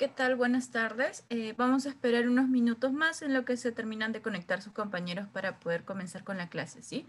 ¿Qué tal? Buenas tardes. Eh, vamos a esperar unos minutos más en lo que se terminan de conectar sus compañeros para poder comenzar con la clase, ¿sí?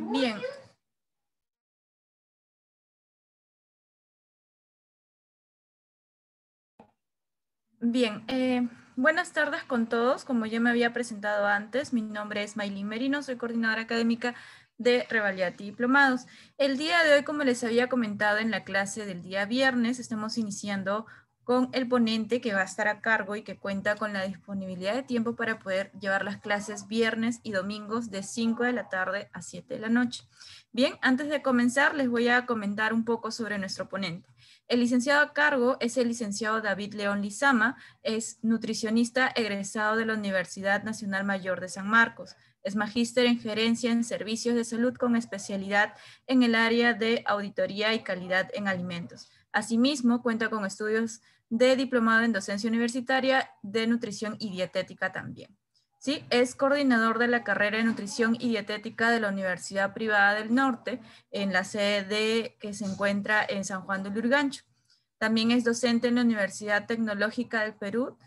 Bien. Bien, eh, buenas tardes con todos. Como ya me había presentado antes, mi nombre es Maylin Merino, soy coordinadora académica de Revaliati Diplomados. El día de hoy, como les había comentado en la clase del día viernes, estamos iniciando con el ponente que va a estar a cargo y que cuenta con la disponibilidad de tiempo para poder llevar las clases viernes y domingos de 5 de la tarde a 7 de la noche. Bien, antes de comenzar les voy a comentar un poco sobre nuestro ponente. El licenciado a cargo es el licenciado David León Lizama, es nutricionista egresado de la Universidad Nacional Mayor de San Marcos. Es magíster en gerencia en servicios de salud con especialidad en el área de auditoría y calidad en alimentos. Asimismo, cuenta con estudios de diplomado en docencia universitaria de nutrición y dietética también. ¿sí? Es coordinador de la carrera de nutrición y dietética de la Universidad Privada del Norte en la sede que se encuentra en San Juan de Lurgancho. También es docente en la Universidad Tecnológica del Perú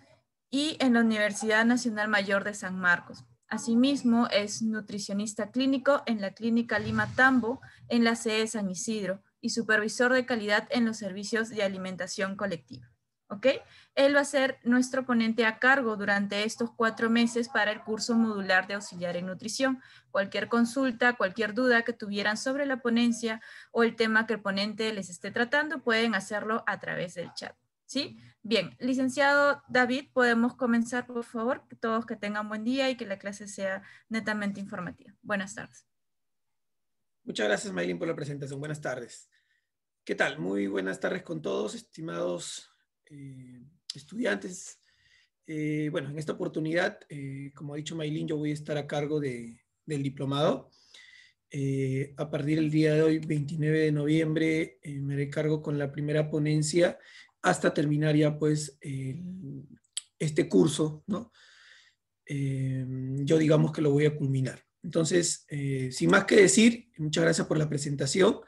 y en la Universidad Nacional Mayor de San Marcos. Asimismo, es nutricionista clínico en la Clínica Lima Tambo, en la sede San Isidro, y supervisor de calidad en los servicios de alimentación colectiva. ¿ok? Él va a ser nuestro ponente a cargo durante estos cuatro meses para el curso modular de auxiliar en nutrición. Cualquier consulta, cualquier duda que tuvieran sobre la ponencia o el tema que el ponente les esté tratando, pueden hacerlo a través del chat. ¿Sí? Bien, licenciado David, podemos comenzar, por favor. todos que tengan buen día y que la clase sea netamente informativa. Buenas tardes. Muchas gracias, Maylin, por la presentación. Buenas tardes. ¿Qué tal? Muy buenas tardes con todos, estimados eh, estudiantes. Eh, bueno, en esta oportunidad, eh, como ha dicho Maylin, yo voy a estar a cargo del diplomado. a partir del día de hoy, 29 de noviembre, me haré cargo con la primera ponencia hasta terminar ya pues este curso, ¿no? yo digamos que lo voy a culminar. Entonces, sin más que decir, muchas gracias por la presentación.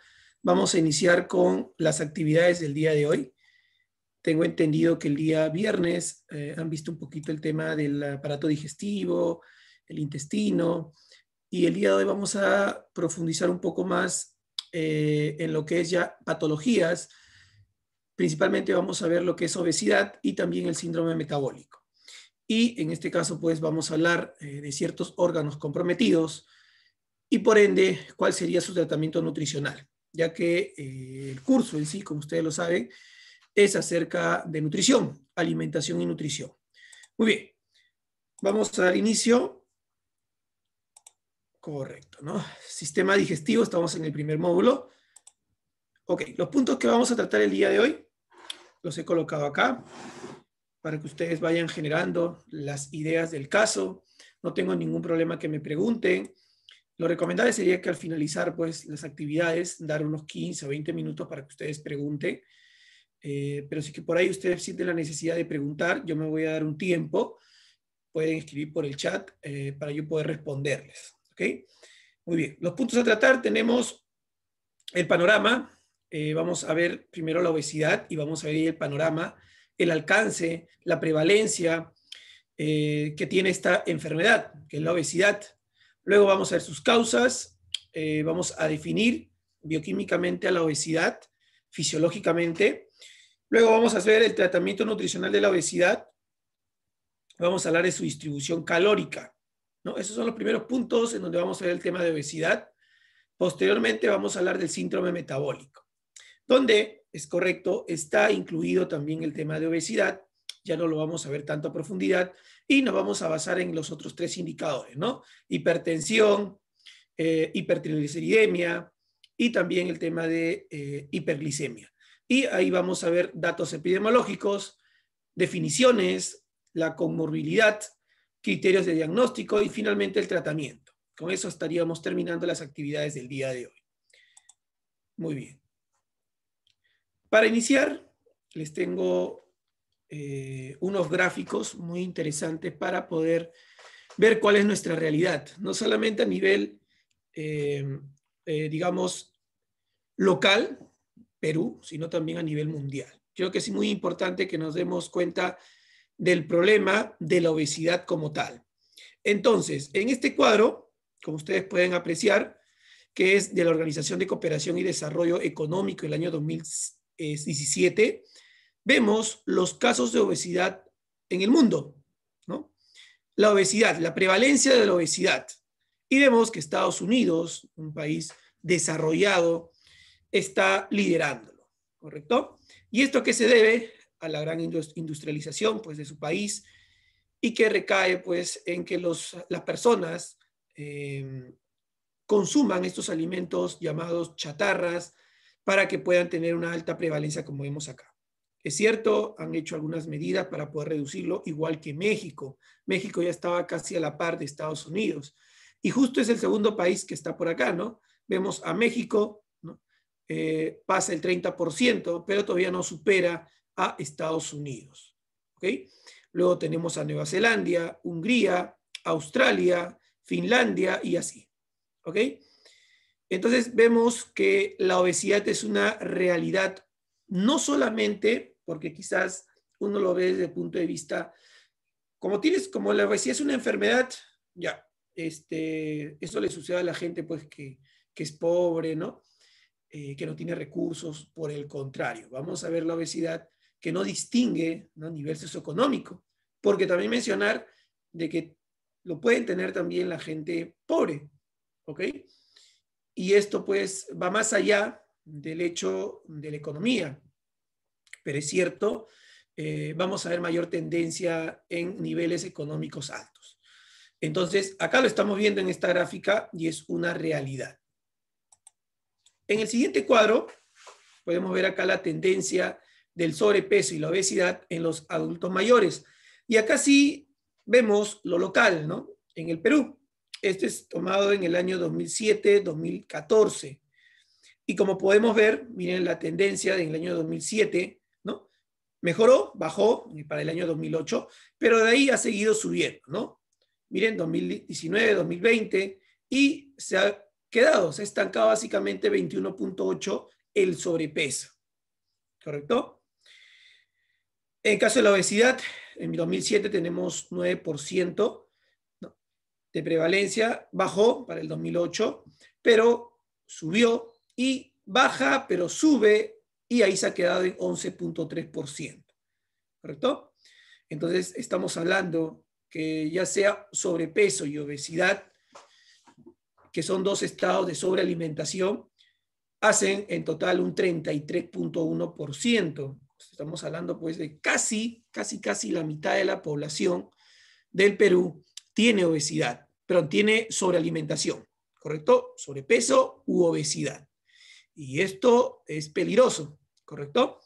Vamos a iniciar con las actividades del día de hoy. Tengo entendido que el día viernes eh, han visto un poquito el tema del aparato digestivo, el intestino, y el día de hoy vamos a profundizar un poco más eh, en lo que es ya patologías. Principalmente vamos a ver lo que es obesidad y también el síndrome metabólico. Y en este caso, pues vamos a hablar eh, de ciertos órganos comprometidos y por ende, cuál sería su tratamiento nutricional, ya que el curso en sí, como ustedes lo saben, es acerca de nutrición, alimentación y nutrición. Muy bien, vamos al inicio. Correcto, ¿no? Sistema digestivo, estamos en el primer módulo. Ok, los puntos que vamos a tratar el día de hoy los he colocado acá para que ustedes vayan generando las ideas del caso. No tengo ningún problema que me pregunten. Lo recomendable sería que al finalizar pues, las actividades, dar unos 15 o 20 minutos para que ustedes pregunten eh, pero si que por ahí ustedes sienten la necesidad de preguntar, yo me voy a dar un tiempo, pueden escribir por el chat eh, para yo poder responderles. Muy bien, los puntos a tratar tenemos el panorama, eh, vamos a ver primero la obesidad y vamos a ver el panorama, el alcance, la prevalencia eh, que tiene esta enfermedad, que es la obesidad. Luego vamos a ver sus causas, vamos a definir bioquímicamente a la obesidad, fisiológicamente, Luego vamos a hacer el tratamiento nutricional de la obesidad. Vamos a hablar de su distribución calórica. ¿no? Esos son los primeros puntos en donde vamos a ver el tema de obesidad. Posteriormente vamos a hablar del síndrome metabólico, donde, es correcto, está incluido también el tema de obesidad. Ya no lo vamos a ver tanto a profundidad y nos vamos a basar en los otros tres indicadores, ¿no? Hipertensión, eh, hipertrigliceridemia y también el tema de eh, hiperglicemia. Y ahí vamos a ver datos epidemiológicos, definiciones, la comorbilidad, criterios de diagnóstico y finalmente el tratamiento. Con eso estaríamos terminando las actividades del día de hoy. Muy bien. Para iniciar, les tengo eh, unos gráficos muy interesantes para poder ver cuál es nuestra realidad, no solamente a nivel, eh, eh, digamos, local, Perú, sino también a nivel mundial. Creo que es muy importante que nos demos cuenta del problema de la obesidad como tal. Entonces, en este cuadro, como ustedes pueden apreciar, que es de la Organización de Cooperación y Desarrollo Económico del año 2017, vemos los casos de obesidad en el mundo, ¿no? La obesidad, la prevalencia de la obesidad. Y vemos que Estados Unidos, un país desarrollado, está liderándolo, ¿correcto? Y esto que se debe a la gran industrialización pues, de su país y que recae pues, en que los, las personas em, consuman estos alimentos llamados chatarras para que puedan tener una alta prevalencia como vemos acá. Es cierto, han hecho algunas medidas para poder reducirlo, igual que México. México ya estaba casi a la par de Estados Unidos. Y justo es el segundo país que está por acá, ¿no? Vemos a México eh, pasa el 30%, pero todavía no supera a Estados Unidos. ¿okay? Luego tenemos a Nueva Zelanda, Hungría, Australia, Finlandia y así. ¿okay? Entonces vemos que la obesidad es una realidad, no solamente porque quizás uno lo ve desde el punto de vista, como tienes, como la obesidad es una enfermedad, ya, este, eso le sucede a la gente pues que es pobre, ¿no? Eh, que no tiene recursos, por el contrario, vamos a ver la obesidad que no distingue ¿no? a nivel socioeconómico, porque también mencionar de que lo pueden tener también la gente pobre, ¿ok? Y esto pues va más allá del hecho de la economía, pero es cierto, eh, vamos a ver mayor tendencia en niveles económicos altos. Entonces, acá lo estamos viendo en esta gráfica y es una realidad. En el siguiente cuadro podemos ver acá la tendencia del sobrepeso y la obesidad en los adultos mayores. Y acá sí vemos lo local, ¿no? En el Perú. Este es tomado en el año 2007-2014. Y como podemos ver, miren la tendencia en el año 2007, ¿no? Mejoró, bajó para el año 2008, pero de ahí ha seguido subiendo, ¿no? Miren, 2019, 2020, y se ha quedado. Se estancado básicamente 21.8 el sobrepeso. ¿Correcto? En caso de la obesidad, en 2007 tenemos 9% de prevalencia, bajó para el 2008, pero subió y baja, pero sube y ahí se ha quedado en 11.3%. ¿Correcto? Entonces estamos hablando que ya sea sobrepeso y obesidad, que son dos estados de sobrealimentación, hacen en total un 33.1%. Estamos hablando pues de casi, casi, casi la mitad de la población del Perú tiene obesidad, pero tiene sobrealimentación, ¿correcto? Sobrepeso u obesidad. Y esto es peligroso, ¿correcto?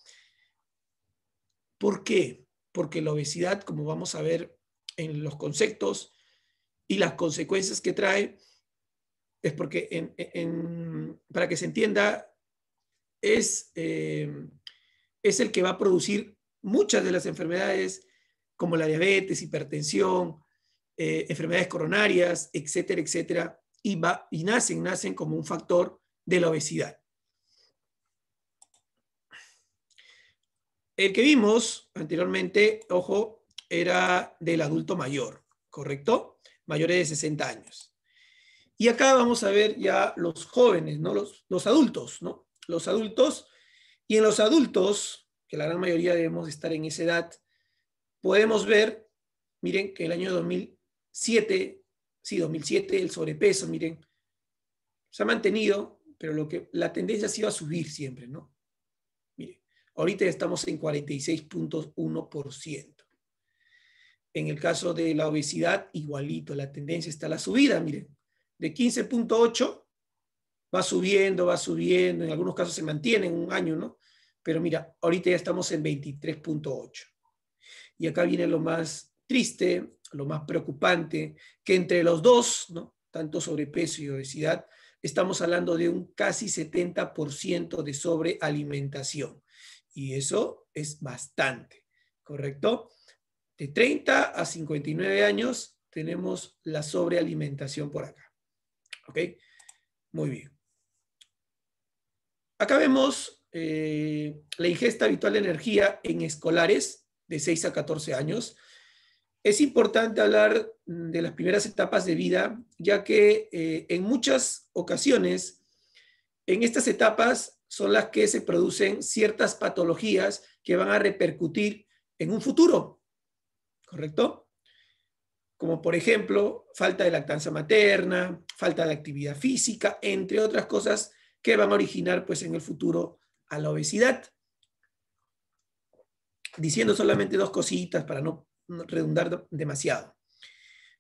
¿Por qué? Porque la obesidad, como vamos a ver en los conceptos y las consecuencias que trae, es porque para que se entienda, eh, es, el que va a producir muchas de las enfermedades como la diabetes, hipertensión, eh, enfermedades coronarias, etcétera, etcétera, y, va, y nacen, nacen como un factor de la obesidad. El que vimos anteriormente, ojo, era del adulto mayor, ¿correcto? Mayores de 60 años. Y acá vamos a ver ya los jóvenes, ¿no? Los, los adultos, ¿no? Los adultos. Y en los adultos, que la gran mayoría debemos estar en esa edad, podemos ver, miren, que el año 2007, sí, 2007, el sobrepeso, miren, se ha mantenido, pero lo que, la tendencia ha sido a subir siempre, ¿no? Miren, ahorita estamos en 46.1%. En el caso de la obesidad, igualito, la tendencia está a la subida, miren, de 15.8 va subiendo, va subiendo, en algunos casos se mantiene en un año, ¿no? Pero mira, ahorita ya estamos en 23.8. Y acá viene lo más triste, lo más preocupante, que entre los dos, ¿no? Tanto sobrepeso y obesidad, estamos hablando de un casi 70% de sobrealimentación. Y eso es bastante, ¿correcto? De 30 a 59 años tenemos la sobrealimentación por acá. ¿Ok? Muy bien. Acá vemos eh, la ingesta habitual de energía en escolares de 6 a 14 años. Es importante hablar de las primeras etapas de vida, ya que eh, en muchas ocasiones, en estas etapas son las que se producen ciertas patologías que van a repercutir en un futuro, ¿correcto? como por ejemplo falta de lactancia materna, falta de actividad física, entre otras cosas que van a originar pues en el futuro a la obesidad. Diciendo solamente dos cositas para no redundar demasiado.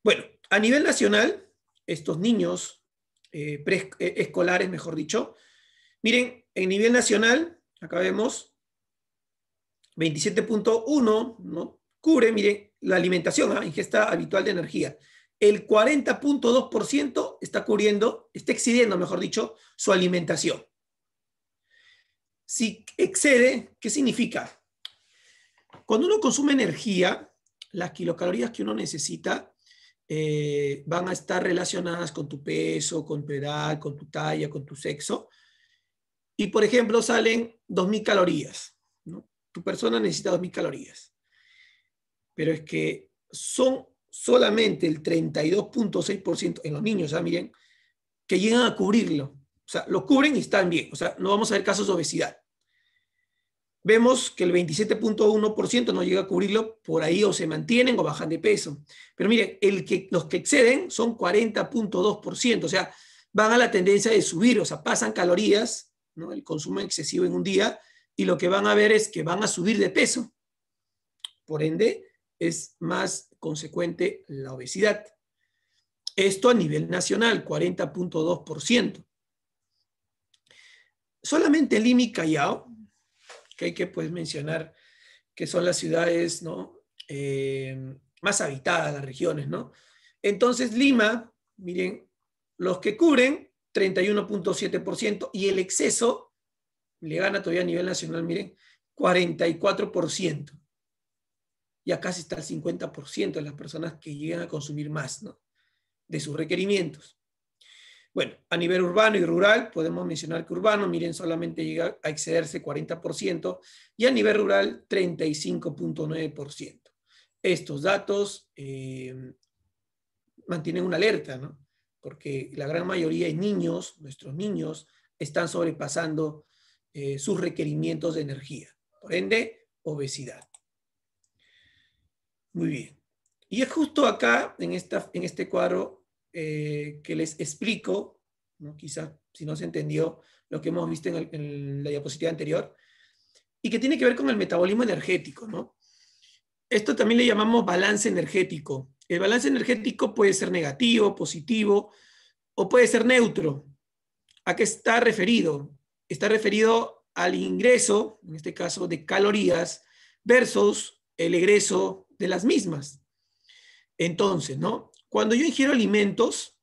Bueno, a nivel nacional, estos niños eh, eh escolares, mejor dicho, miren, en nivel nacional, acá vemos 27.1, ¿no? Cubre, miren, la alimentación, la ¿ah? ingesta habitual de energía. El 40.2% está cubriendo, está excediendo, mejor dicho, su alimentación. Si excede, ¿qué significa? Cuando uno consume energía, las kilocalorías que uno necesita eh, van a estar relacionadas con tu peso, con tu edad, con tu talla, con tu sexo. Y por ejemplo, salen 2.000 calorías. Tu persona necesita 2.000 calorías pero es que son solamente el 32.6% en los niños, sea, ¿ah, miren, que llegan a cubrirlo. O sea, lo cubren y están bien. O sea, no vamos a ver casos de obesidad. Vemos que el 27.1% no llega a cubrirlo, por ahí o se mantienen o bajan de peso. Pero miren, los que exceden son 40.2%, o sea, van a la tendencia de subir, o sea, pasan calorías, ¿no? el consumo excesivo en un día, y lo que van a ver es que van a subir de peso. Por ende, es más consecuente la obesidad. Esto a nivel nacional, 40.2%. Solamente Lima y Callao, que hay que pues, mencionar que son las ciudades ¿no? Eh, más habitadas, las regiones, ¿no? Entonces Lima, miren, los que cubren, 31.7%, y el exceso le gana todavía a nivel nacional, miren, 44% y acá está el 50% de las personas que llegan a consumir más de sus requerimientos. Bueno, a nivel urbano y rural, podemos mencionar que urbano, miren, solamente llega a excederse 40% y a nivel rural 35.9%. Estos datos eh, mantienen una alerta, ¿no? Porque la gran mayoría de niños, nuestros niños, están sobrepasando eh, sus requerimientos de energía. Por ende, obesidad. Muy bien. Y es justo acá, en, esta, en este cuadro, eh, que les explico, ¿no? quizás si no se entendió lo que hemos visto en, en, la diapositiva anterior, y que tiene que ver con el metabolismo energético. ¿no? Esto también le llamamos balance energético. El balance energético puede ser negativo, positivo, o puede ser neutro. ¿A qué está referido? Está referido al ingreso, en este caso de calorías, versus el egreso de las mismas. Entonces, ¿no? Cuando yo ingiero alimentos,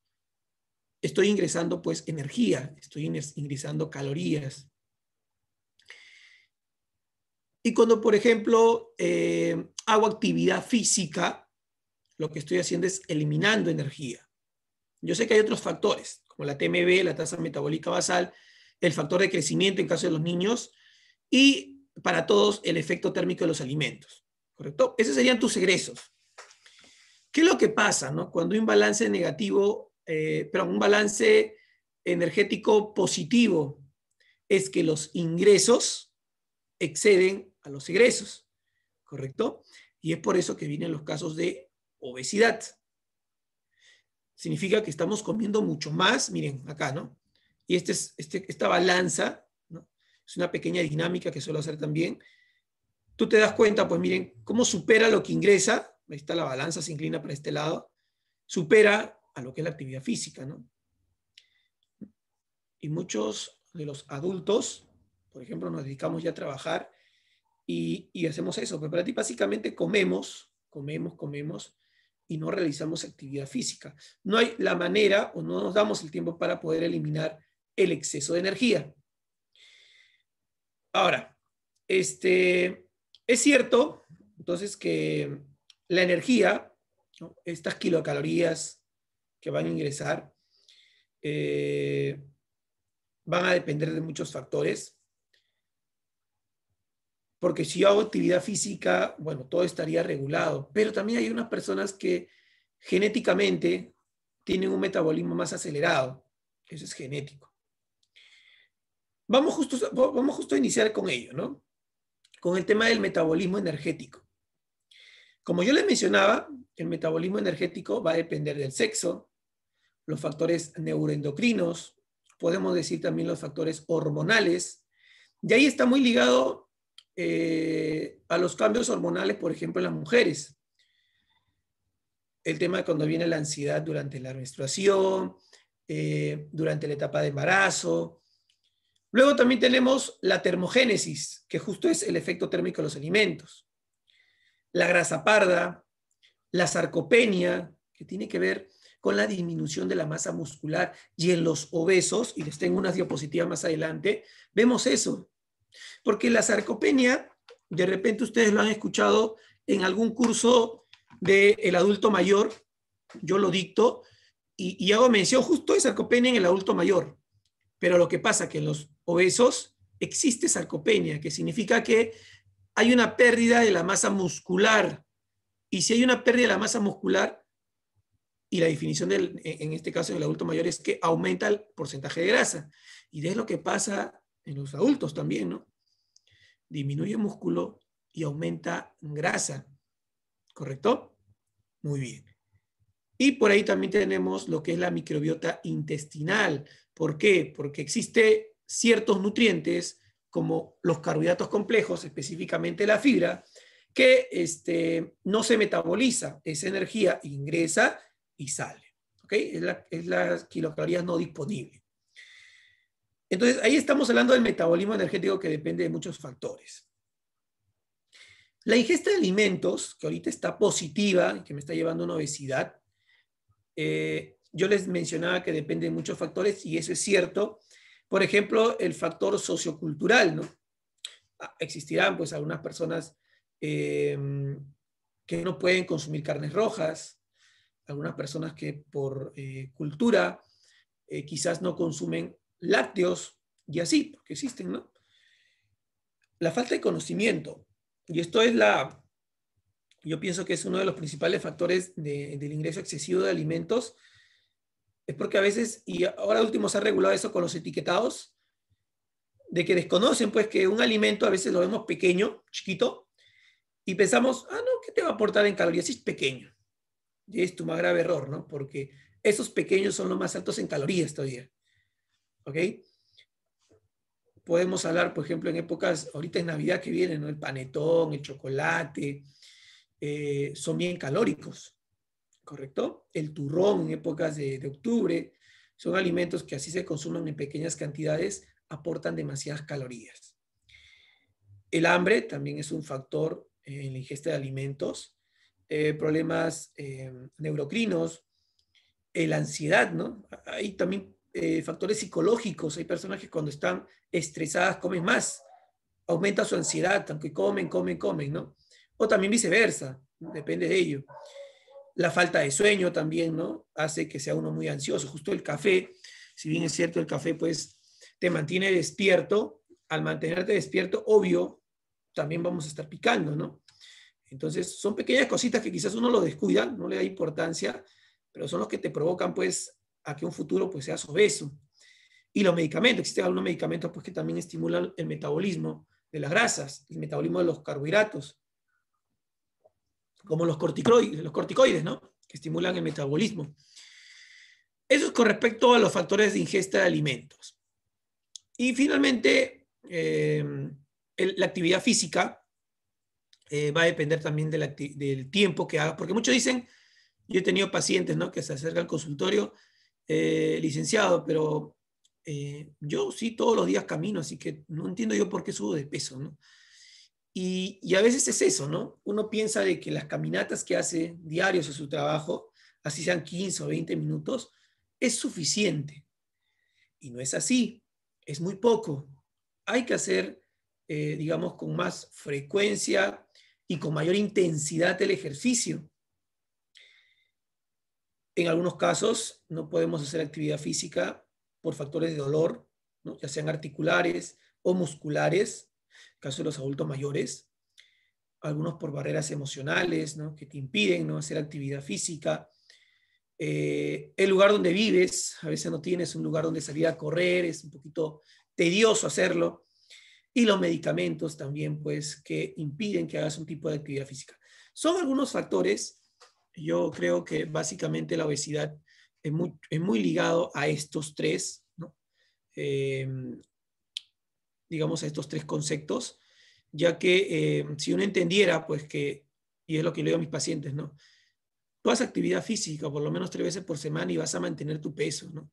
estoy ingresando pues energía, estoy ingresando calorías. Y cuando, por ejemplo, eh, hago actividad física, lo que estoy haciendo es eliminando energía. Yo sé que hay otros factores, como la TMB, la tasa metabólica basal, el factor de crecimiento en caso de los niños y para todos el efecto térmico de los alimentos. ¿correcto? Esos serían tus egresos. ¿Qué es lo que pasa ¿no? cuando hay un balance negativo, eh, pero un balance energético positivo? Es que los ingresos exceden a los egresos, ¿correcto? Y es por eso que vienen los casos de obesidad. Significa que estamos comiendo mucho más, miren acá, ¿no? Y este este, esta balanza, ¿no? es una pequeña dinámica que suelo hacer también, tú te das cuenta, pues miren, cómo supera lo que ingresa, ahí está la balanza, se inclina para este lado, supera a lo que es la actividad física, ¿no? Y muchos de los adultos, por ejemplo, nos dedicamos ya a trabajar y, y hacemos eso, pero para ti básicamente comemos, comemos, comemos y no realizamos actividad física. No hay la manera o no nos damos el tiempo para poder eliminar el exceso de energía. Ahora, este, es cierto, entonces, que la energía, estas kilocalorías que van a ingresar, eh, van a depender de muchos factores. Porque si yo hago actividad física, bueno, todo estaría regulado. Pero también hay unas personas que genéticamente tienen un metabolismo más acelerado. Eso es genético. Vamos vamos justo a iniciar con ello, ¿no? con el tema del metabolismo energético. Como yo les mencionaba, el metabolismo energético va a depender del sexo, los factores neuroendocrinos, podemos decir también los factores hormonales, y ahí está muy ligado eh, a los cambios hormonales, por ejemplo, en las mujeres. El tema de cuando viene la ansiedad durante la menstruación, eh, durante la etapa de embarazo, Luego también tenemos la termogénesis, que justo es el efecto térmico de los alimentos. La grasa parda, la sarcopenia, que tiene que ver con la disminución de la masa muscular y en los obesos, y les tengo unas diapositivas más adelante, vemos eso. Porque la sarcopenia, de repente ustedes lo han escuchado en algún curso del el adulto mayor, yo lo dicto, y, hago mención justo de sarcopenia en el adulto mayor. Pero lo que pasa que los obesos existe sarcopenia, que significa que hay una pérdida de la masa muscular. Y si hay una pérdida de la masa muscular, y la definición en este caso del adulto mayor es que aumenta el porcentaje de grasa. Y es lo que pasa en los adultos también, ¿no? Disminuye músculo y aumenta grasa. ¿Correcto? Muy bien. Y por ahí también tenemos lo que es la microbiota intestinal. ¿Por qué? Porque existe ciertos nutrientes como los carbohidratos complejos, específicamente la fibra, que este, no se metaboliza, esa energía ingresa y sale. Es, la, es no disponible. Entonces, ahí estamos hablando del metabolismo energético que depende de muchos factores. La ingesta de alimentos, que ahorita está positiva y que me está llevando a una obesidad, eh, yo les mencionaba que depende de muchos factores y eso es cierto. Por ejemplo, el factor sociocultural, ¿no? Ah, existirán pues algunas personas eh, que no pueden consumir carnes rojas, algunas personas que por eh, cultura eh, quizás no consumen lácteos y así, porque existen, ¿no? La falta de conocimiento, y esto es la, yo pienso que es uno de los principales factores del ingreso excesivo de alimentos, porque a veces, y ahora último se ha regulado eso con los etiquetados, de que desconocen pues que un alimento a veces lo vemos pequeño, chiquito, y pensamos, ah, no, ¿qué te va a aportar en calorías? Si es pequeño. Y es tu más grave error, ¿no? Porque esos pequeños son los más altos en calorías todavía. ¿Ok? Podemos hablar, por ejemplo, en épocas, ahorita es Navidad que viene, ¿no? El panetón, el chocolate, eh, son bien calóricos. ¿correcto? El turrón en épocas de, octubre son alimentos que así se consumen en pequeñas cantidades, aportan demasiadas calorías. El hambre también es un factor en la ingesta de alimentos, eh, problemas eh, neurocrinos, eh, la ansiedad, ¿no? Hay también factores psicológicos, hay personas que cuando están estresadas comen más, aumenta su ansiedad, aunque comen, comen, comen, ¿no? O también viceversa, depende de ello la falta de sueño también, ¿no? Hace que sea uno muy ansioso. Justo el café, si bien es cierto, el café pues te mantiene despierto, al mantenerte despierto, obvio, también vamos a estar picando, ¿no? Entonces son pequeñas cositas que quizás uno lo descuida, no le da importancia, pero son los que te provocan pues a que un futuro pues seas obeso. Y los medicamentos, existen algunos medicamentos pues que también estimulan el metabolismo de las grasas, el metabolismo de los carbohidratos como los corticoides, los corticoides ¿no? que estimulan el metabolismo. Eso es con respecto a los factores de ingesta de alimentos. Y finalmente, eh, la actividad física eh, va a depender también del tiempo que haga. porque muchos dicen, yo he tenido pacientes ¿no? que se acercan al consultorio, eh, licenciado, pero yo sí todos los días camino, así que no entiendo yo por qué subo de peso. ¿no? Y, a veces es eso, ¿no? Uno piensa de que las caminatas que hace diarios en su trabajo, así sean 15 o 20 minutos, es suficiente. Y no es así, es muy poco. Hay que hacer, eh, digamos, con más frecuencia y con mayor intensidad el ejercicio. En algunos casos no podemos hacer actividad física por factores de dolor, ya sean articulares o musculares, caso de los adultos mayores, algunos por barreras emocionales, ¿no? que te impiden ¿no? hacer actividad física. Eh, el lugar donde vives, a veces no tienes un lugar donde salir a correr, es un poquito tedioso hacerlo. Y los medicamentos también, pues, que impiden que hagas un tipo de actividad física. Son algunos factores, yo creo que básicamente la obesidad es muy, es ligado a estos tres, ¿no? Eh, digamos, a estos tres conceptos, ya que eh, si uno entendiera, pues que, y es lo que le digo a mis pacientes, ¿no? Tú haces actividad física por lo menos tres veces por semana y vas a mantener tu peso, ¿no?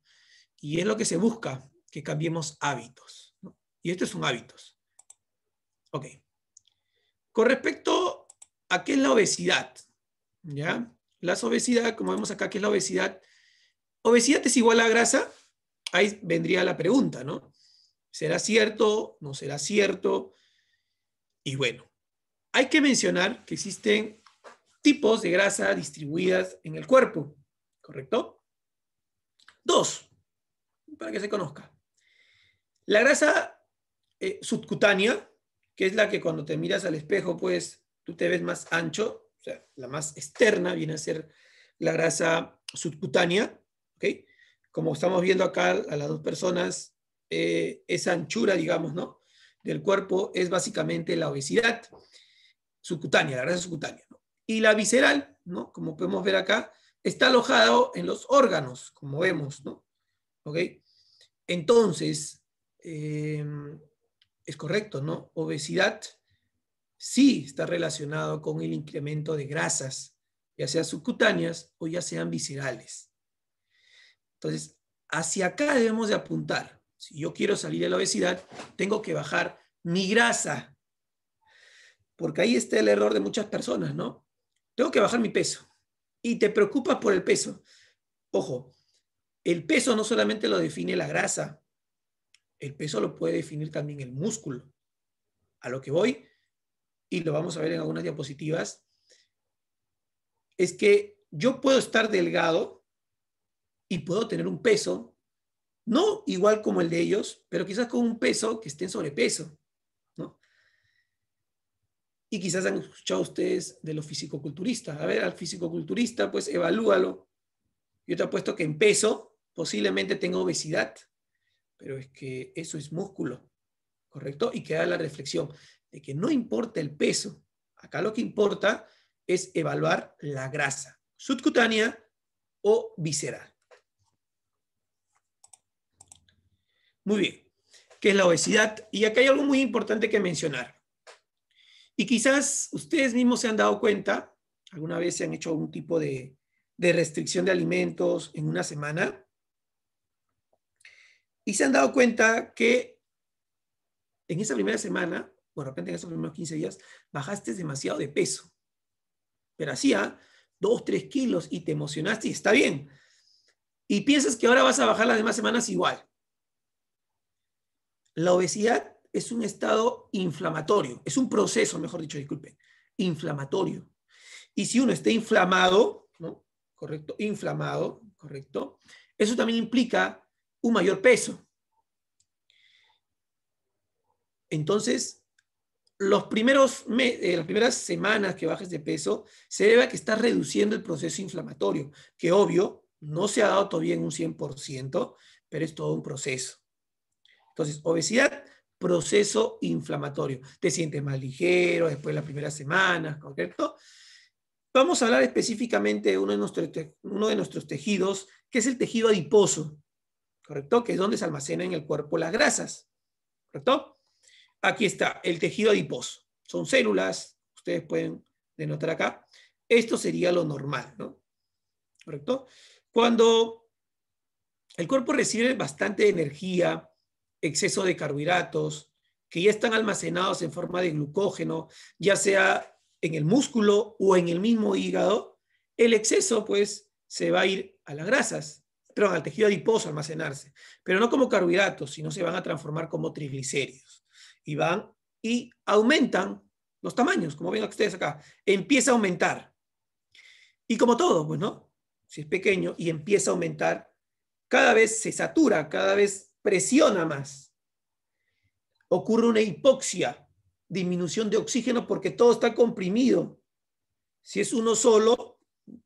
Y es lo que se busca, que cambiemos hábitos, ¿no? Y estos son hábitos. Ok. Con respecto a qué es la obesidad, ¿ya? Las obesidad, como vemos acá, ¿qué es la obesidad? ¿Obesidad es igual a grasa? Ahí vendría la pregunta, ¿no? ¿Será cierto? ¿No será cierto? Y bueno, hay que mencionar que existen tipos de grasa distribuidas en el cuerpo, ¿correcto? Dos, para que se conozca. La grasa eh, subcutánea, que es la que cuando te miras al espejo, pues tú te ves más ancho, o sea, la más externa viene a ser la grasa subcutánea, ¿ok? Como estamos viendo acá a las dos personas, eh, esa anchura, digamos, ¿no? Del cuerpo es básicamente la obesidad subcutánea, la grasa subcutánea. Y la visceral, ¿no? Como podemos ver acá, está alojado en los órganos, como vemos, ¿no? ¿Ok? Entonces, em, es correcto, ¿no? Obesidad sí está relacionado con el incremento de grasas, ya sean subcutáneas o ya sean viscerales. Entonces, hacia acá debemos de apuntar. Si yo quiero salir de la obesidad, tengo que bajar mi grasa. Porque ahí está el error de muchas personas, ¿no? Tengo que bajar mi peso. Y te preocupas por el peso. Ojo, el peso no solamente lo define la grasa, el peso lo puede definir también el músculo. A lo que voy, y lo vamos a ver en algunas diapositivas, es que yo puedo estar delgado y puedo tener un peso no igual como el de ellos, pero quizás con un peso que esté en sobrepeso. ¿no? Y quizás han escuchado ustedes de los fisicoculturistas. A ver, al fisicoculturista, pues evalúalo. Yo te apuesto que en peso posiblemente tenga obesidad, pero es que eso es músculo, ¿correcto? Y queda la reflexión de que no importa el peso, acá lo que importa es evaluar la grasa subcutánea o visceral. Muy bien, que es la obesidad. Y acá hay algo muy importante que mencionar. Y quizás ustedes mismos se han dado cuenta, alguna vez se han hecho algún tipo de, restricción de alimentos en una semana, y se han dado cuenta que en esa primera semana, o de repente en esos primeros 15 días, bajaste demasiado de peso. Pero hacía 2, 3 kilos y te emocionaste y está bien. Y piensas que ahora vas a bajar las demás semanas igual. La obesidad es un estado inflamatorio, es un proceso, mejor dicho, disculpen, inflamatorio. Y si uno está inflamado, ¿no? Correcto, inflamado, correcto. Eso también implica un mayor peso. Entonces, los primeros eh, las primeras semanas que bajes de peso se debe a que estás reduciendo el proceso inflamatorio, que obvio no se ha dado todavía en un 100%, pero es todo un proceso. Entonces, obesidad, proceso inflamatorio. Te sientes más ligero después de las primeras semanas, ¿correcto? Vamos a hablar específicamente de uno de, uno de nuestros tejidos, que es el tejido adiposo, ¿correcto? Que es donde se almacenan en el cuerpo las grasas, ¿correcto? Aquí está, el tejido adiposo. Son células, ustedes pueden denotar acá. Esto sería lo normal, ¿no? ¿Correcto? Cuando el cuerpo recibe bastante energía, exceso de carbohidratos, que ya están almacenados en forma de glucógeno, ya sea en el músculo o en el mismo hígado, el exceso pues se va a ir a las grasas, perdón, al tejido adiposo almacenarse, pero no como carbohidratos, sino se van a transformar como triglicéridos y van y aumentan los tamaños, como ven ustedes acá, empieza a aumentar. Y como todo, bueno, pues, si es pequeño y empieza a aumentar, cada vez se satura, cada vez presiona más. Ocurre una hipoxia, disminución de oxígeno porque todo está comprimido. Si es uno solo,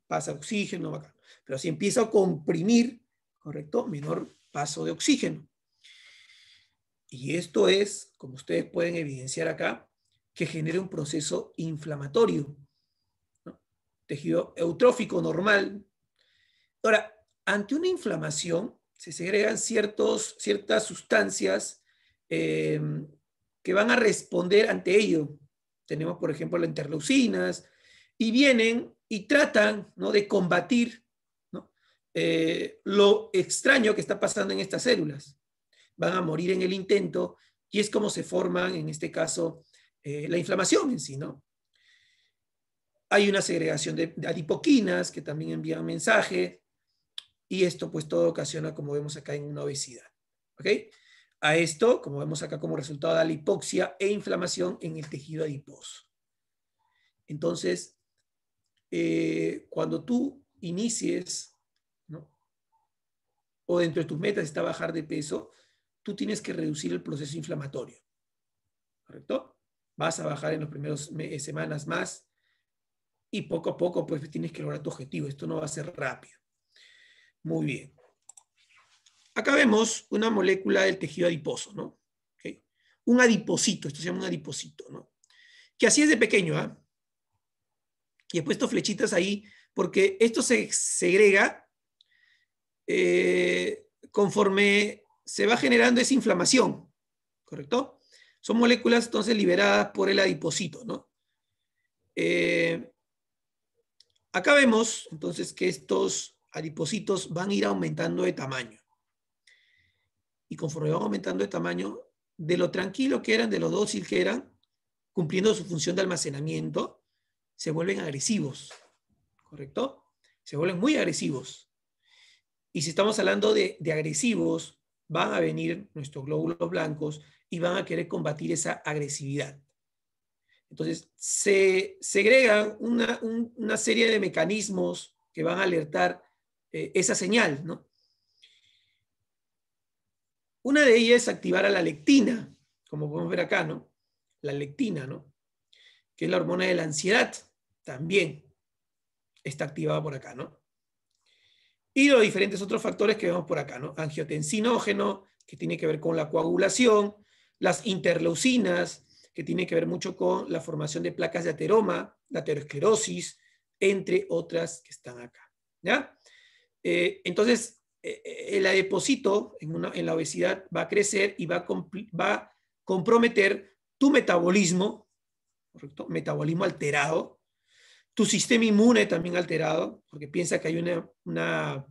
pasa oxígeno, pero si empieza a comprimir, ¿correcto? Menor paso de oxígeno. Y esto es, como ustedes pueden evidenciar acá, que genera un proceso inflamatorio. Tejido eutrófico normal. Ahora, ante una inflamación, se segregan ciertas sustancias em, que van a responder ante ello. Tenemos, por ejemplo, las interleucinas, y vienen y tratan ¿no? de combatir eh, lo extraño que está pasando en estas células. Van a morir en el intento y es como se forman, en este caso, eh, la inflamación en sí, ¿no? Hay una segregación de, de adipoquinas que también envían mensajes y esto pues todo ocasiona, como vemos acá, en una obesidad. ¿Ok? A esto, como vemos acá como resultado, da la hipoxia e inflamación en el tejido adiposo. Entonces, eh, cuando tú inicies, ¿no? o dentro de tus metas está bajar de peso, tú tienes que reducir el proceso inflamatorio. ¿Correcto? Vas a bajar en las primeras semanas más y poco a poco pues tienes que lograr tu objetivo. Esto no va a ser rápido. Muy bien. Acá vemos una molécula del tejido adiposo, ¿no? Un adiposito, esto se llama un adiposito, ¿no? Que así es de pequeño, ¿ah? Y he puesto flechitas ahí porque esto se segrega eh, conforme se va generando esa inflamación, ¿correcto? Son moléculas entonces liberadas por el adiposito, ¿no? Eh, acá vemos entonces que estos adipocitos van a ir aumentando de tamaño. Y conforme van aumentando de tamaño, de lo tranquilo que eran, de lo dócil que eran, cumpliendo su función de almacenamiento, se vuelven agresivos, ¿correcto? Se vuelven muy agresivos. Y si estamos hablando de, agresivos, van a venir nuestros glóbulos blancos y van a querer combatir esa agresividad. Entonces, se segregan una, una serie de mecanismos que van a alertar eh, esa señal, ¿no? Una de ellas es activar a la lectina, como podemos ver acá, ¿no? La lectina, ¿no? Que es la hormona de la ansiedad, también está activada por acá, ¿no? Y los diferentes otros factores que vemos por acá, ¿no? Angiotensinógeno, que tiene que ver con la coagulación, las interleucinas, que tiene que ver mucho con la formación de placas de ateroma, la aterosclerosis, entre otras que están acá. ¿Ya? Eh, entonces, eh, eh, el adepósito en, la obesidad va a crecer y va a, va comprometer tu metabolismo, Metabolismo alterado, tu sistema inmune también alterado, porque piensa que hay una,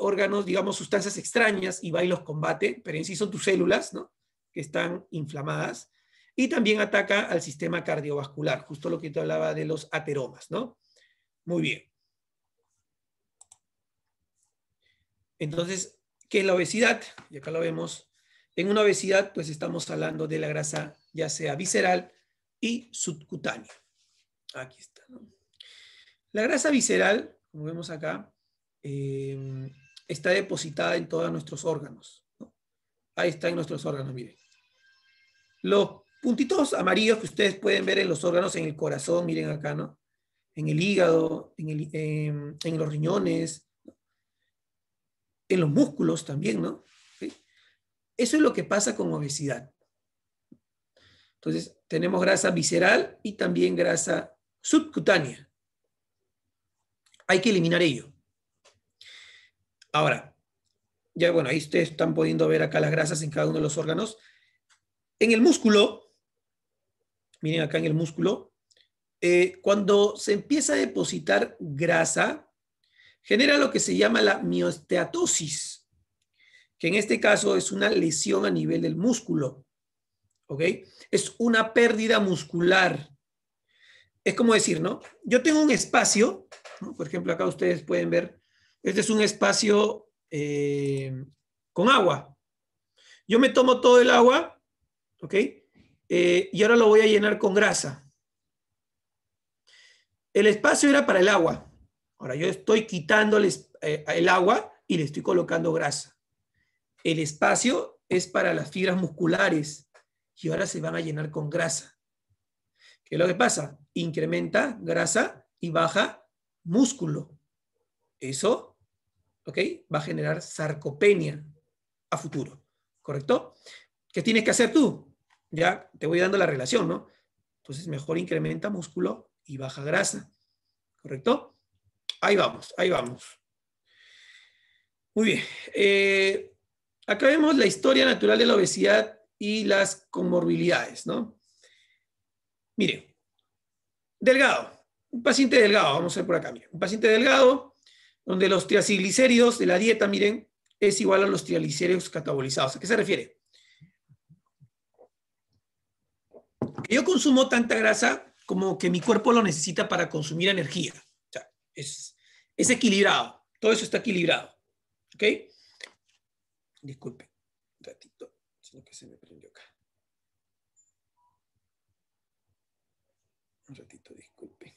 órganos, digamos, sustancias extrañas y va y los combate, pero en sí son tus células, ¿no? Que están inflamadas. Y también ataca al sistema cardiovascular, justo lo que te hablaba de los ateromas, ¿no? Muy bien. Entonces, ¿qué es la obesidad? Y acá lo vemos. En una obesidad, pues estamos hablando de la grasa ya sea visceral y subcutánea. Aquí está. ¿no? La grasa visceral, como vemos acá, eh, está depositada en todos nuestros órganos. Ahí está en nuestros órganos, miren. Los puntitos amarillos que ustedes pueden ver en los órganos, en el corazón, miren acá, ¿no? En el hígado, en, en los riñones, en los músculos también, ¿no? Eso es lo que pasa con obesidad. Entonces, tenemos grasa visceral y también grasa subcutánea. Hay que eliminar ello. Ahora, ya bueno, ahí ustedes están pudiendo ver acá las grasas en cada uno de los órganos. En el músculo, miren acá en el músculo, eh, cuando se empieza a depositar grasa, genera lo que se llama la miosteatosis, que en este caso es una lesión a nivel del músculo. ¿Ok? Es una pérdida muscular. Es como decir, ¿no? Yo tengo un espacio, por ejemplo, acá ustedes pueden ver, este es un espacio eh, con agua. Yo me tomo todo el agua, ¿ok? Eh, y ahora lo voy a llenar con grasa. El espacio era para el agua. Ahora yo estoy quitándoles eh, el agua y le estoy colocando grasa. El espacio es para las fibras musculares y ahora se van a llenar con grasa. ¿Qué es lo que pasa? Incrementa grasa y baja músculo. Eso, ¿ok? Va a generar sarcopenia a futuro, ¿correcto? ¿Qué tienes que hacer tú? Ya te voy dando la relación, ¿no? Entonces, mejor incrementa músculo y baja grasa, ¿correcto? Ahí vamos, ahí vamos. Muy bien. Eh, acá vemos la historia natural de la obesidad y las comorbilidades, ¿no? Mire, delgado, un paciente delgado, vamos a ver por acá, un paciente delgado donde los triglicéridos de la dieta, miren, es igual a los triglicéridos catabolizados. ¿A qué se refiere? Que yo consumo tanta grasa como que mi cuerpo lo necesita para consumir energía es, equilibrado. Todo eso está equilibrado. ¿Ok? Disculpe, un ratito, sino que se me prendió acá. Un ratito, disculpe.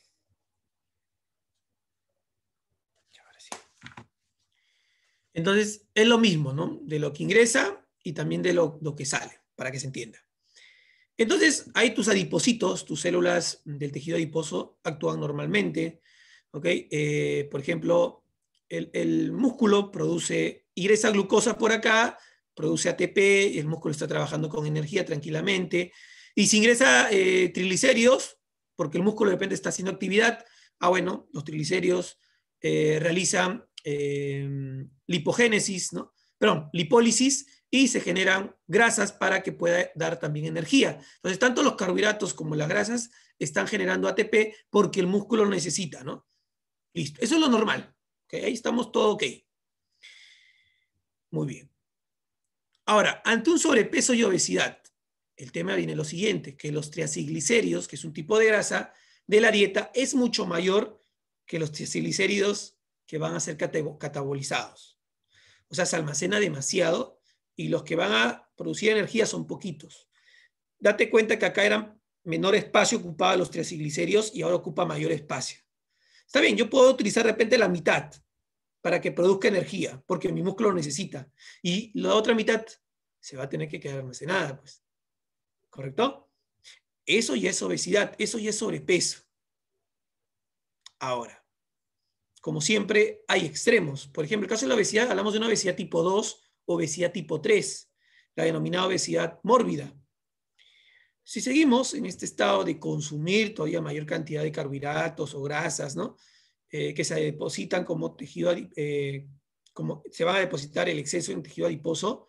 Entonces, es lo mismo, ¿no? De lo que ingresa y también de lo, lo que sale, para que se entienda. Entonces, hay tus adipocitos, tus células del tejido adiposo, actúan normalmente. ¿Ok? Eh, por ejemplo, el, músculo produce, ingresa glucosa por acá, produce ATP, y el músculo está trabajando con energía tranquilamente. Y si ingresa eh, triglicéridos, porque el músculo de repente está haciendo actividad, ah, bueno, los triglicéridos eh, realizan eh, lipogénesis, ¿no? perdón, lipólisis, y se generan grasas para que pueda dar también energía. Entonces, tanto los carbohidratos como las grasas están generando ATP porque el músculo lo necesita, ¿no? Listo, eso es lo normal. ¿okay? Ahí estamos todo ok. Muy bien. Ahora, ante un sobrepeso y obesidad, el tema viene lo siguiente, que los triacilglicéridos, que es un tipo de grasa de la dieta, es mucho mayor que los triacilglicéridos que van a ser catabolizados. O sea, se almacena demasiado y los que van a producir energía son poquitos. Date cuenta que acá era menor espacio ocupado los triacilglicéridos y ahora ocupa mayor espacio. Está bien, yo puedo utilizar de repente la mitad para que produzca energía, porque mi músculo lo necesita. Y la otra mitad se va a tener que quedar almacenada, pues. ¿Correcto? Eso ya es obesidad, eso ya es sobrepeso. Ahora, como siempre, hay extremos. Por ejemplo, en el caso de la obesidad, hablamos de una obesidad tipo 2, obesidad tipo 3, la denominada obesidad mórbida. Si seguimos en este estado de consumir todavía mayor cantidad de carbohidratos o grasas, ¿no? Eh, que se depositan como tejido, eh, como se va a depositar el exceso en tejido adiposo,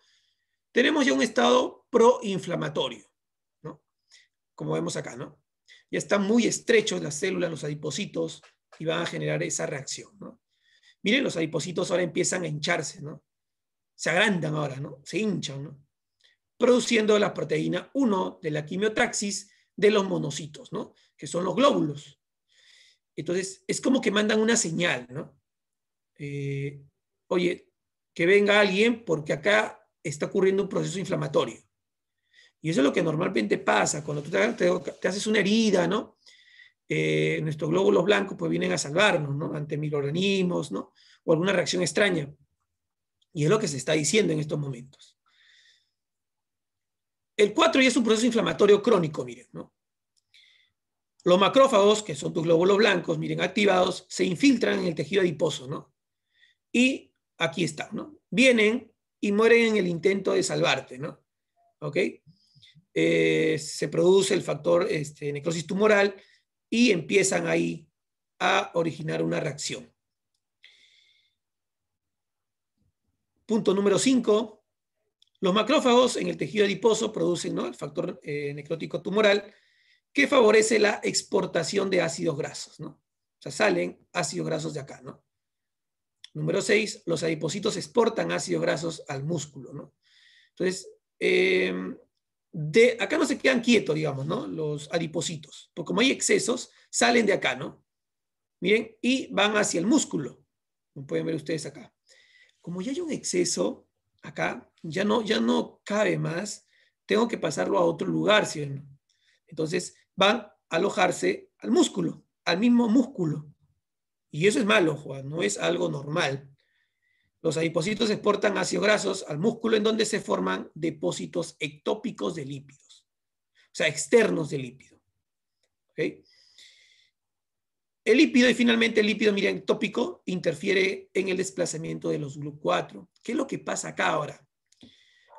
tenemos ya un estado proinflamatorio, ¿no? Como vemos acá, ¿no? Ya están muy estrechos las células, los adipocitos, y van a generar esa reacción, ¿no? Miren, los adipocitos ahora empiezan a hincharse, ¿no? Se agrandan ahora, ¿no? Se hinchan, ¿no? produciendo la proteína 1 de la quimiotaxis de los monocitos, ¿no? Que son los glóbulos. Entonces, es como que mandan una señal, ¿no? Eh, oye, que venga alguien porque acá está ocurriendo un proceso inflamatorio. Y eso es lo que normalmente pasa. Cuando tú te, haces una herida, ¿no? Eh, nuestros glóbulos blancos pues vienen a salvarnos, ¿no? Ante microorganismos, ¿no? O alguna reacción extraña. Y es lo que se está diciendo en estos momentos. El 4 ya es un proceso inflamatorio crónico, miren, Los macrófagos, que son tus glóbulos blancos, miren, activados, se infiltran en el tejido adiposo, ¿no? Y aquí están, ¿no? Vienen y mueren en el intento de salvarte, ¿no? ¿Ok? Eh, se produce el factor este, necrosis tumoral y empiezan ahí a originar una reacción. Punto número 5, los macrófagos en el tejido adiposo producen el factor eh, necrótico tumoral que favorece la exportación de ácidos grasos. ¿no? O sea, salen ácidos grasos de acá. ¿no? Número seis, los adipositos exportan ácidos grasos al músculo. ¿no? Entonces, em, de, acá no se quedan quietos, digamos, ¿no? los adipositos. porque como hay excesos, salen de acá, ¿no? Miren, y van hacia el músculo. Como pueden ver ustedes acá. Como ya hay un exceso acá, ya no, ya no cabe más, tengo que pasarlo a otro lugar, Entonces van a alojarse al músculo, al mismo músculo. Y eso es malo, Juan, no es algo normal. Los adipocitos exportan ácidos grasos al músculo en donde se forman depósitos ectópicos de lípidos, o sea, externos de lípido. El lípido y finalmente el lípido miren, ectópico, interfiere en el desplazamiento de los GLU4. ¿Qué es lo que pasa acá ahora?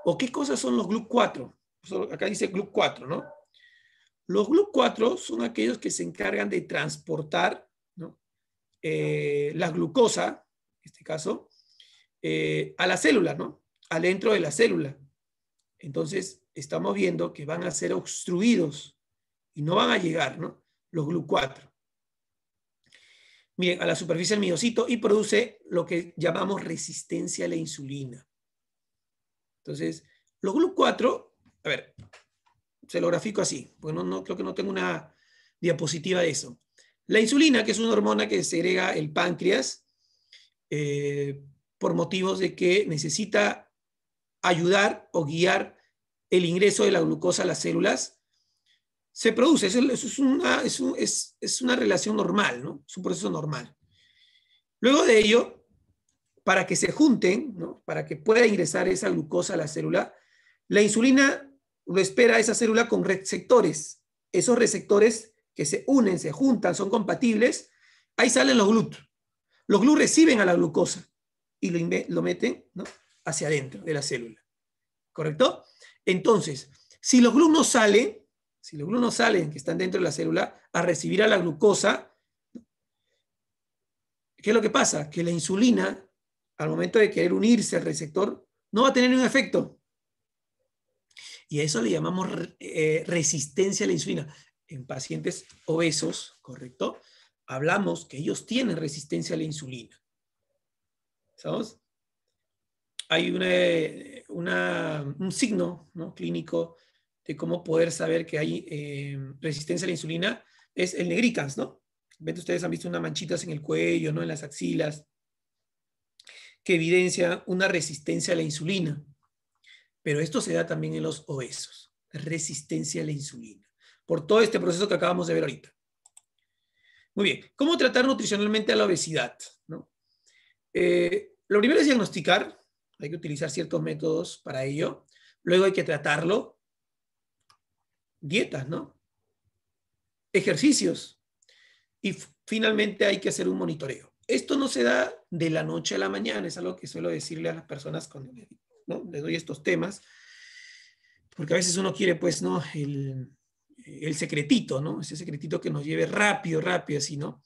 ¿O qué cosas son los GLUC4? Acá dice GLUC4, ¿no? Los GLUC4 son aquellos que se encargan de transportar eh, la glucosa, en este caso, eh, a la célula, ¿no? Al dentro de la célula. Entonces, estamos viendo que van a ser obstruidos y no van a llegar, ¿no? Los GLUC4. Miren, a la superficie del miocito y produce lo que llamamos resistencia a la insulina. Entonces, los GLUC4, a ver, se lo grafico así, porque no, creo que no tengo una diapositiva de eso. La insulina, que es una hormona que segrega el páncreas eh, por motivos de que necesita ayudar o guiar el ingreso de la glucosa a las células, se produce. es, una, es, es una relación normal, ¿no? es un proceso normal. Luego de ello, para que se junten, para que pueda ingresar esa glucosa a la célula, la insulina lo espera a esa célula con receptores. Esos receptores que se unen, se juntan, son compatibles, ahí salen los GLUT. Los GLUT reciben a la glucosa y lo, meten hacia adentro de la célula. ¿Correcto? Entonces, si los GLUT no salen, si los GLUT no salen, que están dentro de la célula, a recibir a la glucosa, ¿qué es lo que pasa? Que la insulina al momento de querer unirse al receptor, no va a tener un efecto. Y a eso le llamamos eh, resistencia a la insulina. En pacientes obesos, ¿correcto? Hablamos que ellos tienen resistencia a la insulina. ¿Sabes? Hay un signo clínico de cómo poder saber que hay eh, resistencia a la insulina, es el negricans, ¿no? ustedes han visto unas manchitas en el cuello, ¿no? En las axilas que evidencia una resistencia a la insulina. Pero esto se da también en los obesos, resistencia a la insulina, por todo este proceso que acabamos de ver ahorita. Muy bien, ¿cómo tratar nutricionalmente a la obesidad? Eh, lo primero es diagnosticar, hay que utilizar ciertos métodos para ello. Luego hay que tratarlo. Dietas, ¿no? Ejercicios. Y finalmente hay que hacer un monitoreo. Esto no se da de la noche a la mañana. Es algo que suelo decirle a las personas cuando les, ¿no? les doy estos temas, porque a veces uno quiere, pues, ¿no? El, secretito, ¿no? Ese secretito que nos lleve rápido, rápido, así, ¿no?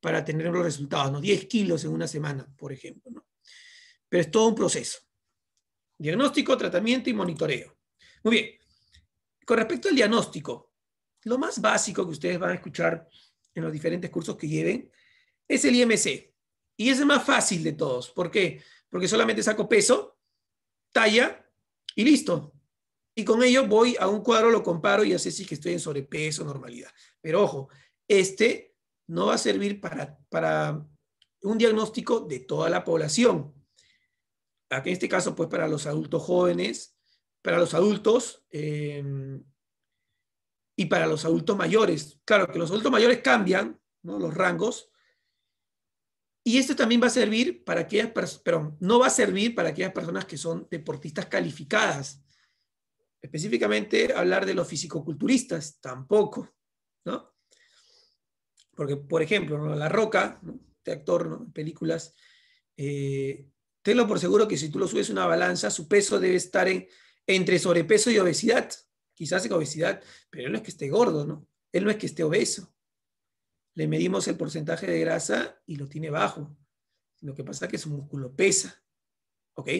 Para tener los resultados, ¿no? 10 kilos en una semana, por ejemplo, Pero es todo un proceso. Diagnóstico, tratamiento y monitoreo. Muy bien. Con respecto al diagnóstico, lo más básico que ustedes van a escuchar en los diferentes cursos que lleven es el IMC, y es el más fácil de todos. ¿Por qué? Porque solamente saco peso, talla y listo. Y con ello voy a un cuadro, lo comparo y ya sé si que estoy en sobrepeso, normalidad. Pero ojo, este no va a servir para, para un diagnóstico de toda la población. Aquí en este caso, pues para los adultos jóvenes, para los adultos em, y para los adultos mayores. Claro que los adultos mayores cambian los rangos, y esto también va a servir para aquellas personas, no va a servir para aquellas personas que son deportistas calificadas. Específicamente hablar de los fisicoculturistas, tampoco, ¿no? Porque, por ejemplo, La Roca, este actor ¿no? en películas, eh, tenlo por seguro que si tú lo subes una balanza, su peso debe estar entre sobrepeso y obesidad. Quizás en obesidad, pero él no es que esté gordo, ¿no? Él no es que esté obeso le medimos el porcentaje de grasa y lo tiene bajo. Lo que pasa es que su músculo pesa. ¿Ok?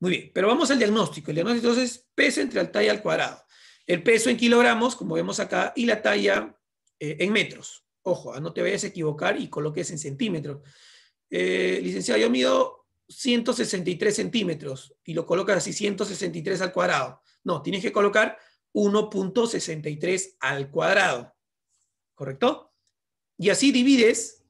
Muy bien, pero vamos al diagnóstico. El diagnóstico entonces es peso entre la talla al cuadrado. El peso en kilogramos, como vemos acá, y la talla eh, en metros. Ojo, ah, no te vayas a equivocar y coloques en centímetros. Eh, licenciado, yo mido 163 centímetros y lo colocas así 163 al cuadrado. No, tienes que colocar 1.63 al cuadrado. ¿Correcto? Y así divides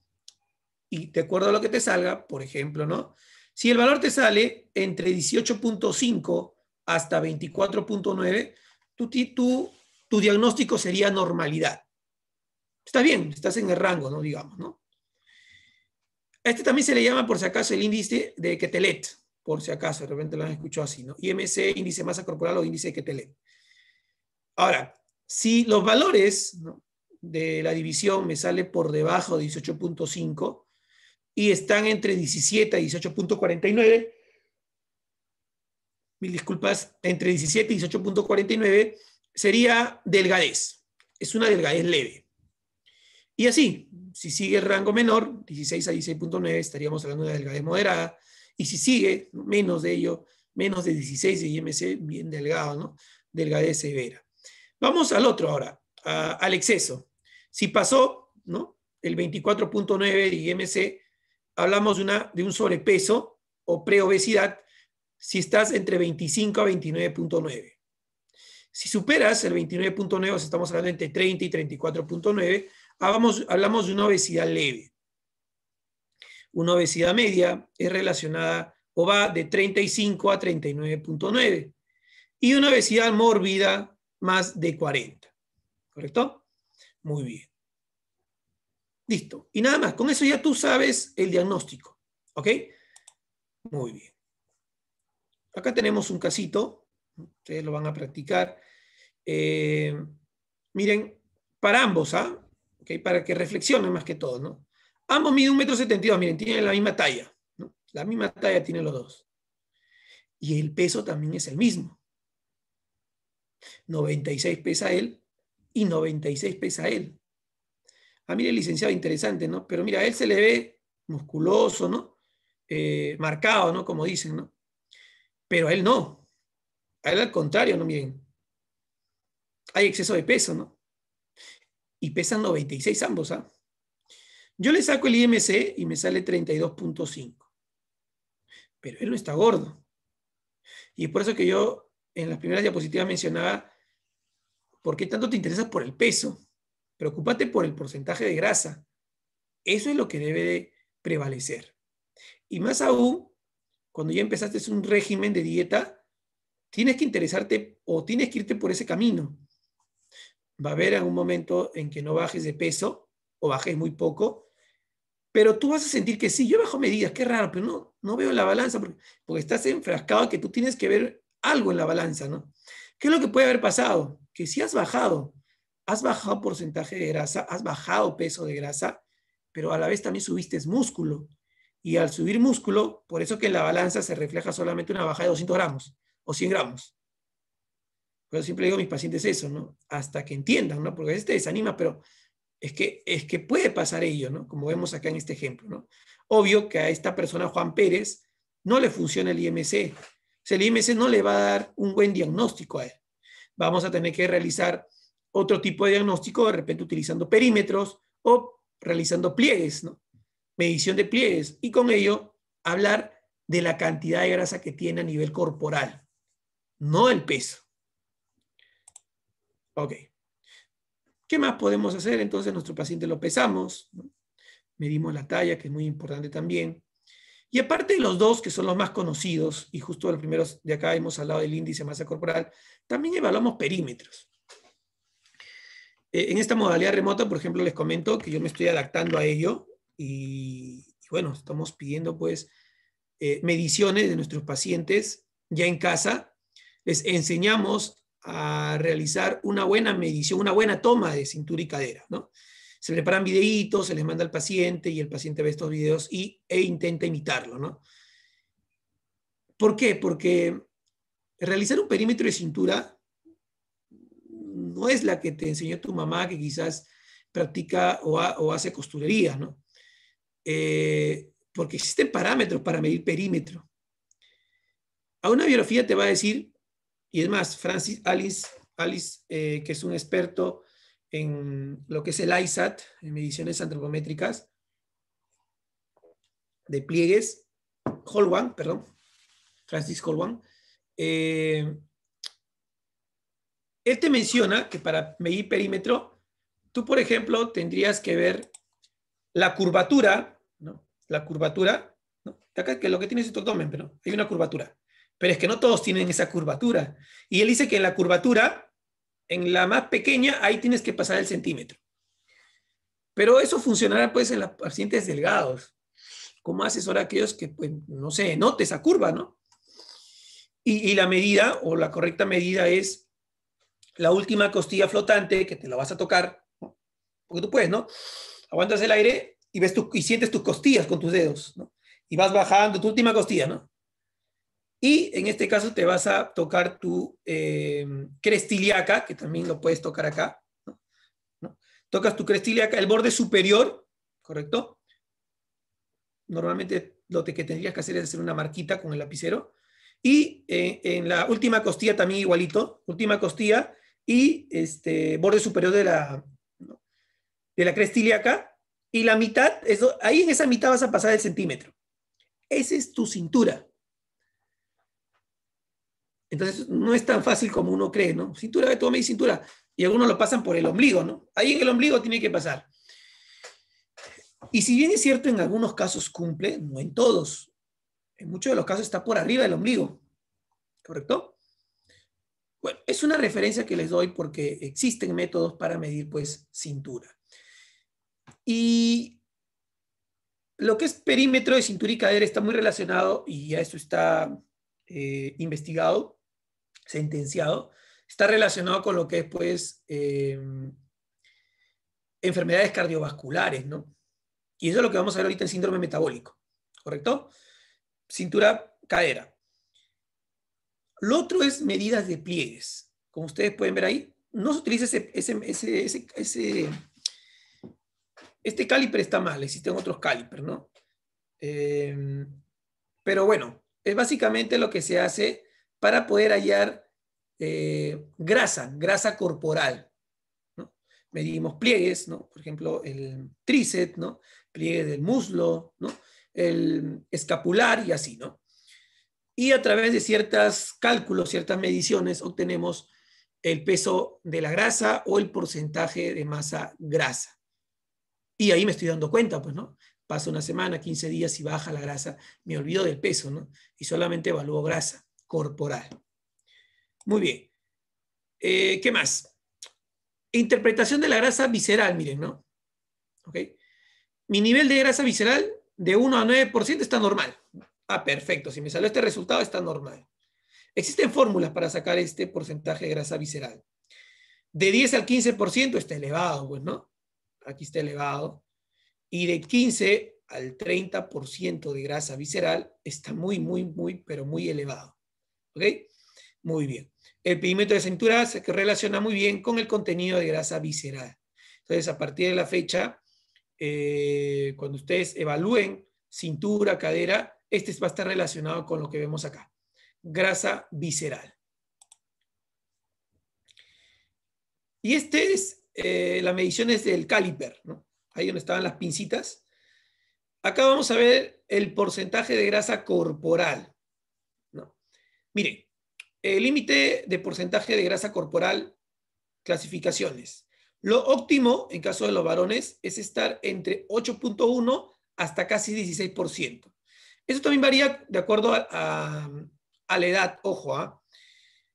y de acuerdo a lo que te salga, por ejemplo, ¿no? Si el valor te sale entre 18.5 hasta 24.9, tu, tu diagnóstico sería normalidad. Está bien, estás en el rango, ¿no? Digamos, ¿no? Este también se le llama, por si acaso, el índice de Ketelet, por si acaso, de repente lo han escuchado así, ¿no? IMC, índice masa corporal o índice de Ketelet. Ahora, si los valores, de la división me sale por debajo de 18.5 y están entre 17 y 18.49. Mil disculpas, entre 17 y 18.49 sería delgadez. Es una delgadez leve. Y así, si sigue el rango menor, 16 a 16.9, estaríamos hablando de una delgadez moderada. Y si sigue menos de ello, menos de 16 de IMC, bien delgado, ¿no? Delgadez severa. Vamos al otro ahora, al exceso. Si pasó, ¿no? El 24.9 de IMC, hablamos de, una, de un sobrepeso o preobesidad si estás entre 25 a 29.9. Si superas el 29.9, o estamos hablando entre 30 y 34.9, hablamos de una obesidad leve. Una obesidad media es relacionada o va de 35 a 39.9 y una obesidad mórbida más de 40. ¿Correcto? Muy bien. Listo. Y nada más. Con eso ya tú sabes el diagnóstico. ¿Ok? Muy bien. Acá tenemos un casito. Ustedes lo van a practicar. Eh, miren, para ambos, ¿ah? ¿Okay? Para que reflexionen más que todo, ¿no? Ambos miden un metro setenta y Miren, tienen la misma talla. La misma talla tienen los dos. Y el peso también es el mismo. 96 pesa él y 96 pesa él. mí ah, mire, licenciado, interesante, ¿no? Pero mira, a él se le ve musculoso, ¿no? Eh, marcado, ¿no? Como dicen, ¿no? Pero a él no. A él al contrario, ¿no? Miren. Hay exceso de peso, ¿no? Y pesan 96 ambos, ¿ah? Yo le saco el IMC y me sale 32.5. Pero él no está gordo. Y es por eso que yo en las primeras diapositivas mencionaba ¿Por qué tanto te interesas por el peso? Preocúpate por el porcentaje de grasa. Eso es lo que debe prevalecer. Y más aún, cuando ya empezaste un régimen de dieta, tienes que interesarte o tienes que irte por ese camino. Va a haber algún momento en que no bajes de peso o bajes muy poco, pero tú vas a sentir que sí, yo bajo medidas, qué raro, pero no, no veo la balanza, porque, estás enfrascado que tú tienes que ver algo en la balanza, ¿no? ¿Qué es lo que puede haber pasado? que si has bajado, has bajado porcentaje de grasa, has bajado peso de grasa, pero a la vez también subiste músculo. Y al subir músculo, por eso que en la balanza se refleja solamente una baja de 200 gramos o 100 gramos. Pero siempre digo a mis pacientes eso, ¿no? Hasta que entiendan, ¿no? Porque a veces te desanima, pero es que, es que puede pasar ello, ¿no? Como vemos acá en este ejemplo, ¿no? Obvio que a esta persona, Juan Pérez, no le funciona el IMC. O el IMC no le va a dar un buen diagnóstico a él vamos a tener que realizar otro tipo de diagnóstico, de repente utilizando perímetros o realizando pliegues, ¿no? medición de pliegues, y con ello hablar de la cantidad de grasa que tiene a nivel corporal, no el peso. Ok. ¿Qué más podemos hacer? Entonces nuestro paciente lo pesamos, medimos la talla, que es muy importante también, y aparte de los dos, que son los más conocidos, y justo los primeros de acá hemos hablado del índice de masa corporal, también evaluamos perímetros. Eh, en esta modalidad remota, por ejemplo, les comento que yo me estoy adaptando a ello y, bueno, estamos pidiendo pues eh, mediciones de nuestros pacientes ya en casa. Les enseñamos a realizar una buena medición, una buena toma de cintura y cadera, ¿no? se preparan videitos, se les manda al paciente y el paciente ve estos videos y, e intenta imitarlo, ¿no? ¿Por qué? Porque realizar un perímetro de cintura no es la que te enseñó tu mamá que quizás practica o, hace costurería, ¿no? Eh, porque existen parámetros para medir perímetro. A una biografía te va a decir, y es más, Francis Alice, Alice eh, que es un experto en lo que es el ISAT, en mediciones antropométricas de pliegues, Holwan, perdón, Francis Holwan, eh, él te menciona que para medir perímetro, tú, por ejemplo, tendrías que ver la curvatura, ¿no? La curvatura, Acá que lo que tiene es tu abdomen, pero hay una curvatura. Pero es que no todos tienen esa curvatura. Y él dice que en la curvatura en la más pequeña, ahí tienes que pasar el centímetro. Pero eso funcionará pues en los pacientes delgados. ¿Cómo haces ahora aquellos que, pues, no sé, note esa curva, no? Y, la medida o la correcta medida es la última costilla flotante que te la vas a tocar, porque tú puedes, ¿no? Aguantas el aire y, ves tu, y sientes tus costillas con tus dedos, ¿no? Y vas bajando tu última costilla, ¿no? Y en este caso te vas a tocar tu eh, crestiliaca, que también lo puedes tocar acá. Tocas tu crestiliaca, el borde superior, ¿correcto? Normalmente lo que tendrías que hacer es hacer una marquita con el lapicero. Y eh, en la última costilla también igualito, última costilla y este borde superior de la, de la crestiliaca. Y la mitad, eso, ahí en esa mitad vas a pasar el centímetro. Esa es tu cintura. Entonces, no es tan fácil como uno cree, ¿no? Cintura, de toma y cintura. Y algunos lo pasan por el ombligo, ¿no? Ahí en el ombligo tiene que pasar. Y si bien es cierto, en algunos casos cumple, no en todos. En muchos de los casos está por arriba del ombligo, ¿correcto? Bueno, es una referencia que les doy porque existen métodos para medir, pues, cintura. Y lo que es perímetro de cintura y cadera está muy relacionado, y ya esto está eh, investigado, sentenciado, está relacionado con lo que es, pues, em, enfermedades cardiovasculares, ¿no? Y eso es lo que vamos a ver ahorita en síndrome metabólico, ¿correcto? Cintura, cadera. Lo otro es medidas de pliegues. Como ustedes pueden ver ahí, no se utiliza ese, ese, ese, este caliper está mal, existen otros caliper ¿no? Em, pero bueno, es básicamente lo que se hace para poder hallar eh, grasa, grasa corporal. Medimos pliegues, por ejemplo, el tríceps, ¿no? pliegue del muslo, el escapular y así. Y a través de ciertos cálculos, ciertas mediciones, obtenemos el peso de la grasa o el porcentaje de masa grasa. Y ahí me estoy dando cuenta, pues, ¿no? Paso una semana, 15 días y baja la grasa, me olvido del peso, Y solamente evalúo grasa corporal. Muy bien. Eh, ¿Qué más? Interpretación de la grasa visceral, miren, ¿no? ¿Ok? Mi nivel de grasa visceral de 1 a 9% está normal. Ah, perfecto. Si me salió este resultado, está normal. Existen fórmulas para sacar este porcentaje de grasa visceral. De 10 al 15% está elevado, pues, ¿no? Aquí está elevado. Y de 15 al 30% de grasa visceral está muy, muy, muy, pero muy elevado. ¿Ok? Muy bien. El pigmento de cintura se relaciona muy bien con el contenido de grasa visceral. Entonces, a partir de la fecha, eh, cuando ustedes evalúen cintura, cadera, este va a estar relacionado con lo que vemos acá. Grasa visceral. Y este es eh, la medición mediciones del caliper, ¿no? ahí donde estaban las pincitas. Acá vamos a ver el porcentaje de grasa corporal. Miren, el límite de porcentaje de grasa corporal, clasificaciones. Lo óptimo, en caso de los varones, es estar entre 8.1 hasta casi 16%. Eso también varía de acuerdo a, la edad, ojo, ¿ah?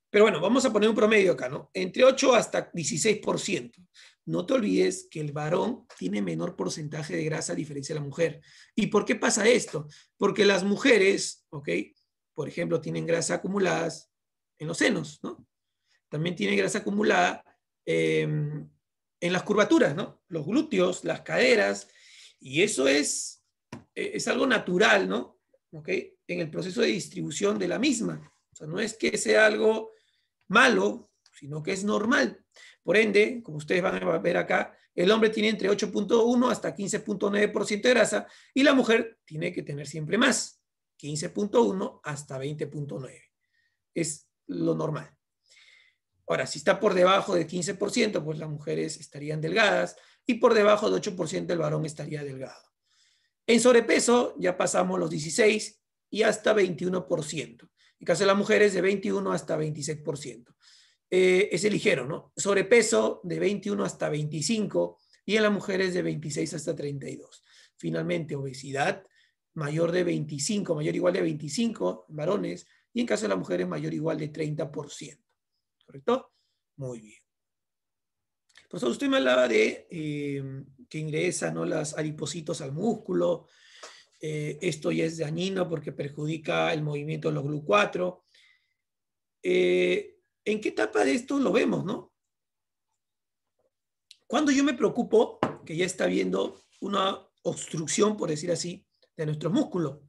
Pero bueno, vamos a poner un promedio acá, ¿no? Entre 8 hasta 16%. No te olvides que el varón tiene menor porcentaje de grasa a diferencia de la mujer. ¿Y por qué pasa esto? Porque las mujeres, ¿ok? por ejemplo, tienen grasa acumuladas en los senos, ¿no? También tienen grasa acumulada em, en las curvaturas, ¿no? Los glúteos, las caderas, y eso es, e, es algo natural, ¿no? En el proceso de distribución de la misma. O sea, no es que sea algo malo, sino que es normal. Por ende, como ustedes van a ver acá, el hombre tiene entre 8.1 hasta 15.9% de grasa y la mujer tiene que tener siempre más. 15.1 hasta 20.9. Es lo normal. Ahora, si está por debajo de 15%, pues las mujeres estarían delgadas y por debajo de 8% el varón estaría delgado. En sobrepeso ya pasamos los 16 y hasta 21%. En el caso de las mujeres de 21 hasta 26%. Eh, es ligero, ¿no? Sobrepeso de 21 hasta 25 y en las mujeres de 26 hasta 32. Finalmente, obesidad mayor de 25, mayor o igual de 25 varones, y en caso de las mujeres mayor o igual de 30%. ¿Correcto? Muy bien. eso usted me hablaba de eh, que ingresan los las adipocitos al músculo. Eh, esto ya es dañino porque perjudica el movimiento de los GLU4. Eh, ¿En qué etapa de esto lo vemos, no? Cuando yo me preocupo, que ya está viendo una obstrucción, por decir así, de nuestro músculo.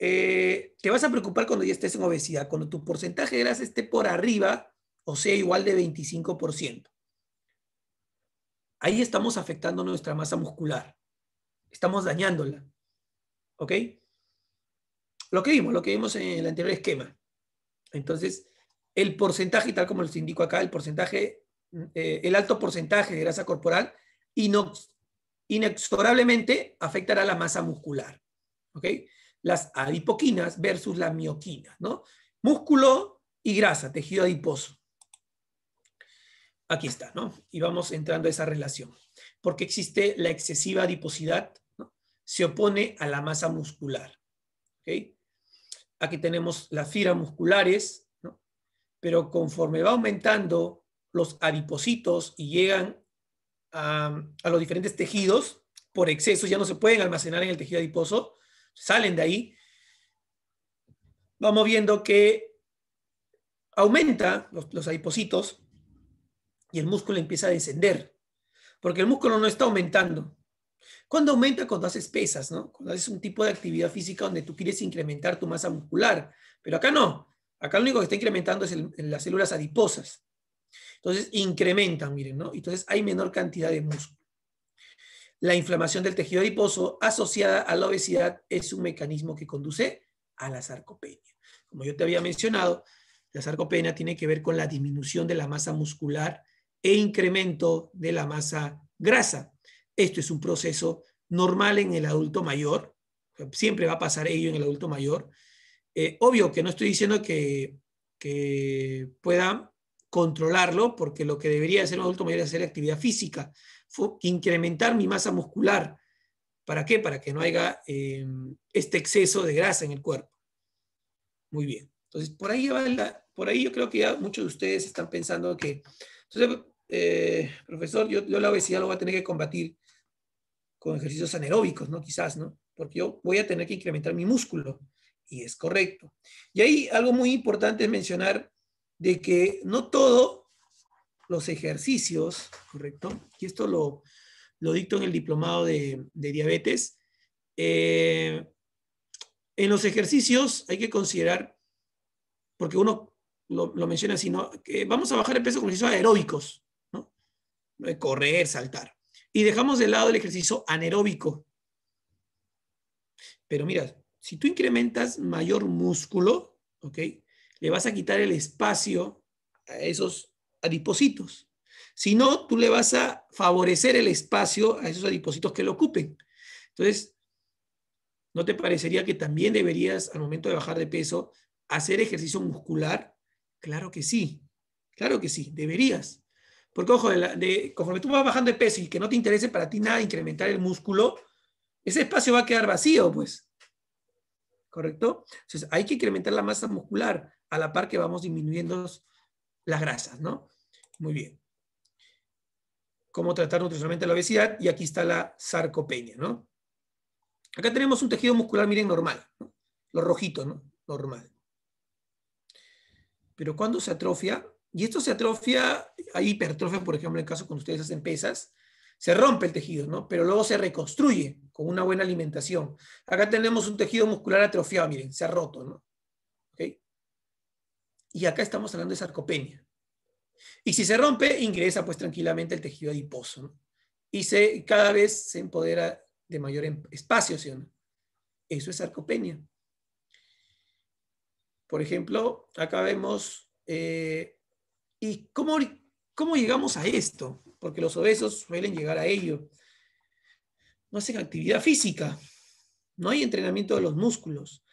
Eh, te vas a preocupar cuando ya estés en obesidad, cuando tu porcentaje de grasa esté por arriba, o sea, igual de 25%. Ahí estamos afectando nuestra masa muscular. Estamos dañándola. ¿Ok? Lo que vimos, lo que vimos en el anterior esquema. Entonces, el porcentaje, tal como les indico acá, el porcentaje, mm, eh, el alto porcentaje de grasa corporal y no inexorablemente afectará la masa muscular. ¿Ok? Las adipoquinas versus la mioquina, ¿no? Músculo y grasa, tejido adiposo. Aquí está, ¿no? Y vamos entrando a esa relación. Porque existe la excesiva adiposidad, ¿no? se opone a la masa muscular. ¿Ok? Aquí tenemos las fibras musculares, ¿no? pero conforme va aumentando los adipocitos y llegan a, los diferentes tejidos por exceso, ya no se pueden almacenar en el tejido adiposo, salen de ahí. Vamos viendo que aumenta los, adipocitos adipositos y el músculo empieza a descender, porque el músculo no está aumentando. ¿Cuándo aumenta? Cuando haces pesas, ¿no? Cuando haces un tipo de actividad física donde tú quieres incrementar tu masa muscular, pero acá no. Acá lo único que está incrementando es en las células adiposas. Entonces, incrementan, miren, ¿no? Entonces, hay menor cantidad de músculo. La inflamación del tejido adiposo asociada a la obesidad es un mecanismo que conduce a la sarcopenia. Como yo te había mencionado, la sarcopenia tiene que ver con la disminución de la masa muscular e incremento de la masa grasa. Esto es un proceso normal en el adulto mayor, siempre va a pasar ello en el adulto mayor. Eh, obvio que no estoy diciendo que, que pueda controlarlo, porque lo que debería hacer un adulto mayor es hacer actividad física, incrementar mi masa muscular. ¿Para qué? Para que no haya em, este exceso de grasa en el cuerpo. Muy bien. Entonces, por ahí, va por ahí yo creo que muchos de ustedes están pensando que, entonces, eh, profesor, yo, yo la obesidad lo voy a tener que combatir con ejercicios anaeróbicos, ¿no? Quizás, ¿no? Porque yo voy a tener que incrementar mi músculo. Y es correcto. Y ahí algo muy importante es mencionar de que no todos los ejercicios, ¿correcto? Y esto lo, lo dicto en el diplomado de, diabetes. Eh, en los ejercicios hay que considerar, porque uno lo, menciona así, ¿no? Que vamos a bajar el peso con ejercicios aeróbicos, ¿no? Correr, saltar. Y dejamos de lado el ejercicio anaeróbico. Pero mira, si tú incrementas mayor músculo, ¿ok? le vas a quitar el espacio a esos adipositos. Si no, tú le vas a favorecer el espacio a esos adipositos que lo ocupen. Entonces, ¿no te parecería que también deberías, al momento de bajar de peso, hacer ejercicio muscular? Claro que sí, claro que sí, deberías. Porque, ojo, conforme tú vas bajando de peso y que no te interese para ti nada incrementar el músculo, ese espacio va a quedar vacío, pues. ¿Correcto? Entonces, hay que incrementar la masa muscular a la par que vamos disminuyendo las grasas, ¿no? Muy bien. Cómo tratar nutricionalmente la obesidad, y aquí está la sarcopenia, ¿no? Acá tenemos un tejido muscular, miren, normal, ¿no? los rojitos, ¿no? Normal. Pero cuando se atrofia, y esto se atrofia, hay hipertrofia, por ejemplo, en el caso cuando ustedes hacen pesas, se rompe el tejido, ¿no? Pero luego se reconstruye con una buena alimentación. Acá tenemos un tejido muscular atrofiado, miren, se ha roto, ¿no? Y acá estamos hablando de sarcopenia. Y si se rompe, ingresa pues tranquilamente el tejido adiposo. Y se, cada vez se empodera de mayor em-, espacio, ¿sí o no? Eso es sarcopenia. Por ejemplo, acá vemos, eh, ¿y cómo, cómo llegamos a esto? Porque los obesos suelen llegar a ello. No hacen actividad física, no hay entrenamiento de los músculos,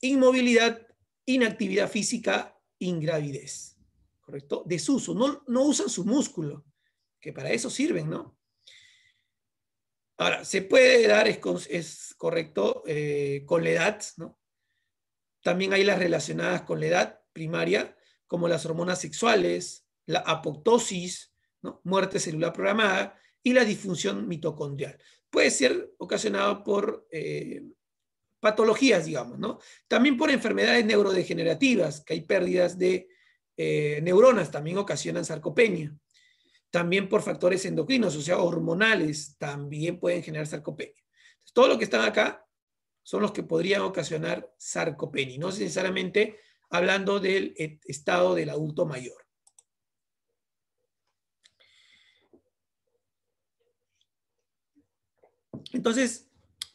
inmovilidad inactividad física, ingravidez, ¿correcto? Desuso, no, no usan su músculo, que para eso sirven, ¿no? Ahora, se puede dar, es, correcto, eh, con la edad, ¿no? También hay las relacionadas con la edad primaria, como las hormonas sexuales, la apoptosis, ¿no? muerte celular programada y la disfunción mitocondrial. Puede ser ocasionado por eh, patologías, digamos, ¿no? También por enfermedades neurodegenerativas, que hay pérdidas de eh, neuronas, también ocasionan sarcopenia. También por factores endocrinos, o sea, hormonales, también pueden generar sarcopenia. todo lo que están acá son los que podrían ocasionar sarcopenia, no necesariamente hablando del estado del adulto mayor. Entonces,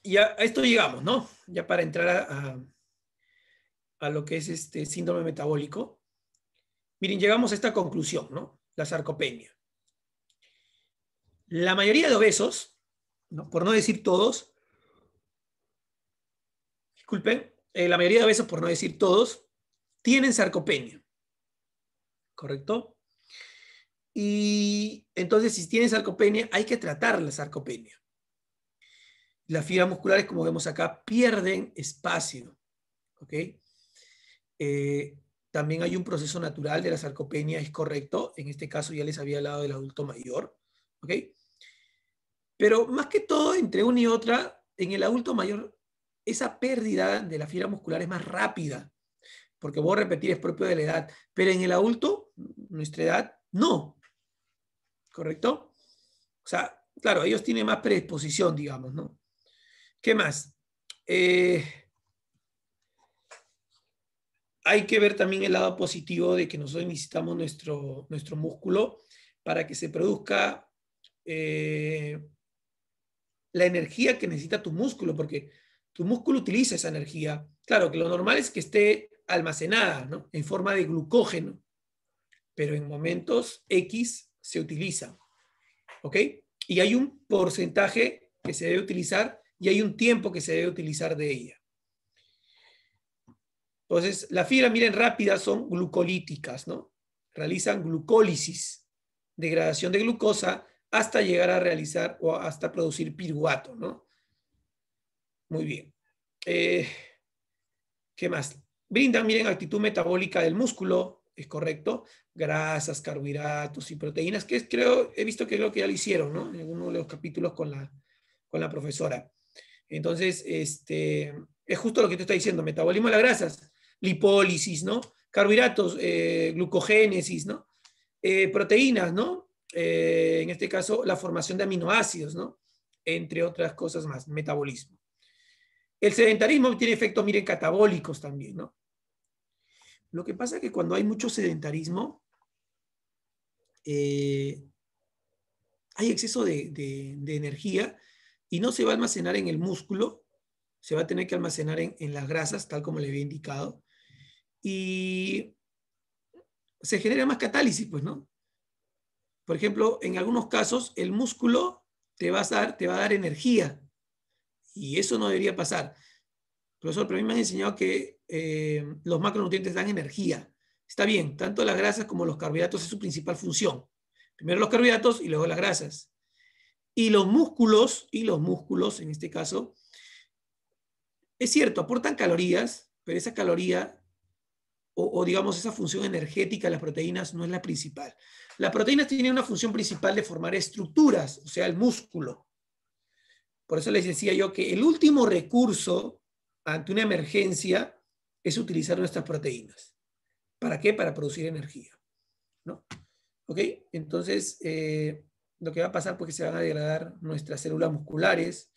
y a, esto llegamos, ¿no? Ya para entrar a, lo que es este síndrome metabólico. Miren, llegamos a esta conclusión, ¿no? La sarcopenia. La mayoría de obesos, ¿no? por no decir todos, disculpen, eh, la mayoría de obesos, por no decir todos, tienen sarcopenia. ¿Correcto? Y entonces, si tienen sarcopenia, hay que tratar la sarcopenia las fibras musculares, como vemos acá, pierden espacio. ¿okay? Eh, también hay un proceso natural de la sarcopenia, es correcto. En este caso ya les había hablado del adulto mayor. ¿okay? Pero más que todo, entre una y otra, en el adulto mayor, esa pérdida de la fibra muscular es más rápida. Porque voy a repetir, es propio de la edad. Pero en el adulto, nuestra edad, no. ¿Correcto? O sea, claro, ellos tienen más predisposición, digamos, ¿no? ¿Qué más? Eh, hay que ver también el lado positivo de que nosotros necesitamos nuestro, nuestro músculo para que se produzca eh, la energía que necesita tu músculo, porque tu músculo utiliza esa energía. Claro que lo normal es que esté almacenada ¿no? en forma de glucógeno, pero en momentos X se utiliza. ¿Ok? Y hay un porcentaje que se debe utilizar y hay un tiempo que se debe utilizar de ella. Entonces, las fibras, miren, rápidas son glucolíticas, ¿no? Realizan glucólisis, degradación de glucosa, hasta llegar a realizar o hasta producir piruato, ¿no? Muy bien. Eh, ¿Qué más? Brindan, miren, actitud metabólica del músculo, es correcto, grasas, carbohidratos y proteínas, que creo, he visto que creo que ya lo hicieron, ¿no? En uno de los capítulos con la, con la profesora. Entonces, este, es justo lo que te está diciendo, metabolismo de las grasas, lipólisis, ¿no? Carbohidratos, eh, glucogénesis, ¿no? Eh, proteínas, ¿no? Eh, en este caso, la formación de aminoácidos, ¿no? Entre otras cosas más, metabolismo. El sedentarismo tiene efectos, miren, catabólicos también, ¿no? Lo que pasa es que cuando hay mucho sedentarismo, hay exceso de energía y no se va a almacenar en el músculo, se va a tener que almacenar en, las grasas, tal como le había indicado, y se genera más catálisis, pues, ¿no? Por ejemplo, en algunos casos el músculo te va a dar, energía y eso no debería pasar. Profesor, pero a mí me han enseñado que eh, los macronutrientes dan energía. Está bien, tanto las grasas como los carbohidratos es su principal función. Primero los carbohidratos y luego las grasas. Y los músculos, y los músculos en este caso, es cierto, aportan calorías, pero esa caloría o, digamos esa función energética de las proteínas no es la principal. Las proteínas tienen una función principal de formar estructuras, o sea, el músculo. Por eso les decía yo que el último recurso ante una emergencia es utilizar nuestras proteínas. ¿Para qué? Para producir energía. ¿no? ¿Ok? Entonces, eh, lo que va a pasar porque pues, se van a degradar nuestras células musculares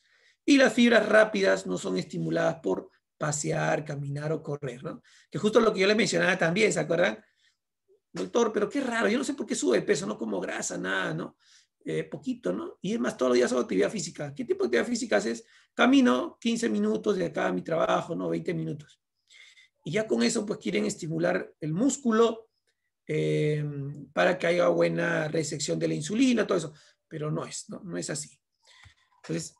y las fibras rápidas no son estimuladas por pasear, caminar o correr, ¿no? Que justo lo que yo le mencionaba también, ¿se acuerdan? Doctor, pero qué raro, yo no sé por qué sube peso, no como grasa, nada, ¿no? Eh, poquito, ¿no? Y es más, todos los días hago actividad física. ¿Qué tipo de actividad física haces? Camino 15 minutos de acá a mi trabajo, ¿no? 20 minutos. Y ya con eso, pues quieren estimular el músculo, Em, para que haya buena resección de la insulina, todo eso. Pero no es, no, es así. Entonces,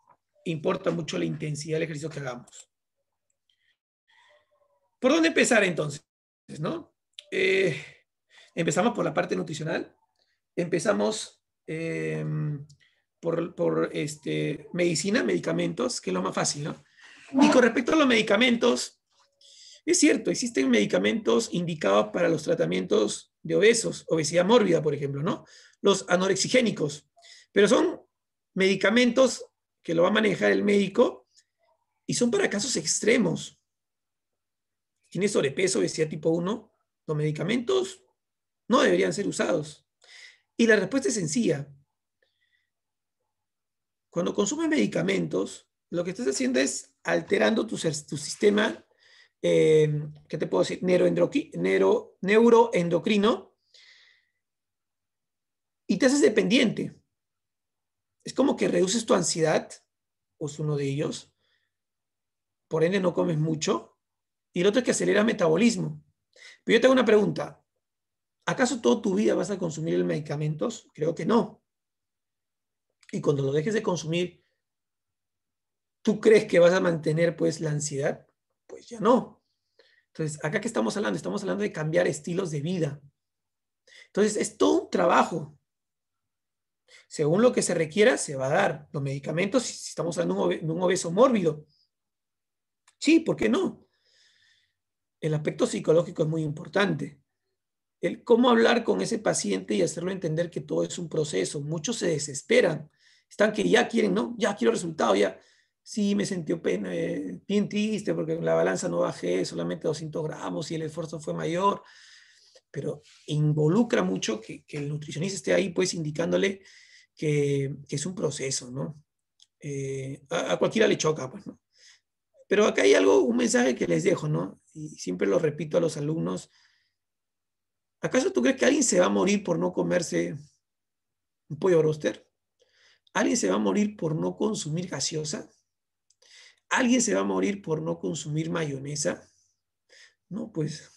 importa mucho la intensidad del ejercicio que hagamos. ¿Por dónde empezar entonces? ¿No? Eh, empezamos por la parte nutricional. Empezamos em, por, este, medicina, medicamentos, que es lo más fácil, ¿no? Y con respecto a los medicamentos, es cierto, existen medicamentos indicados para los tratamientos de obesos, obesidad mórbida, por ejemplo, ¿no? Los anorexigénicos. Pero son medicamentos que lo va a manejar el médico y son para casos extremos. Tiene sobrepeso, obesidad tipo 1, los medicamentos no deberían ser usados. Y la respuesta es sencilla. Cuando consumes medicamentos, lo que estás haciendo es alterando tu, tu sistema Em, ¿qué te puedo decir? Neuroendocrino, y te haces dependiente. Es como que reduces tu ansiedad, o es uno de ellos, por ende no comes mucho, y el otro es que acelera metabolismo. Pero yo te hago una pregunta. ¿Acaso toda tu vida vas a consumir el medicamentos? Creo que no. Y cuando lo dejes de consumir, ¿tú crees que vas a mantener pues la ansiedad? Pues ya no. Entonces, acá qué estamos hablando, estamos hablando de cambiar estilos de vida. Entonces, es todo un trabajo. Según lo que se requiera, se va a dar. Los medicamentos, si estamos hablando de un obeso mórbido. Sí, ¿por qué no? El aspecto psicológico es muy importante. El cómo hablar con ese paciente y hacerlo entender que todo es un proceso. Muchos se desesperan. Están que ya quieren, ¿no? Ya quiero resultado, ya sí me sentí pena, eh, bien triste porque la balanza no bajé solamente 200 gramos y el esfuerzo fue mayor, pero involucra mucho que, el nutricionista esté ahí pues indicándole que, es un proceso, ¿no? Eh, a, cualquiera le choca, pues, ¿no? Pero acá hay algo, un mensaje que les dejo, ¿no? Y siempre lo repito a los alumnos. ¿Acaso tú crees que alguien se va a morir por no comerse un pollo roster? ¿Alguien se va a morir por no consumir gaseosa? ¿Alguien se va a morir por no consumir mayonesa? No, pues.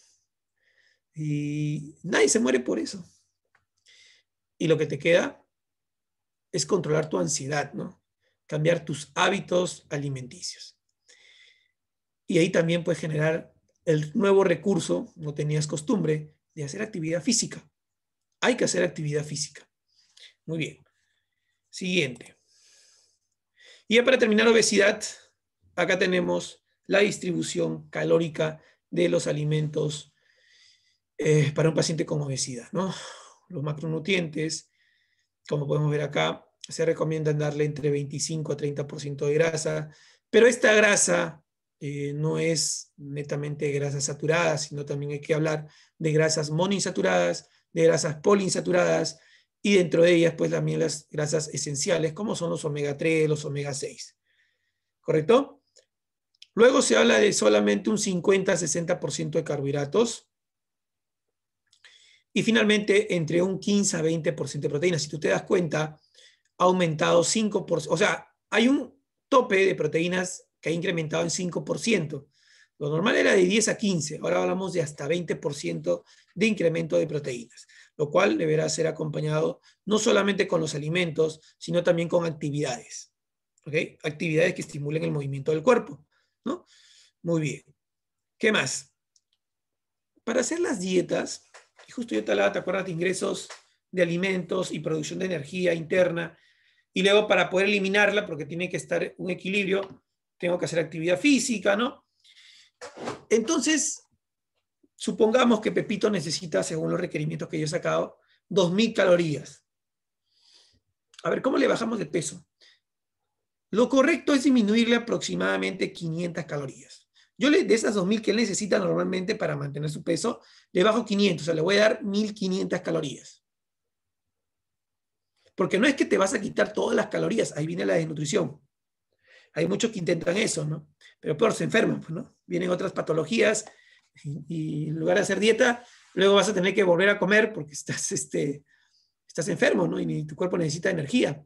Y nadie se muere por eso. Y lo que te queda es controlar tu ansiedad, ¿no? Cambiar tus hábitos alimenticios. Y ahí también puedes generar el nuevo recurso, no tenías costumbre, de hacer actividad física. Hay que hacer actividad física. Muy bien. Siguiente. Y ya para terminar, obesidad Acá tenemos la distribución calórica de los alimentos eh, para un paciente con obesidad. ¿no? Los macronutrientes, como podemos ver acá, se recomiendan darle entre 25 a 30% de grasa, pero esta grasa eh, no es netamente grasa saturada, sino también hay que hablar de grasas monoinsaturadas, de grasas poliinsaturadas y dentro de ellas pues también las grasas esenciales como son los omega 3, los omega 6. ¿Correcto? Luego se habla de solamente un 50-60% de carbohidratos. Y finalmente, entre un 15 a 20% de proteínas. Si tú te das cuenta, ha aumentado 5%. O sea, hay un tope de proteínas que ha incrementado en 5%. Lo normal era de 10 a 15, ahora hablamos de hasta 20% de incremento de proteínas, lo cual deberá ser acompañado no solamente con los alimentos, sino también con actividades. Actividades que estimulen el movimiento del cuerpo. ¿no? Muy bien. ¿Qué más? Para hacer las dietas, y justo yo te hablaba, ¿te acuerdas de ingresos de alimentos y producción de energía interna? Y luego para poder eliminarla, porque tiene que estar un equilibrio, tengo que hacer actividad física, ¿no? Entonces, supongamos que Pepito necesita, según los requerimientos que yo he sacado, 2.000 calorías. A ver, ¿cómo le bajamos de peso? Lo correcto es disminuirle aproximadamente 500 calorías. Yo le, de esas 2.000 que él necesita normalmente para mantener su peso, le bajo 500, o sea, le voy a dar 1.500 calorías. Porque no es que te vas a quitar todas las calorías, ahí viene la desnutrición. Hay muchos que intentan eso, ¿no? Pero por se enferman, pues, ¿no? Vienen otras patologías y, en lugar de hacer dieta, luego vas a tener que volver a comer porque estás, este, estás enfermo, ¿no? Y tu cuerpo necesita energía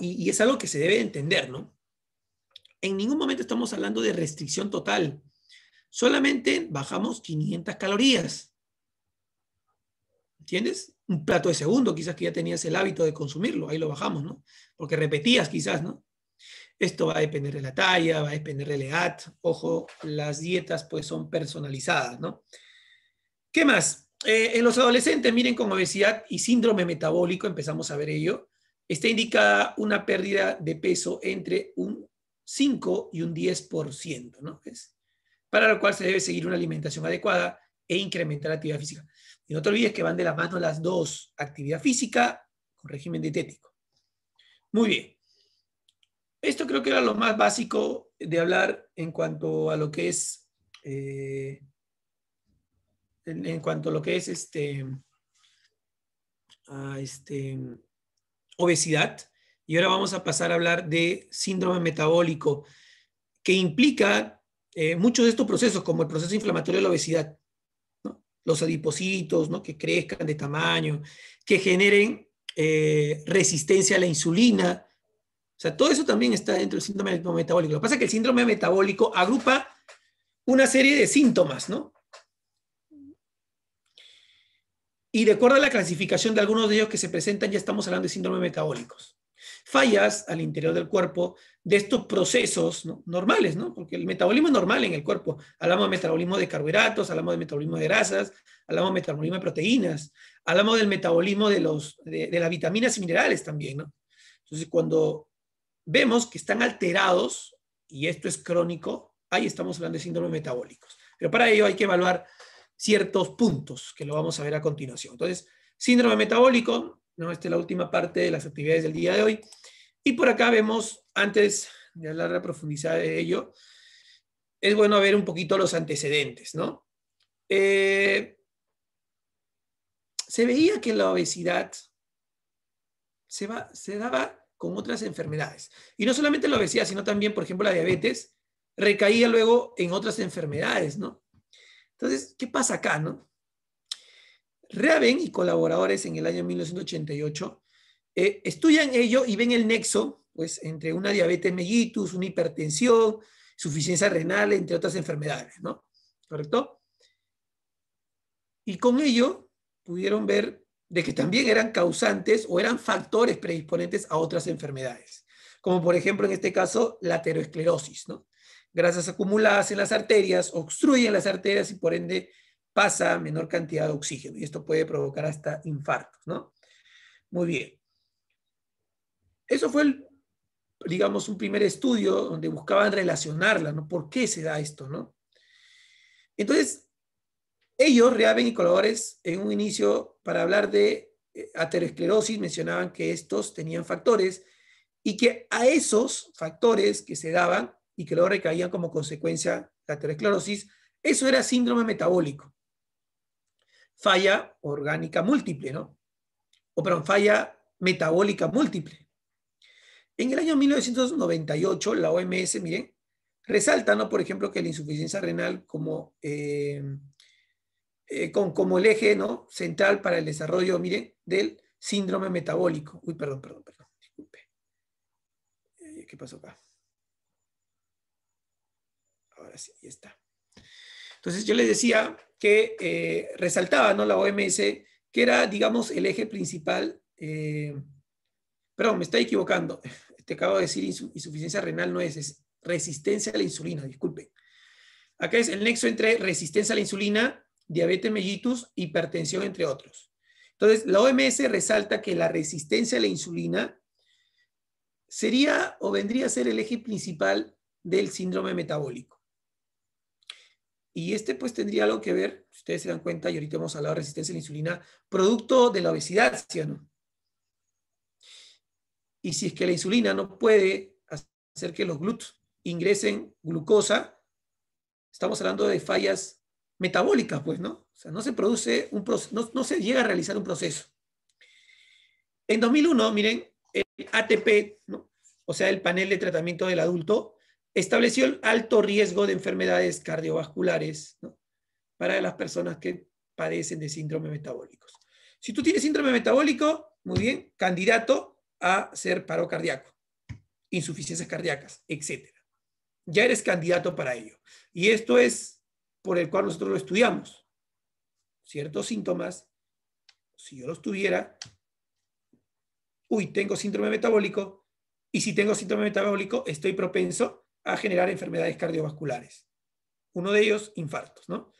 y, es algo que se debe entender, ¿no? En ningún momento estamos hablando de restricción total. Solamente bajamos 500 calorías. ¿Entiendes? Un plato de segundo, quizás que ya tenías el hábito de consumirlo, ahí lo bajamos, ¿no? Porque repetías quizás, ¿no? Esto va a depender de la talla, va a depender de la edad. Ojo, las dietas pues son personalizadas, ¿no? ¿Qué más? Eh, en los adolescentes, miren, con obesidad y síndrome metabólico, empezamos a ver ello, está indicada una pérdida de peso entre un 5 y un 10%, ¿no? para lo cual se debe seguir una alimentación adecuada e incrementar la actividad física. Y no te olvides que van de la mano las dos, actividad física con régimen dietético. Muy bien. Esto creo que era lo más básico de hablar en cuanto a lo que es, eh, en, en, cuanto a lo que es este, a este, obesidad y ahora vamos a pasar a hablar de síndrome metabólico, que implica eh, muchos de estos procesos, como el proceso inflamatorio de la obesidad, los adipositos ¿no? que crezcan de tamaño, que generen eh, resistencia a la insulina. O sea, todo eso también está dentro del síndrome metabólico. Lo que pasa es que el síndrome metabólico agrupa una serie de síntomas, ¿no? Y de acuerdo a la clasificación de algunos de ellos que se presentan, ya estamos hablando de síndromes metabólicos. Fallas al interior del cuerpo de estos procesos normales, ¿no? Porque el metabolismo es normal en el cuerpo. Hablamos de metabolismo de carbohidratos, hablamos de metabolismo de grasas, hablamos de metabolismo de proteínas, hablamos del metabolismo de, los, de, de las vitaminas y minerales también, ¿no? Entonces, cuando vemos que están alterados, y esto es crónico, ahí estamos hablando de síndromes metabólicos. Pero para ello hay que evaluar ciertos puntos que lo vamos a ver a continuación. Entonces, síndrome metabólico, ¿no? esta es la última parte de las actividades del día de hoy. Y por acá vemos, antes de hablar a profundidad de ello, es bueno ver un poquito los antecedentes, ¿no? Eh, se veía que la obesidad se, va, se daba con otras enfermedades. Y no solamente la obesidad, sino también, por ejemplo, la diabetes recaía luego en otras enfermedades, ¿no? Entonces, ¿qué pasa acá, no? Reaven y colaboradores en el año 1988 eh, estudian ello y ven el nexo pues, entre una diabetes mellitus, una hipertensión, suficiencia renal, entre otras enfermedades, ¿no? ¿Correcto? Y con ello pudieron ver de que también eran causantes o eran factores predisponentes a otras enfermedades, como por ejemplo en este caso la ateroesclerosis, ¿no? grasas acumuladas en las arterias, obstruyen las arterias y por ende pasa menor cantidad de oxígeno y esto puede provocar hasta infartos, ¿no? Muy bien. Eso fue, digamos, un primer estudio donde buscaban relacionarla, ¿no? ¿Por qué se da esto, no? Entonces, ellos, Reaven y colores en un inicio, para hablar de eh, aterosclerosis, mencionaban que estos tenían factores y que a esos factores que se daban y que luego recaían como consecuencia la aterosclerosis, eso era síndrome metabólico. Falla orgánica múltiple, ¿no? O perdón, falla metabólica múltiple. En el año 1998, la OMS, miren, resalta, ¿no? Por ejemplo, que la insuficiencia renal como, eh, eh, con, como el eje, ¿no? Central para el desarrollo, miren, del síndrome metabólico. Uy, perdón, perdón, perdón, disculpe. Eh, ¿Qué pasó acá? Ahora sí, ya está. Entonces yo les decía que eh, resaltaba ¿no? la OMS que era, digamos, el eje principal. Eh, perdón, me estoy equivocando. Te acabo de decir insuficiencia renal no es, es resistencia a la insulina, disculpen. Acá es el nexo entre resistencia a la insulina, diabetes mellitus, hipertensión, entre otros. Entonces, la OMS resalta que la resistencia a la insulina sería o vendría a ser el eje principal del síndrome metabólico. Y este pues tendría algo que ver, si ustedes se dan cuenta, y ahorita hemos hablado de resistencia a la insulina, producto de la obesidad, no? Y si es que la insulina no puede hacer que los glúteos ingresen glucosa, estamos hablando de fallas metabólicas, pues, ¿no? O sea, no se produce un proceso, no, se llega a realizar un proceso. En 2001, miren, el ATP, o sea, el panel de tratamiento del adulto, estableció el alto riesgo de enfermedades cardiovasculares para las personas que padecen de síndrome metabólicos. Si tú tienes síndrome metabólico, muy bien, candidato a ser paro cardíaco, insuficiencias cardíacas, etc. Ya eres candidato para ello. Y esto es por el cual nosotros lo estudiamos. Ciertos síntomas, si yo los tuviera, uy, tengo síndrome metabólico, y si tengo síndrome metabólico, estoy propenso a generar enfermedades cardiovasculares. Uno de ellos, infartos. ¿no?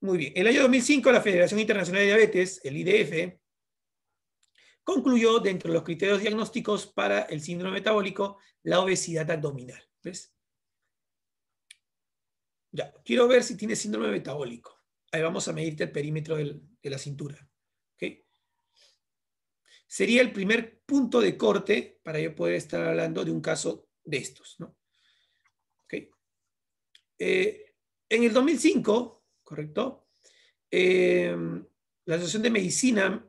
Muy bien. El año 2005, la Federación Internacional de Diabetes, el IDF, concluyó dentro de los criterios diagnósticos para el síndrome metabólico la obesidad abdominal. ¿Ves? Ya, quiero ver si tiene síndrome metabólico. Ahí vamos a medirte el perímetro de la cintura. Sería el primer punto de corte para yo poder estar hablando de un caso de estos. Eh, en el 2005, ¿correcto? Eh, la Asociación de Medicina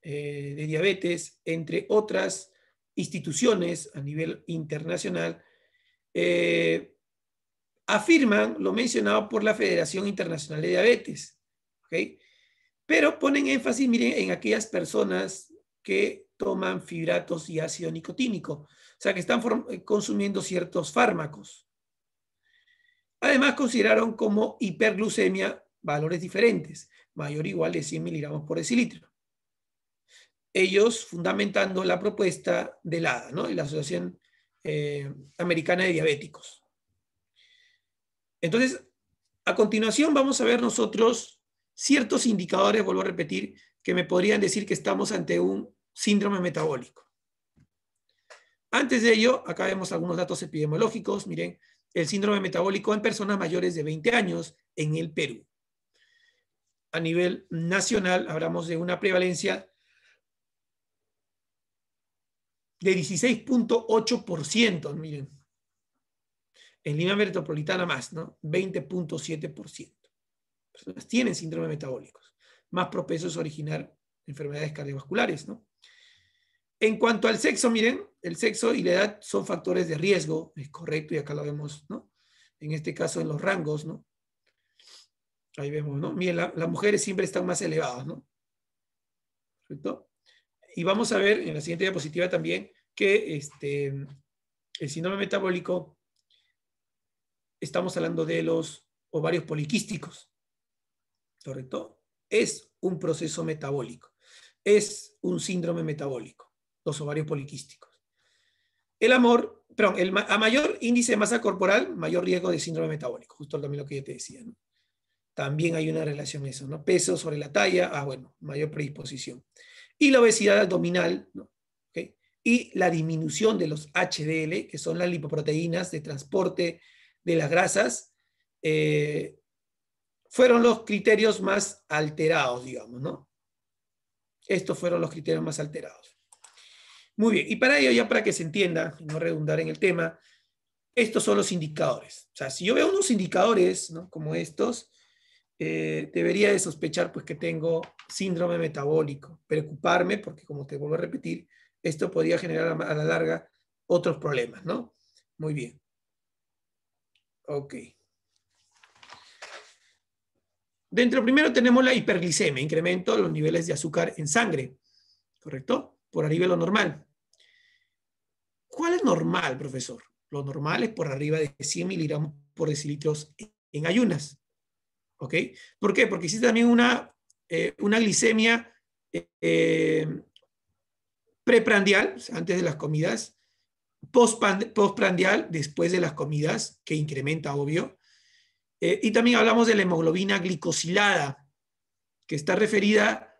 eh, de Diabetes, entre otras instituciones a nivel internacional, afirman lo mencionado por la Federación Internacional de Diabetes. Pero ponen énfasis, en aquellas personas que toman fibratos y ácido nicotínico. O sea, que están eh, consumiendo ciertos fármacos. Además, consideraron como hiperglucemia valores diferentes, mayor o igual de 100 miligramos por decilitro. Ellos fundamentando la propuesta de la, ¿no? la Asociación eh, Americana de Diabéticos. Entonces, a continuación vamos a ver nosotros ciertos indicadores, vuelvo a repetir, que me podrían decir que estamos ante un síndrome metabólico. Antes de ello, acá vemos algunos datos epidemiológicos. Miren, el síndrome metabólico en personas mayores de 20 años en el Perú. A nivel nacional, hablamos de una prevalencia de 16.8%, miren. En Lima Metropolitana más, ¿no? 20.7%. Personas tienen síndrome metabólico, más propensos a originar enfermedades cardiovasculares, ¿no? En cuanto al sexo, miren, el sexo y la edad son factores de riesgo, es correcto, y acá lo vemos, ¿no? En este caso, en los rangos, ¿no? Ahí vemos, ¿no? Miren, las mujeres siempre están más elevadas, ¿no? ¿Correcto? Y vamos a ver en la siguiente diapositiva también que este, el síndrome metabólico, estamos hablando de los ovarios poliquísticos, ¿correcto? Es un proceso metabólico, es un síndrome metabólico los ovarios poliquísticos. El amor, perdón, a mayor índice de masa corporal, mayor riesgo de síndrome metabólico, justo también lo que yo te decía. También hay una relación eso, ¿no? Peso sobre la talla, ah, bueno, mayor predisposición. Y la obesidad abdominal, ¿no? Y la disminución de los HDL, que son las lipoproteínas de transporte de las grasas, eh, fueron los criterios más alterados, digamos, ¿no? Estos fueron los criterios más alterados. Muy bien, y para ello, ya para que se entienda, y no redundar en el tema, estos son los indicadores. O sea, si yo veo unos indicadores como estos, eh, debería de sospechar pues que tengo síndrome metabólico, preocuparme porque como te vuelvo a repetir, esto podría generar a la larga otros problemas, ¿no? Muy bien. Ok. Dentro primero tenemos la hiperglicemia, incremento de los niveles de azúcar en sangre, ¿correcto? Por arriba de lo normal normal, profesor? Lo normal es por arriba de 100 miligramos por decilitros en ayunas. ¿Ok? ¿Por qué? Porque existe también una, eh, una glicemia eh, preprandial, antes de las comidas, postprandial, después de las comidas, que incrementa, obvio. Eh, y también hablamos de la hemoglobina glicosilada, que está referida,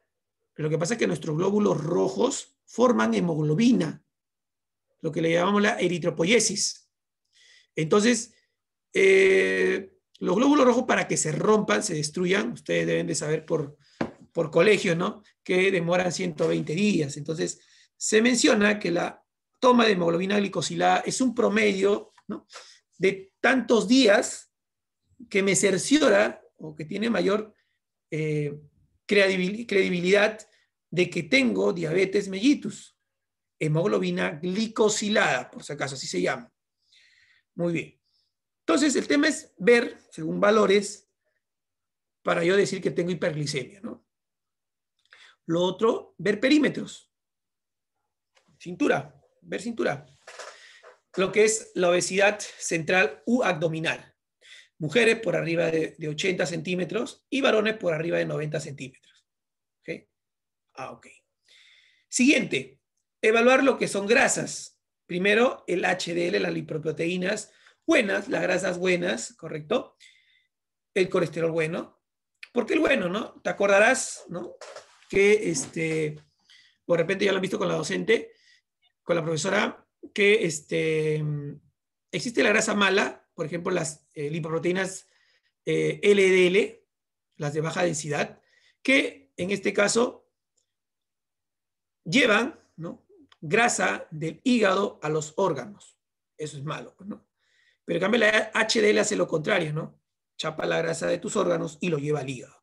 lo que pasa es que nuestros glóbulos rojos forman hemoglobina, lo que le llamamos la eritropoiesis. Entonces, eh, los glóbulos rojos para que se rompan, se destruyan, ustedes deben de saber por, colegio, ¿no? Que demoran 120 días. Entonces, se menciona que la toma de hemoglobina glicosilada es un promedio, ¿no? De tantos días que me cerciora o que tiene mayor eh, credibilidad de que tengo diabetes mellitus hemoglobina glicosilada, por si acaso, así se llama. Muy bien. Entonces, el tema es ver, según valores, para yo decir que tengo hiperglicemia, ¿no? Lo otro, ver perímetros. Cintura, ver cintura. Lo que es la obesidad central u abdominal. Mujeres por arriba de, 80 centímetros y varones por arriba de 90 centímetros. ¿Okay? Ah, ok. Siguiente, evaluar lo que son grasas. Primero, el HDL, las lipoproteínas buenas, las grasas buenas, ¿correcto? El colesterol bueno. Porque el bueno, ¿no? Te acordarás, ¿no? Que este, o de repente ya lo han visto con la docente, con la profesora, que este, existe la grasa mala, por ejemplo, las eh, lipoproteínas LDL, eh, las de baja densidad, que en este caso llevan ¿no? grasa del hígado a los órganos. Eso es malo, pues, ¿no? Pero en cambio la HDL hace lo contrario, ¿no? Chapa la grasa de tus órganos y lo lleva al hígado.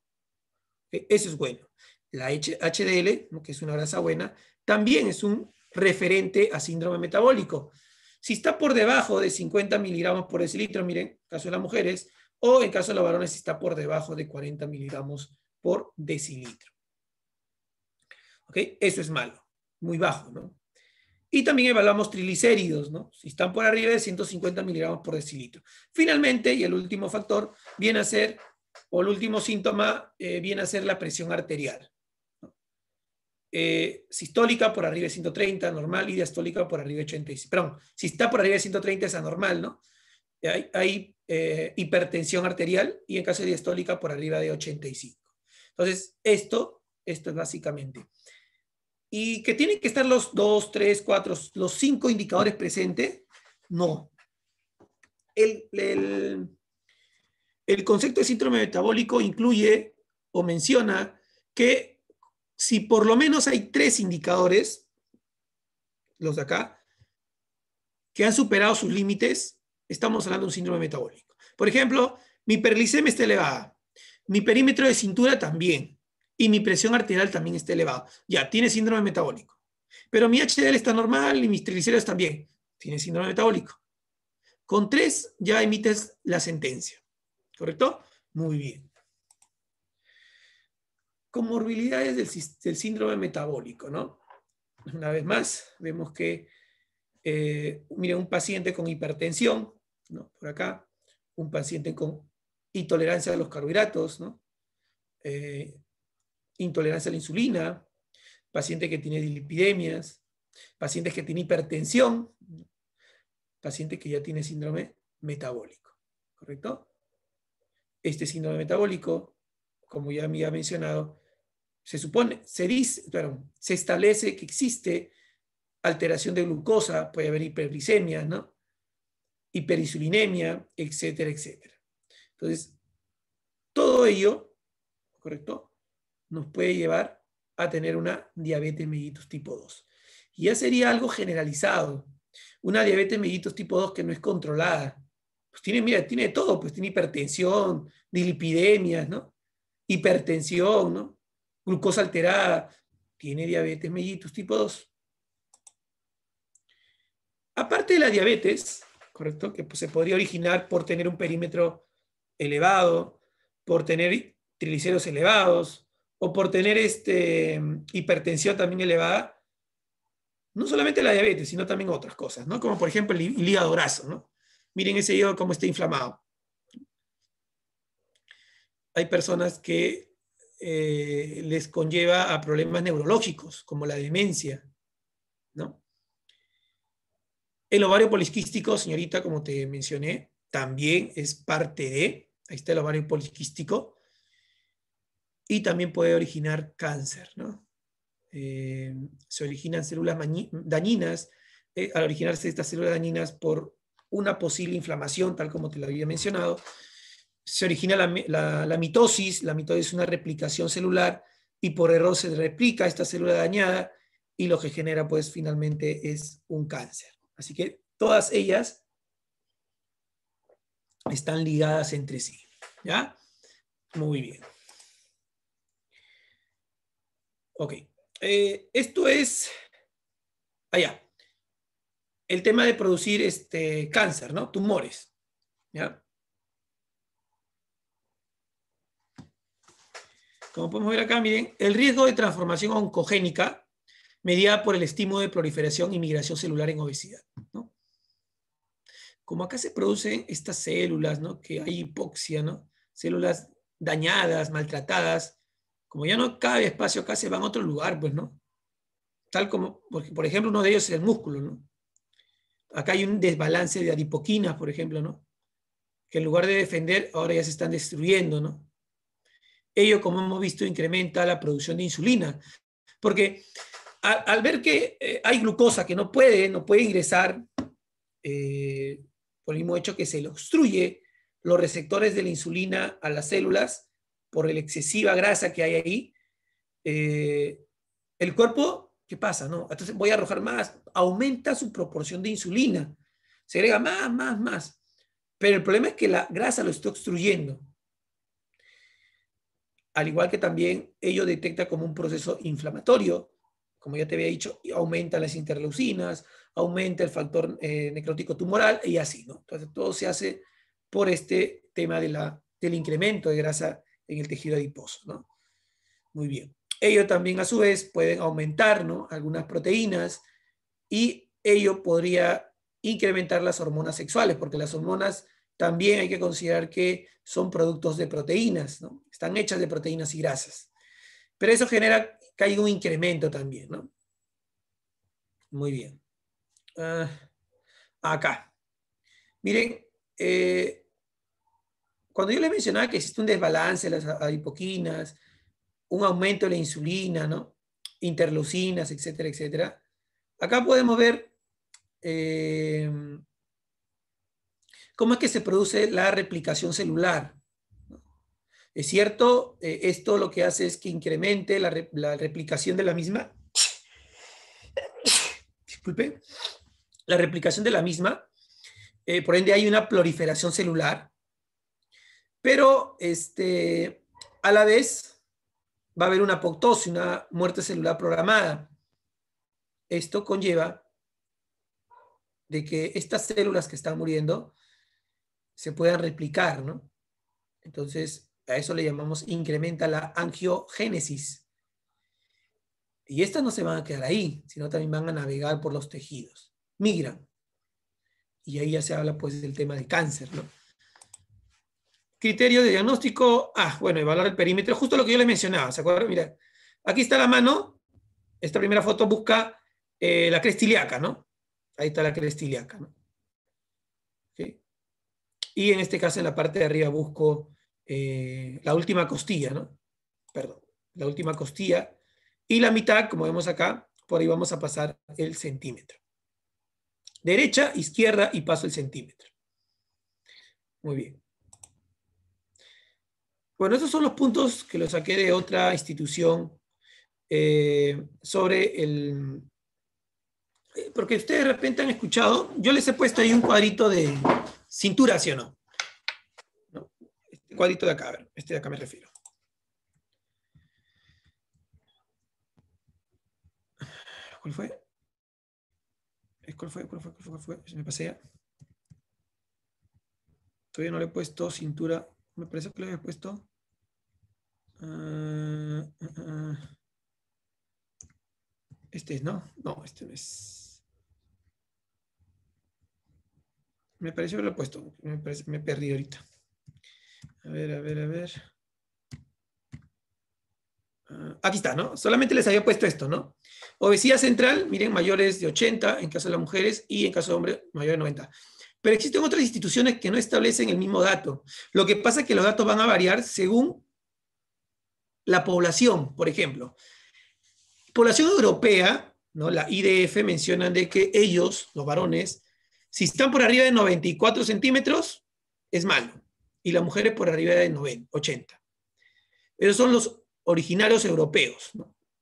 Eso es bueno. La HDL, que es una grasa buena, también es un referente a síndrome metabólico. Si está por debajo de 50 miligramos por decilitro, miren, en caso de las mujeres, o en caso de los varones, si está por debajo de 40 miligramos por decilitro. ¿Ok? Eso es malo, muy bajo, ¿no? Y también evaluamos triglicéridos, ¿no? si están por arriba de 150 miligramos por decilitro. Finalmente, y el último factor, viene a ser, o el último síntoma, eh, viene a ser la presión arterial. Eh, sistólica por arriba de 130, normal, y diastólica por arriba de 80. Perdón, si está por arriba de 130 es anormal, ¿no? Hay, eh, hipertensión arterial y en caso de diastólica por arriba de 85. Entonces, esto, esto es básicamente y que tienen que estar los dos, tres, cuatro, los cinco indicadores presentes. No. El, concepto de síndrome metabólico incluye o menciona que si por lo menos hay tres indicadores, los de acá, que han superado sus límites, estamos hablando de un síndrome metabólico. Por ejemplo, mi perlicemia está elevada, mi perímetro de cintura también, y mi presión arterial también está elevada. Ya, tiene síndrome metabólico. Pero mi HDL está normal y mis triglicéridos también. Tiene síndrome metabólico. Con tres ya emites la sentencia. ¿Correcto? Muy bien. Comorbilidades del, síndrome metabólico, ¿no? Una vez más, vemos que, eh, miren, un paciente con hipertensión, ¿no? Por acá, un paciente con intolerancia a los carbohidratos, ¿no? Eh, intolerancia a la insulina, paciente que tiene lipidemias, pacientes que tienen hipertensión, paciente que ya tiene síndrome metabólico, ¿correcto? Este síndrome metabólico, como ya me ha mencionado, se supone, se dice, se establece que existe alteración de glucosa, puede haber hiperglicemia, ¿no? Hiperinsulinemia, etcétera, etcétera. Entonces, todo ello, ¿correcto? nos puede llevar a tener una diabetes mellitus tipo 2. Y ya sería algo generalizado. Una diabetes mellitus tipo 2 que no es controlada. Pues tiene, mira, tiene todo, pues tiene hipertensión, dilipidemias, ¿no? Hipertensión, ¿no? Glucosa alterada. Tiene diabetes mellitus tipo 2. Aparte de la diabetes, ¿correcto? Que pues, se podría originar por tener un perímetro elevado, por tener triglicéridos elevados, o por tener este, hipertensión también elevada, no solamente la diabetes, sino también otras cosas, ¿no? Como por ejemplo el, hígado graso, ¿no? Miren ese hígado cómo está inflamado. Hay personas que eh, les conlleva a problemas neurológicos, como la demencia, ¿no? El ovario poliquístico, señorita, como te mencioné, también es parte de, ahí está el ovario poliquístico, y también puede originar cáncer. ¿no? Eh, se originan células dañinas, eh, al originarse estas células dañinas por una posible inflamación, tal como te lo había mencionado, se origina la, la mitosis, la mitosis es una replicación celular y por error se replica esta célula dañada y lo que genera pues finalmente es un cáncer. Así que todas ellas están ligadas entre sí, ¿ya? Muy bien. Ok, eh, esto es, allá, el tema de producir este cáncer, ¿no? Tumores, ¿ya? Como podemos ver acá, miren, el riesgo de transformación oncogénica mediada por el estímulo de proliferación y migración celular en obesidad, ¿no? Como acá se producen estas células, ¿no? Que hay hipoxia, ¿no? Células dañadas, maltratadas, como ya no cabe espacio acá, se van a otro lugar, pues, ¿no? Tal como, porque, por ejemplo, uno de ellos es el músculo, ¿no? Acá hay un desbalance de adipoquinas, por ejemplo, ¿no? Que en lugar de defender, ahora ya se están destruyendo, ¿no? Ello, como hemos visto, incrementa la producción de insulina, porque al, ver que eh, hay glucosa que no puede, no puede ingresar, eh, por el mismo hecho que se le obstruye los receptores de la insulina a las células, por la excesiva grasa que hay ahí, eh, el cuerpo, ¿qué pasa? No? Entonces voy a arrojar más, aumenta su proporción de insulina, se agrega más, más, más. Pero el problema es que la grasa lo está obstruyendo. Al igual que también ello detecta como un proceso inflamatorio, como ya te había dicho, aumenta las interleucinas, aumenta el factor eh, necrótico tumoral y así, ¿no? Entonces todo se hace por este tema de la, del incremento de grasa en el tejido adiposo, ¿no? Muy bien. Ellos también a su vez pueden aumentar ¿no? algunas proteínas y ello podría incrementar las hormonas sexuales, porque las hormonas también hay que considerar que son productos de proteínas, ¿no? están hechas de proteínas y grasas. Pero eso genera que un incremento también. ¿no? Muy bien. Ah, acá. Miren, eh, cuando yo le mencionaba que existe un desbalance de las adipoquinas, un aumento de la insulina, ¿no? interleucinas, etcétera, etcétera, acá podemos ver eh, cómo es que se produce la replicación celular. Es cierto, eh, esto lo que hace es que incremente la, replicación de la misma. Disculpe. La replicación de la misma. Eh, por ende, hay una proliferación celular. Pero este, a la vez va a haber una apoptosis, una muerte celular programada. Esto conlleva de que estas células que están muriendo se puedan replicar, ¿no? Entonces, a eso le llamamos incrementa la angiogénesis. Y estas no se van a quedar ahí, sino también van a navegar por los tejidos, migran. Y ahí ya se habla pues del tema del cáncer, ¿no? Criterio de diagnóstico, ah, bueno, evaluar el perímetro, justo lo que yo les mencionaba, ¿se acuerdan? Mira, aquí está la mano, esta primera foto busca eh, la crestiliaca, ¿no? Ahí está la crestiliaca, ¿no? Y en este caso, en la parte de arriba busco eh, la última costilla, ¿no? Perdón, la última costilla. Y la mitad, como vemos acá, por ahí vamos a pasar el centímetro. Derecha, izquierda y paso el centímetro. Muy bien. Bueno, esos son los puntos que los saqué de otra institución eh, sobre el... Eh, porque ustedes de repente han escuchado, yo les he puesto ahí un cuadrito de cintura, ¿sí o no? este cuadrito de acá, este de acá me refiero. ¿Cuál fue? ¿Cuál fue? ¿Cuál fue? ¿Cuál fue? ¿Cuál fue? Se me pasea. Todavía no le he puesto cintura. Me parece que le había puesto. Ah, ah, ah. este es, no, no, este no es. Me pareció haberlo puesto, me, he perdido ahorita. A ver, a ver, a ver. aquí está, ¿no? Solamente les había puesto esto, ¿no? Obesidad central, miren, mayores de 80 en caso de las mujeres y en caso de hombres mayores de 90 pero existen otras instituciones que no establecen el mismo dato. Lo que pasa es que los datos van a variar según la población, por ejemplo. Población europea, ¿no? la IDF mencionan de que ellos, los varones, si están por arriba de 94 centímetros, es malo. Y las mujeres por arriba de 80. Esos son los originarios europeos,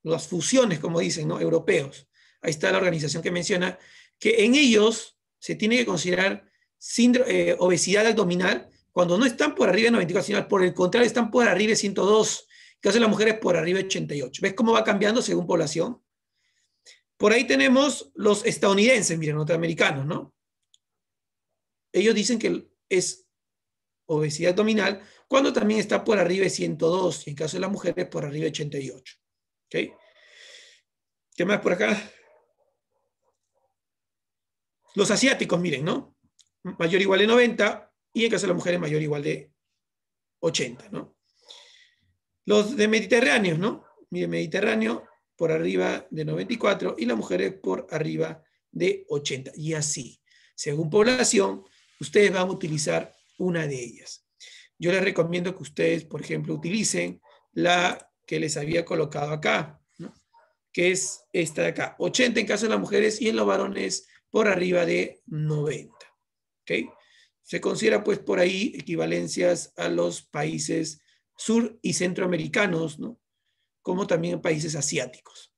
las fusiones, como dicen, ¿no? europeos. Ahí está la organización que menciona, que en ellos se tiene que considerar eh, obesidad abdominal cuando no están por arriba de 94, sino por el contrario, están por arriba de 102 que de las mujeres por arriba de 88. ¿Ves cómo va cambiando según población? Por ahí tenemos los estadounidenses, miren, norteamericanos, ¿no? Ellos dicen que es obesidad abdominal cuando también está por arriba de 102 y en caso de las mujeres por arriba de 88. ¿Qué más por acá? Los asiáticos, miren, ¿no? Mayor igual de 90 y en caso de las mujeres mayor igual de 80, ¿no? Los de Mediterráneos, ¿no? Miren, Mediterráneo por arriba de 94 y las mujeres por arriba de 80. Y así, según población, ustedes van a utilizar una de ellas. Yo les recomiendo que ustedes, por ejemplo, utilicen la que les había colocado acá, ¿no? que es esta de acá, 80 en caso de las mujeres y en los varones por arriba de 90. ¿okay? Se considera pues por ahí equivalencias a los países sur y centroamericanos, ¿no? como también en países asiáticos.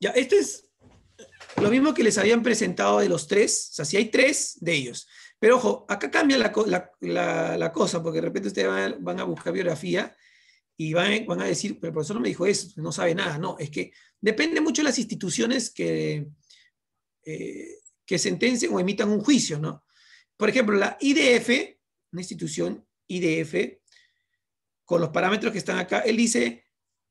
Ya, esto es lo mismo que les habían presentado de los tres, o sea, si hay tres de ellos. Pero ojo, acá cambia la, cosa, porque de repente ustedes van, a, buscar biografía y van, a decir, pero el profesor no me dijo eso, no sabe nada. No, es que depende mucho de las instituciones que, eh, que sentencien o emitan un juicio, ¿no? Por ejemplo, la IDF, una institución IDF, con los parámetros que están acá, él dice,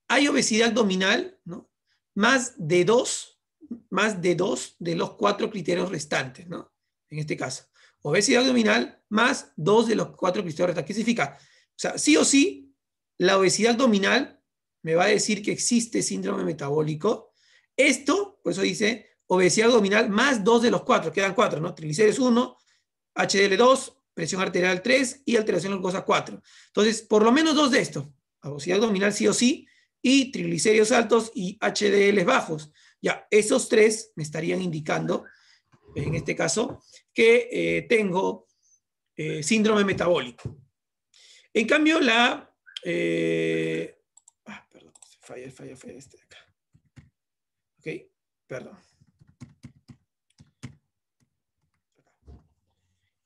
hay obesidad abdominal, ¿no? Más de dos, más de dos de los cuatro criterios restantes, ¿no? En este caso, obesidad abdominal más dos de los cuatro criterios restantes. ¿Qué significa? O sea, sí o sí, la obesidad abdominal me va a decir que existe síndrome metabólico. Esto, por eso dice, obesidad abdominal más dos de los cuatro, quedan cuatro, ¿no? Triglicéridos 1, HDL 2, presión arterial 3 y alteración glucosa 4. Entonces, por lo menos dos de estos, velocidad abdominal sí o sí, y triglicéridos altos y HDL bajos. Ya, esos tres me estarían indicando, en este caso, que eh, tengo eh, síndrome metabólico. En cambio, la... Eh, ah, perdón, falla, falla, falla este de acá. Ok, perdón.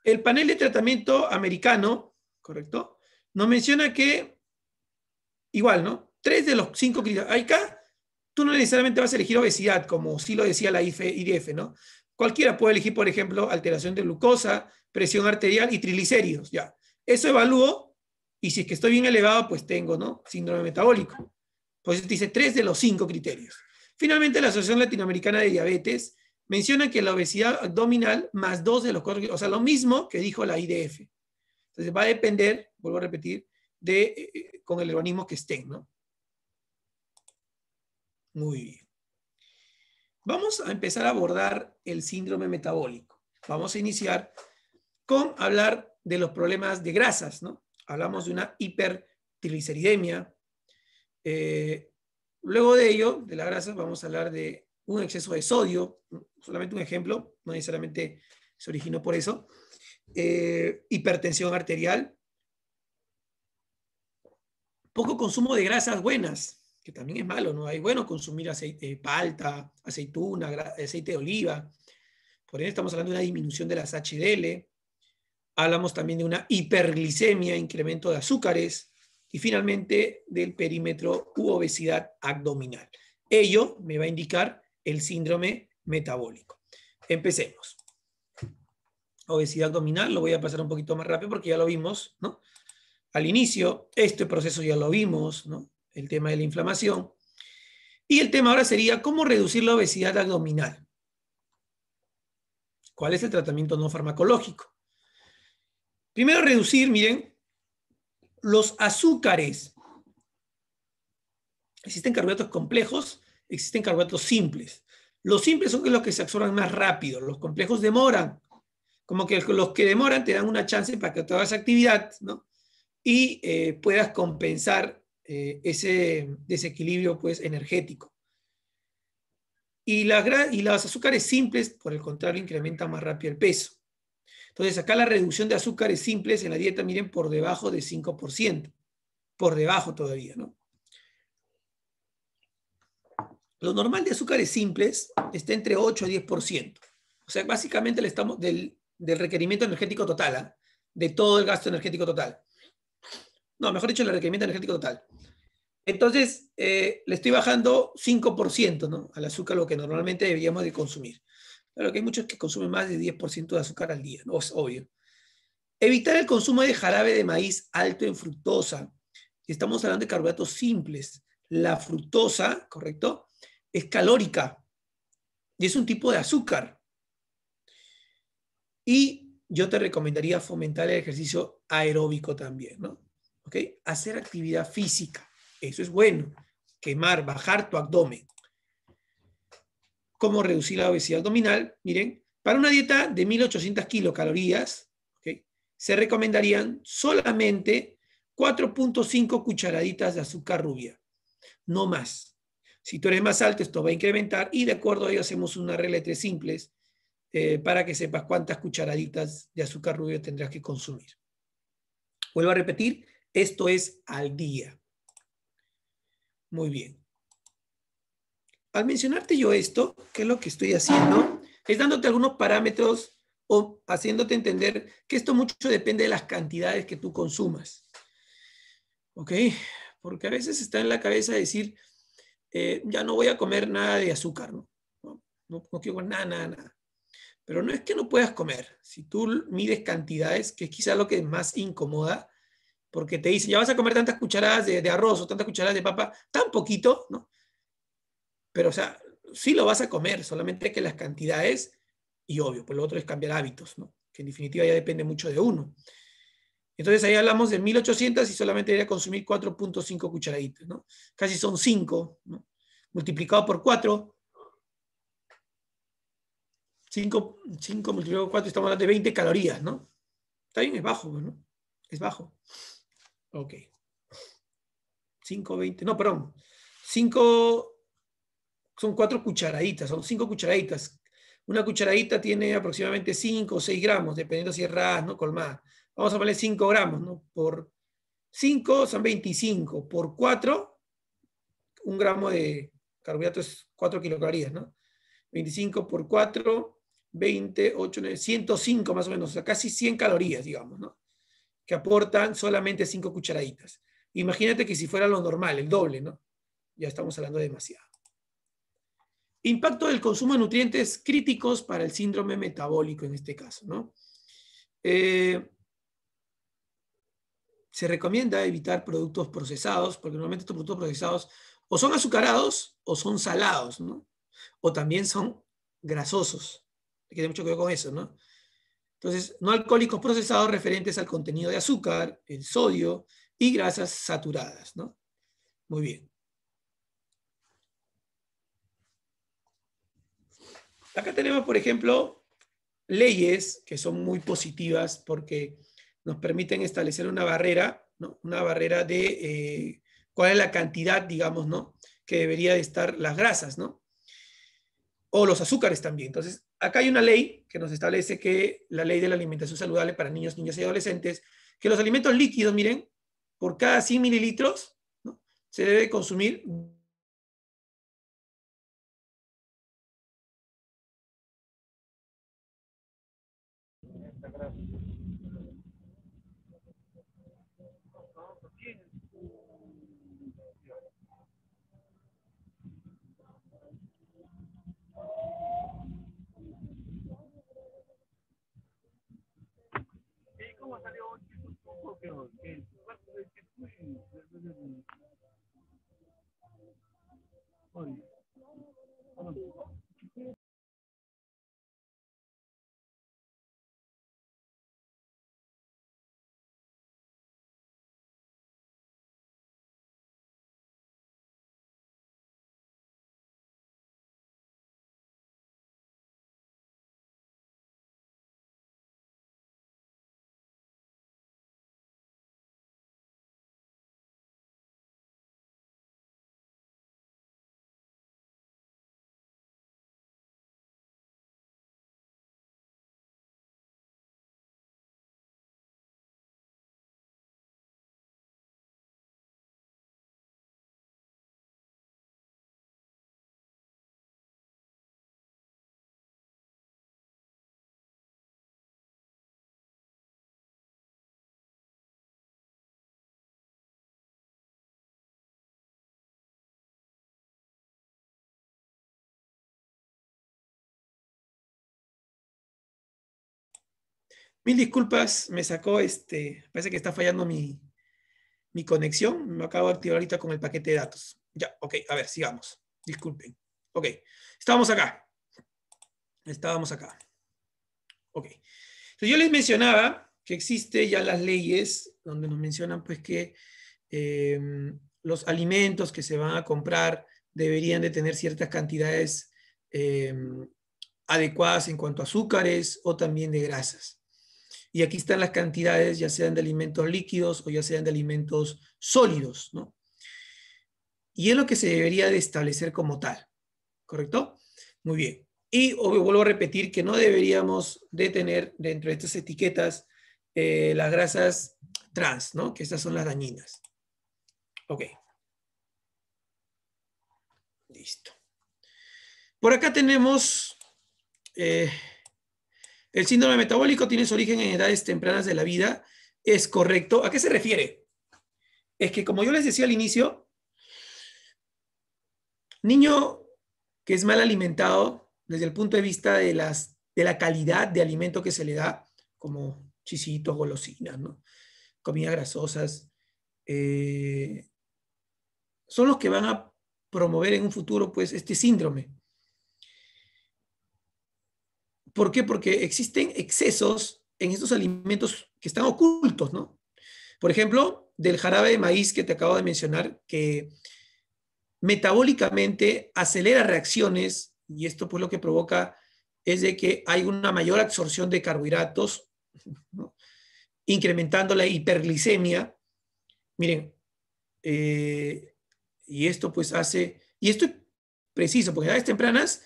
el panel de tratamiento americano, ¿correcto? Nos menciona que, igual, ¿no? Tres de los cinco criterios. Acá tú no necesariamente vas a elegir obesidad, como sí lo decía la IDF, ¿no? Cualquiera puede elegir, por ejemplo, alteración de glucosa, presión arterial y triglicéridos, ya. Eso evalúo y si es que estoy bien elevado, pues tengo, ¿no? Síndrome metabólico. Pues dice tres de los cinco criterios. Finalmente, la Asociación Latinoamericana de Diabetes menciona que la obesidad abdominal más dos de los cuatro, o sea, lo mismo que dijo la IDF. Entonces va a depender, vuelvo a repetir, de eh, eh, con el organismo que estén, ¿no? Muy bien. Vamos a empezar a abordar el síndrome metabólico. Vamos a iniciar con hablar de los problemas de grasas, ¿no? Hablamos de una hipertrigliceridemia. Eh, luego de ello, de las grasas, vamos a hablar de un exceso de sodio, solamente un ejemplo, no necesariamente se originó por eso, eh, hipertensión arterial, poco consumo de grasas buenas, que también es malo, ¿no? hay bueno consumir aceite, eh, palta, aceituna, aceite de oliva, por eso estamos hablando de una disminución de las HDL, hablamos también de una hiperglicemia, incremento de azúcares, y finalmente del perímetro u obesidad abdominal. Ello me va a indicar el síndrome metabólico. Empecemos. Obesidad abdominal, lo voy a pasar un poquito más rápido porque ya lo vimos, ¿no? Al inicio, este proceso ya lo vimos, ¿no? El tema de la inflamación. Y el tema ahora sería cómo reducir la obesidad abdominal. ¿Cuál es el tratamiento no farmacológico? Primero, reducir, miren, los azúcares. Existen carbohidratos complejos existen carbohidratos simples. Los simples son los que se absorben más rápido, los complejos demoran. Como que los que demoran te dan una chance para que tú hagas actividad ¿no? y eh, puedas compensar eh, ese desequilibrio pues, energético. Y, las, y los azúcares simples, por el contrario, incrementan más rápido el peso. Entonces, acá la reducción de azúcares simples en la dieta, miren, por debajo de 5%, por debajo todavía, ¿no? Lo normal de azúcares simples está entre 8 y 10%. O sea, básicamente le estamos del, requerimiento energético total, ¿ah? de todo el gasto energético total. No, mejor dicho, el requerimiento energético total. Entonces, eh, le estoy bajando 5% ¿no? al azúcar, lo que normalmente deberíamos de consumir. Claro que hay muchos que consumen más de 10% de azúcar al día, ¿no? es obvio. Evitar el consumo de jarabe de maíz alto en fructosa. Estamos hablando de carbohidratos simples. La fructosa, ¿correcto? es calórica y es un tipo de azúcar. Y yo te recomendaría fomentar el ejercicio aeróbico también, ¿no? Hacer actividad física, eso es bueno. Quemar, bajar tu abdomen. ¿Cómo reducir la obesidad abdominal? Miren, para una dieta de 1800 kilocalorías, ¿okay? se recomendarían solamente 4.5 cucharaditas de azúcar rubia, no más. Si tú eres más alto, esto va a incrementar y de acuerdo a ello hacemos una regla de tres simples eh, para que sepas cuántas cucharaditas de azúcar rubio tendrás que consumir. Vuelvo a repetir, esto es al día. Muy bien. Al mencionarte yo esto, ¿qué es lo que estoy haciendo? Es dándote algunos parámetros o haciéndote entender que esto mucho depende de las cantidades que tú consumas. ¿Ok? Porque a veces está en la cabeza decir, eh, ya no voy a comer nada de azúcar, ¿no? No, quiero nada, nada, Pero no es que no puedas comer. Si tú mides cantidades, que es quizás lo que más incomoda, porque te dice ya vas a comer tantas cucharadas de, arroz o tantas cucharadas de papa, tan poquito, ¿no? Pero, o sea, sí lo vas a comer, solamente que las cantidades, y obvio, pues lo otro es cambiar hábitos, ¿no? Que en definitiva ya depende mucho de uno. Entonces ahí hablamos de 1800 y solamente debería consumir 4.5 cucharaditas, ¿no? Casi son 5, ¿no? Multiplicado por 4, 5, multiplicado por 4, estamos hablando de 20 calorías, ¿no? Está bien, es bajo, ¿no? Es bajo. Ok. 5, 20, no, perdón. 5, son 4 cucharaditas, son 5 cucharaditas. Una cucharadita tiene aproximadamente 5 o 6 gramos, dependiendo si es ras, ¿no? Colmada vamos a poner 5 gramos, ¿no? Por 5 son 25, por 4, un gramo de carbohidrato es 4 kilocalorías, ¿no? 25 por 4, 20, 8, 9, 105 más o menos, o sea, casi 100 calorías, digamos, ¿no? Que aportan solamente 5 cucharaditas. Imagínate que si fuera lo normal, el doble, ¿no? Ya estamos hablando de demasiado. Impacto del consumo de nutrientes críticos para el síndrome metabólico en este caso, ¿no? Eh, se recomienda evitar productos procesados, porque normalmente estos productos procesados o son azucarados o son salados, ¿no? O también son grasosos. Hay Que tener mucho que ver con eso, ¿no? Entonces, no alcohólicos procesados referentes al contenido de azúcar, el sodio y grasas saturadas, ¿no? Muy bien. Acá tenemos, por ejemplo, leyes que son muy positivas porque nos permiten establecer una barrera, ¿no? una barrera de eh, cuál es la cantidad, digamos, ¿no? que debería de estar las grasas, ¿no? o los azúcares también. Entonces, acá hay una ley que nos establece que la ley de la alimentación saludable para niños, niñas y adolescentes, que los alimentos líquidos, miren, por cada 100 mililitros ¿no? se debe consumir Okay. is the Mil disculpas, me sacó este, parece que está fallando mi, conexión. Me acabo de activar ahorita con el paquete de datos. Ya, ok, a ver, sigamos. Disculpen. Ok, estábamos acá. Estábamos acá. Ok. yo les mencionaba que existen ya las leyes donde nos mencionan pues que em, los alimentos que se van a comprar deberían de tener ciertas cantidades em, adecuadas en cuanto a azúcares o también de grasas. Y aquí están las cantidades, ya sean de alimentos líquidos o ya sean de alimentos sólidos, ¿no? Y es lo que se debería de establecer como tal, ¿correcto? Muy bien. Y vuelvo a repetir que no deberíamos de tener dentro de estas etiquetas eh, las grasas trans, ¿no? Que estas son las dañinas. Ok. Listo. Por acá tenemos... Eh, el síndrome metabólico tiene su origen en edades tempranas de la vida. Es correcto. ¿A qué se refiere? Es que, como yo les decía al inicio, niño que es mal alimentado desde el punto de vista de, las, de la calidad de alimento que se le da, como chisitos, golosinas, comidas grasosas, eh, son los que van a promover en un futuro pues este síndrome. ¿Por qué? Porque existen excesos en estos alimentos que están ocultos, ¿no? Por ejemplo, del jarabe de maíz que te acabo de mencionar, que metabólicamente acelera reacciones y esto pues lo que provoca es de que hay una mayor absorción de carbohidratos, incrementando la hiperglicemia. Miren, eh, y esto pues hace, y esto es preciso, porque a edades tempranas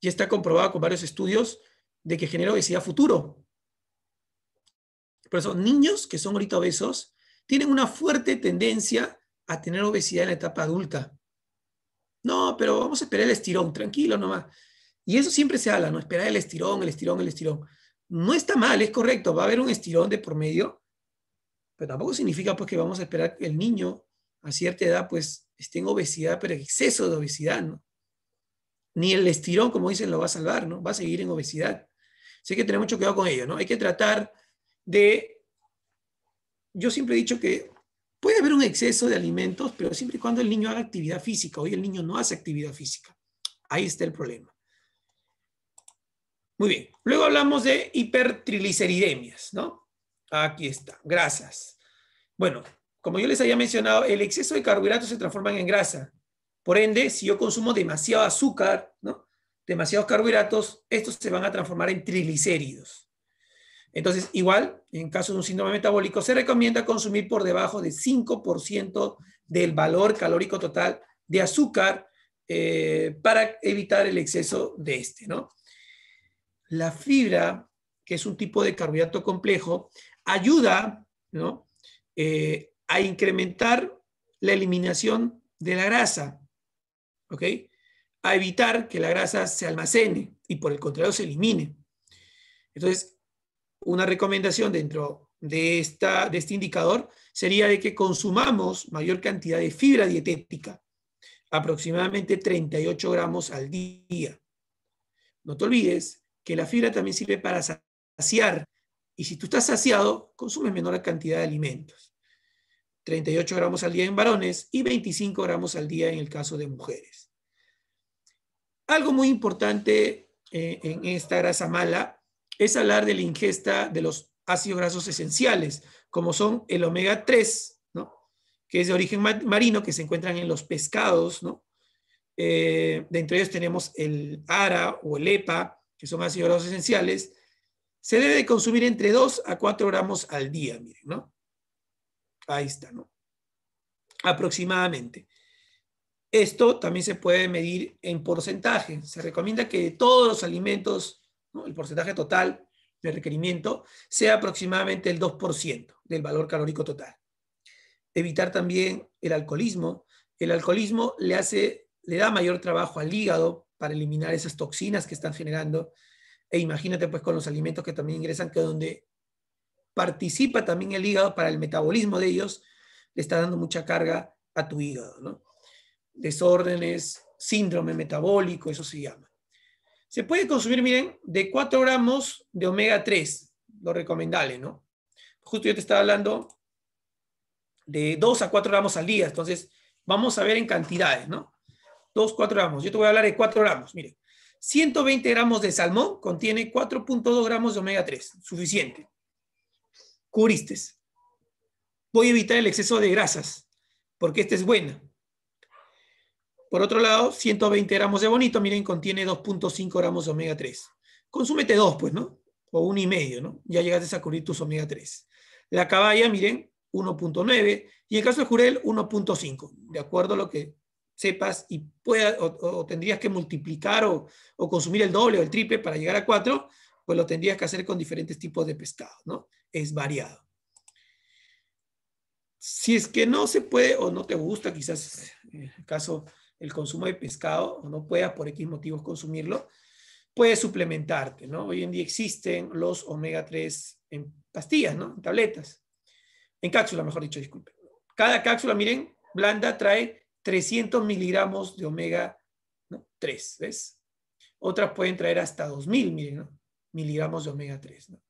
ya está comprobado con varios estudios de que genera obesidad futuro. Por eso, niños que son ahorita obesos tienen una fuerte tendencia a tener obesidad en la etapa adulta. No, pero vamos a esperar el estirón, tranquilo nomás. Y eso siempre se habla, ¿no? Esperar el estirón, el estirón, el estirón. No está mal, es correcto, va a haber un estirón de por medio, pero tampoco significa pues que vamos a esperar que el niño a cierta edad pues esté en obesidad, pero exceso de obesidad, ¿no? Ni el estirón, como dicen, lo va a salvar, ¿no? Va a seguir en obesidad. Así que tener mucho cuidado con ello, ¿no? Hay que tratar de... Yo siempre he dicho que puede haber un exceso de alimentos, pero siempre y cuando el niño haga actividad física. Hoy el niño no hace actividad física. Ahí está el problema. Muy bien. Luego hablamos de hipertriliceridemias, ¿no? Aquí está. Grasas. Bueno, como yo les había mencionado, el exceso de carbohidratos se transforman en grasa. Por ende, si yo consumo demasiado azúcar, ¿no? demasiados carbohidratos, estos se van a transformar en triglicéridos. Entonces, igual, en caso de un síndrome metabólico, se recomienda consumir por debajo de 5% del valor calórico total de azúcar eh, para evitar el exceso de este, ¿no? La fibra, que es un tipo de carbohidrato complejo, ayuda, ¿no? Eh, a incrementar la eliminación de la grasa, ¿ok? a evitar que la grasa se almacene y por el contrario se elimine. Entonces, una recomendación dentro de, esta, de este indicador sería de que consumamos mayor cantidad de fibra dietética, aproximadamente 38 gramos al día. No te olvides que la fibra también sirve para saciar y si tú estás saciado, consumes menor cantidad de alimentos. 38 gramos al día en varones y 25 gramos al día en el caso de mujeres. Algo muy importante eh, en esta grasa mala es hablar de la ingesta de los ácidos grasos esenciales, como son el omega 3, ¿no? que es de origen marino, que se encuentran en los pescados. ¿no? Eh, de ellos tenemos el ARA o el EPA, que son ácidos grasos esenciales. Se debe de consumir entre 2 a 4 gramos al día, miren, ¿no? Ahí está, ¿no? Aproximadamente. Esto también se puede medir en porcentaje. Se recomienda que todos los alimentos, el porcentaje total de requerimiento sea aproximadamente el 2% del valor calórico total. Evitar también el alcoholismo. El alcoholismo le, hace, le da mayor trabajo al hígado para eliminar esas toxinas que están generando. E imagínate pues con los alimentos que también ingresan, que donde participa también el hígado para el metabolismo de ellos, le está dando mucha carga a tu hígado, ¿no? desórdenes, síndrome metabólico, eso se llama. Se puede consumir, miren, de 4 gramos de omega 3, lo recomendable, ¿no? Justo yo te estaba hablando de 2 a 4 gramos al día, entonces vamos a ver en cantidades, ¿no? 2, 4 gramos. Yo te voy a hablar de 4 gramos, miren. 120 gramos de salmón contiene 4.2 gramos de omega 3, suficiente. Curistes. Voy a evitar el exceso de grasas, porque esta es buena. Por otro lado, 120 gramos de bonito, miren, contiene 2.5 gramos de omega 3. Consúmete dos, pues, ¿no? O uno y medio, ¿no? Ya llegaste a cubrir tus omega 3. La caballa, miren, 1.9 y en el caso de jurel 1.5, de acuerdo a lo que sepas y pueda, o, tendrías que multiplicar o, o, consumir el doble o el triple para llegar a 4, pues lo tendrías que hacer con diferentes tipos de pescado, ¿no? Es variado. Si es que no se puede o no te gusta, quizás en eh, el caso el consumo de pescado o no puedas por X motivos consumirlo, puedes suplementarte, ¿no? Hoy en día existen los omega 3 en pastillas, ¿no? En tabletas, en cápsula, mejor dicho, disculpe Cada cápsula, miren, blanda trae 300 miligramos de omega 3, ¿ves? Otras pueden traer hasta 2000 miren, ¿no? miligramos de omega 3. ¿no?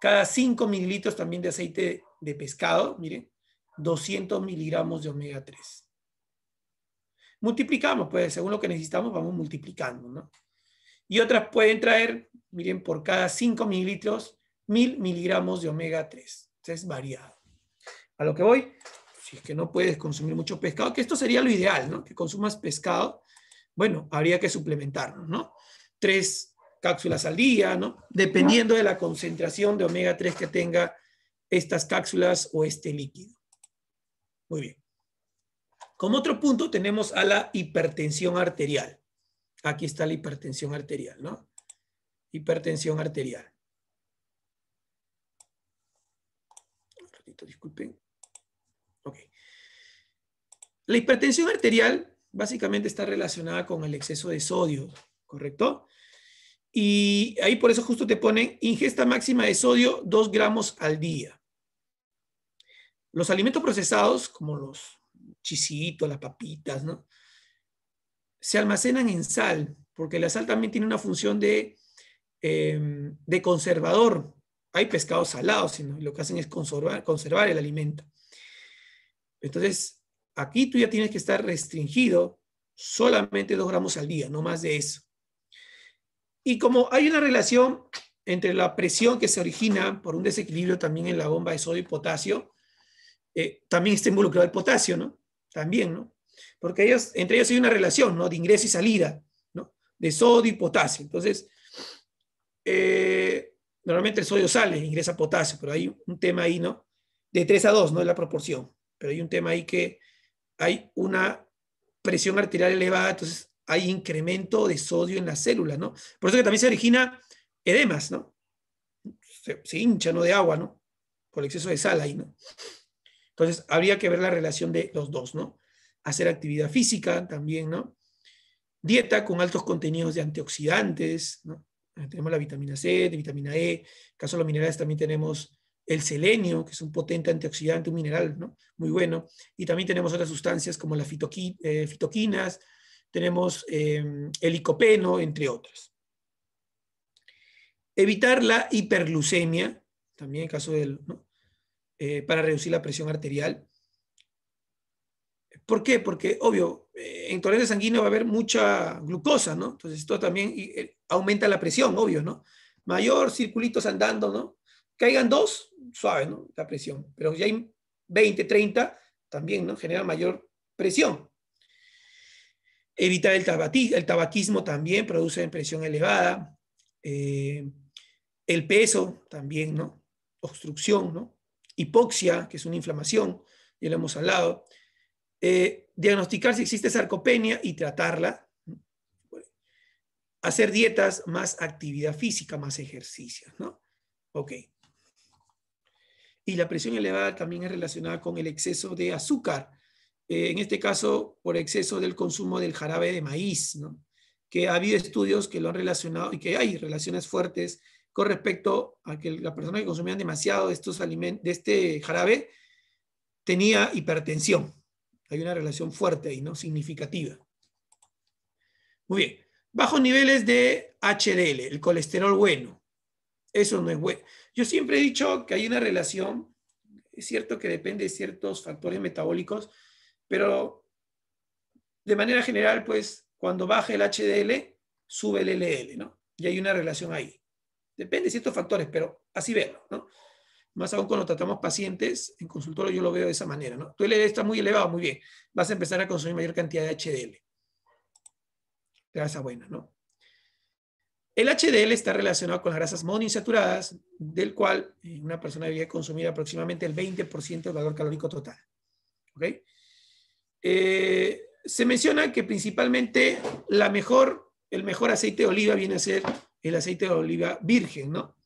Cada 5 mililitros también de aceite de pescado, miren, 200 miligramos de omega 3 multiplicamos, pues según lo que necesitamos vamos multiplicando, ¿no? Y otras pueden traer, miren, por cada 5 mililitros, 1000 miligramos de omega 3. Es variado. A lo que voy, si es que no puedes consumir mucho pescado, que esto sería lo ideal, ¿no? Que consumas pescado, bueno, habría que suplementarnos, ¿no? Tres cápsulas al día, ¿no? Dependiendo de la concentración de omega 3 que tenga estas cápsulas o este líquido. Muy bien. Como otro punto tenemos a la hipertensión arterial. Aquí está la hipertensión arterial, ¿no? Hipertensión arterial. Un ratito, disculpen. Ok. La hipertensión arterial básicamente está relacionada con el exceso de sodio, ¿correcto? Y ahí por eso justo te ponen ingesta máxima de sodio 2 gramos al día. Los alimentos procesados, como los chisito, las papitas, ¿no? Se almacenan en sal, porque la sal también tiene una función de, em, de conservador. Hay pescados salados, sino lo que hacen es conservar, conservar el alimento. Entonces, aquí tú ya tienes que estar restringido solamente dos gramos al día, no más de eso. Y como hay una relación entre la presión que se origina por un desequilibrio también en la bomba de sodio y potasio, eh, también está involucrado el potasio, ¿no? también, ¿no? Porque ellos, entre ellos hay una relación, ¿no? De ingreso y salida, ¿no? De sodio y potasio. Entonces, eh, normalmente el sodio sale, ingresa potasio, pero hay un tema ahí, ¿no? De 3 a 2, ¿no? Es la proporción. Pero hay un tema ahí que hay una presión arterial elevada, entonces hay incremento de sodio en las células, ¿no? Por eso que también se origina edemas, ¿no? Se, se hincha, ¿no? De agua, ¿no? Por el exceso de sal ahí, ¿no? Entonces, habría que ver la relación de los dos, ¿no? Hacer actividad física también, ¿no? Dieta con altos contenidos de antioxidantes, ¿no? Eh, tenemos la vitamina C, la vitamina E, en el caso de los minerales también tenemos el selenio, que es un potente antioxidante, un mineral, ¿no? Muy bueno. Y también tenemos otras sustancias como las eh, fitoquinas, tenemos em, el licopeno, entre otras. Evitar la hiperglucemia, también en caso del... Eh, para reducir la presión arterial. ¿Por qué? Porque, obvio, eh, en torrente sanguíneo va a haber mucha glucosa, ¿no? Entonces, esto también eh, aumenta la presión, obvio, ¿no? Mayor circulitos andando, ¿no? Caigan dos, suave, ¿no? La presión. Pero ya hay 20, 30, también, ¿no? Genera mayor presión. Evitar el, tabaquismo, el tabaquismo también produce presión elevada. el peso también, ¿no? Obstrucción, ¿no? hipoxia, que es una inflamación, ya lo hemos hablado, eh, diagnosticar si existe sarcopenia y tratarla, hacer dietas más actividad física, más ejercicio. ¿no? Ok. Y la presión elevada también es relacionada con el exceso de azúcar, eh, en este caso por exceso del consumo del jarabe de maíz, ¿no? que ha habido estudios que lo han relacionado y que hay relaciones fuertes con respecto a que la personas que consumían demasiado de, estos alimentos, de este jarabe tenía hipertensión. Hay una relación fuerte y ¿no? Significativa. Muy bien. Bajos niveles de HDL, el colesterol bueno. Eso no es bueno. Yo siempre he dicho que hay una relación, es cierto que depende de ciertos factores metabólicos, pero de manera general, pues cuando baja el HDL, sube el LL, ¿no? Y hay una relación ahí. Depende de ciertos factores, pero así verlo, ¿no? Más aún cuando tratamos pacientes, en consultorio yo lo veo de esa manera, ¿no? Tu LDL está muy elevado, muy bien. Vas a empezar a consumir mayor cantidad de HDL. Grasa buena, ¿no? El HDL está relacionado con las grasas monoinsaturadas, del cual eh, una persona debería consumir aproximadamente el 20% del valor calórico total. ¿Ok? Eh, se menciona que principalmente la mejor, el mejor aceite de oliva viene a ser el aceite de oliva virgen, ¿no?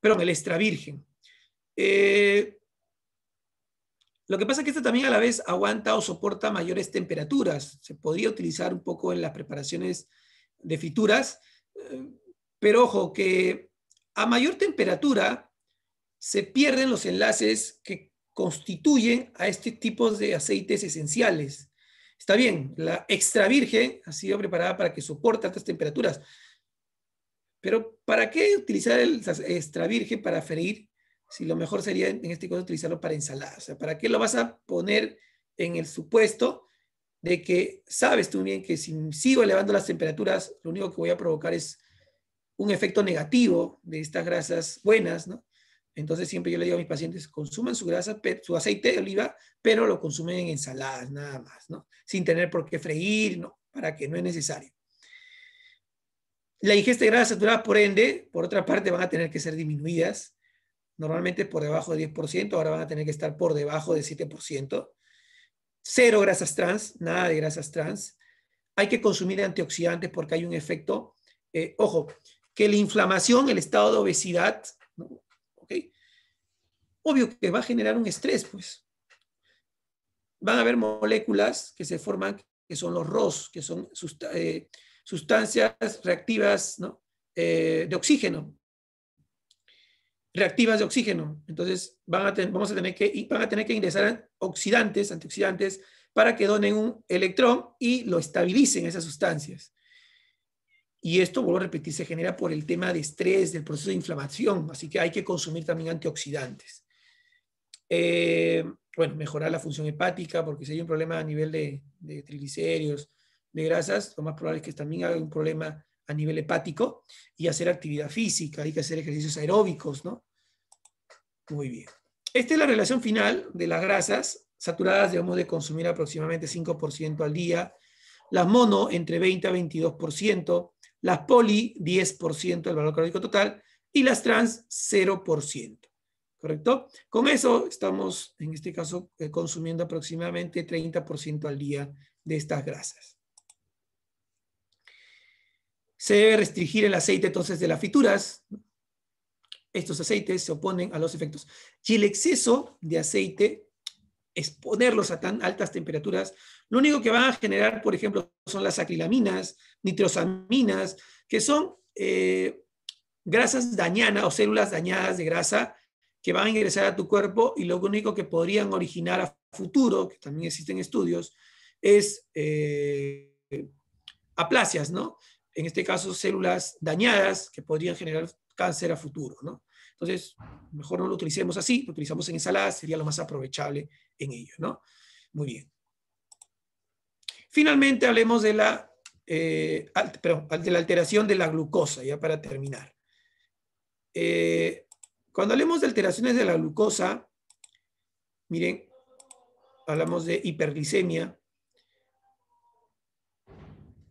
Pero el extra virgen. Eh, lo que pasa es que este también a la vez aguanta o soporta mayores temperaturas. Se podría utilizar un poco en las preparaciones de fituras, eh, pero ojo que a mayor temperatura se pierden los enlaces que constituyen a este tipo de aceites esenciales. Está bien, la extra virgen ha sido preparada para que soporte altas temperaturas, pero ¿para qué utilizar el extra virgen para freír si lo mejor sería en este caso utilizarlo para ensaladas. O sea, ¿para qué lo vas a poner en el supuesto de que sabes tú bien que si sigo elevando las temperaturas, lo único que voy a provocar es un efecto negativo de estas grasas buenas, ¿no? Entonces siempre yo le digo a mis pacientes, consuman su grasa, su aceite de oliva, pero lo consumen en ensaladas nada más, ¿no? Sin tener por qué freír, ¿no? Para que no es necesario. La ingesta de grasas saturadas, por ende, por otra parte, van a tener que ser disminuidas, normalmente por debajo de 10%, ahora van a tener que estar por debajo de 7%. Cero grasas trans, nada de grasas trans. Hay que consumir antioxidantes porque hay un efecto, eh, ojo, que la inflamación, el estado de obesidad, obvio que va a generar un estrés, pues. Van a haber moléculas que se forman, que son los ROS, que son eh, sustancias reactivas eh, de oxígeno. Reactivas de oxígeno. Entonces van a vamos a tener que, van a tener que ingresar oxidantes, antioxidantes, para que donen un electrón y lo estabilicen esas sustancias. Y esto, vuelvo a repetir, se genera por el tema de estrés, del proceso de inflamación, así que hay que consumir también antioxidantes. Eh, bueno, mejorar la función hepática, porque si hay un problema a nivel de, de triglicéridos, de grasas, lo más probable es que también haga un problema a nivel hepático y hacer actividad física, hay que hacer ejercicios aeróbicos, ¿no? Muy bien. Esta es la relación final de las grasas saturadas, debemos de consumir aproximadamente 5% al día, las mono entre 20 a 22%, las poli 10% del valor calórico total y las trans 0%. ¿Correcto? Con eso estamos, en este caso, eh, consumiendo aproximadamente 30% al día de estas grasas. Se debe restringir el aceite entonces de las fituras. Estos aceites se oponen a los efectos. Y el exceso de aceite, exponerlos a tan altas temperaturas, lo único que van a generar, por ejemplo, son las acrilaminas, nitrosaminas, que son eh, grasas dañanas o células dañadas de grasa que van a ingresar a tu cuerpo y lo único que podrían originar a futuro, que también existen estudios, es eh, aplasias, ¿no? en este caso, células dañadas que podrían generar cáncer a futuro, ¿no? Entonces, mejor no lo utilicemos así, lo utilizamos en ensalada, sería lo más aprovechable en ello, ¿no? Muy bien. Finalmente, hablemos de la, eh, alteración de la glucosa, ya para terminar. Eh, cuando hablemos de alteraciones de la glucosa, miren, hablamos de hiperglicemia,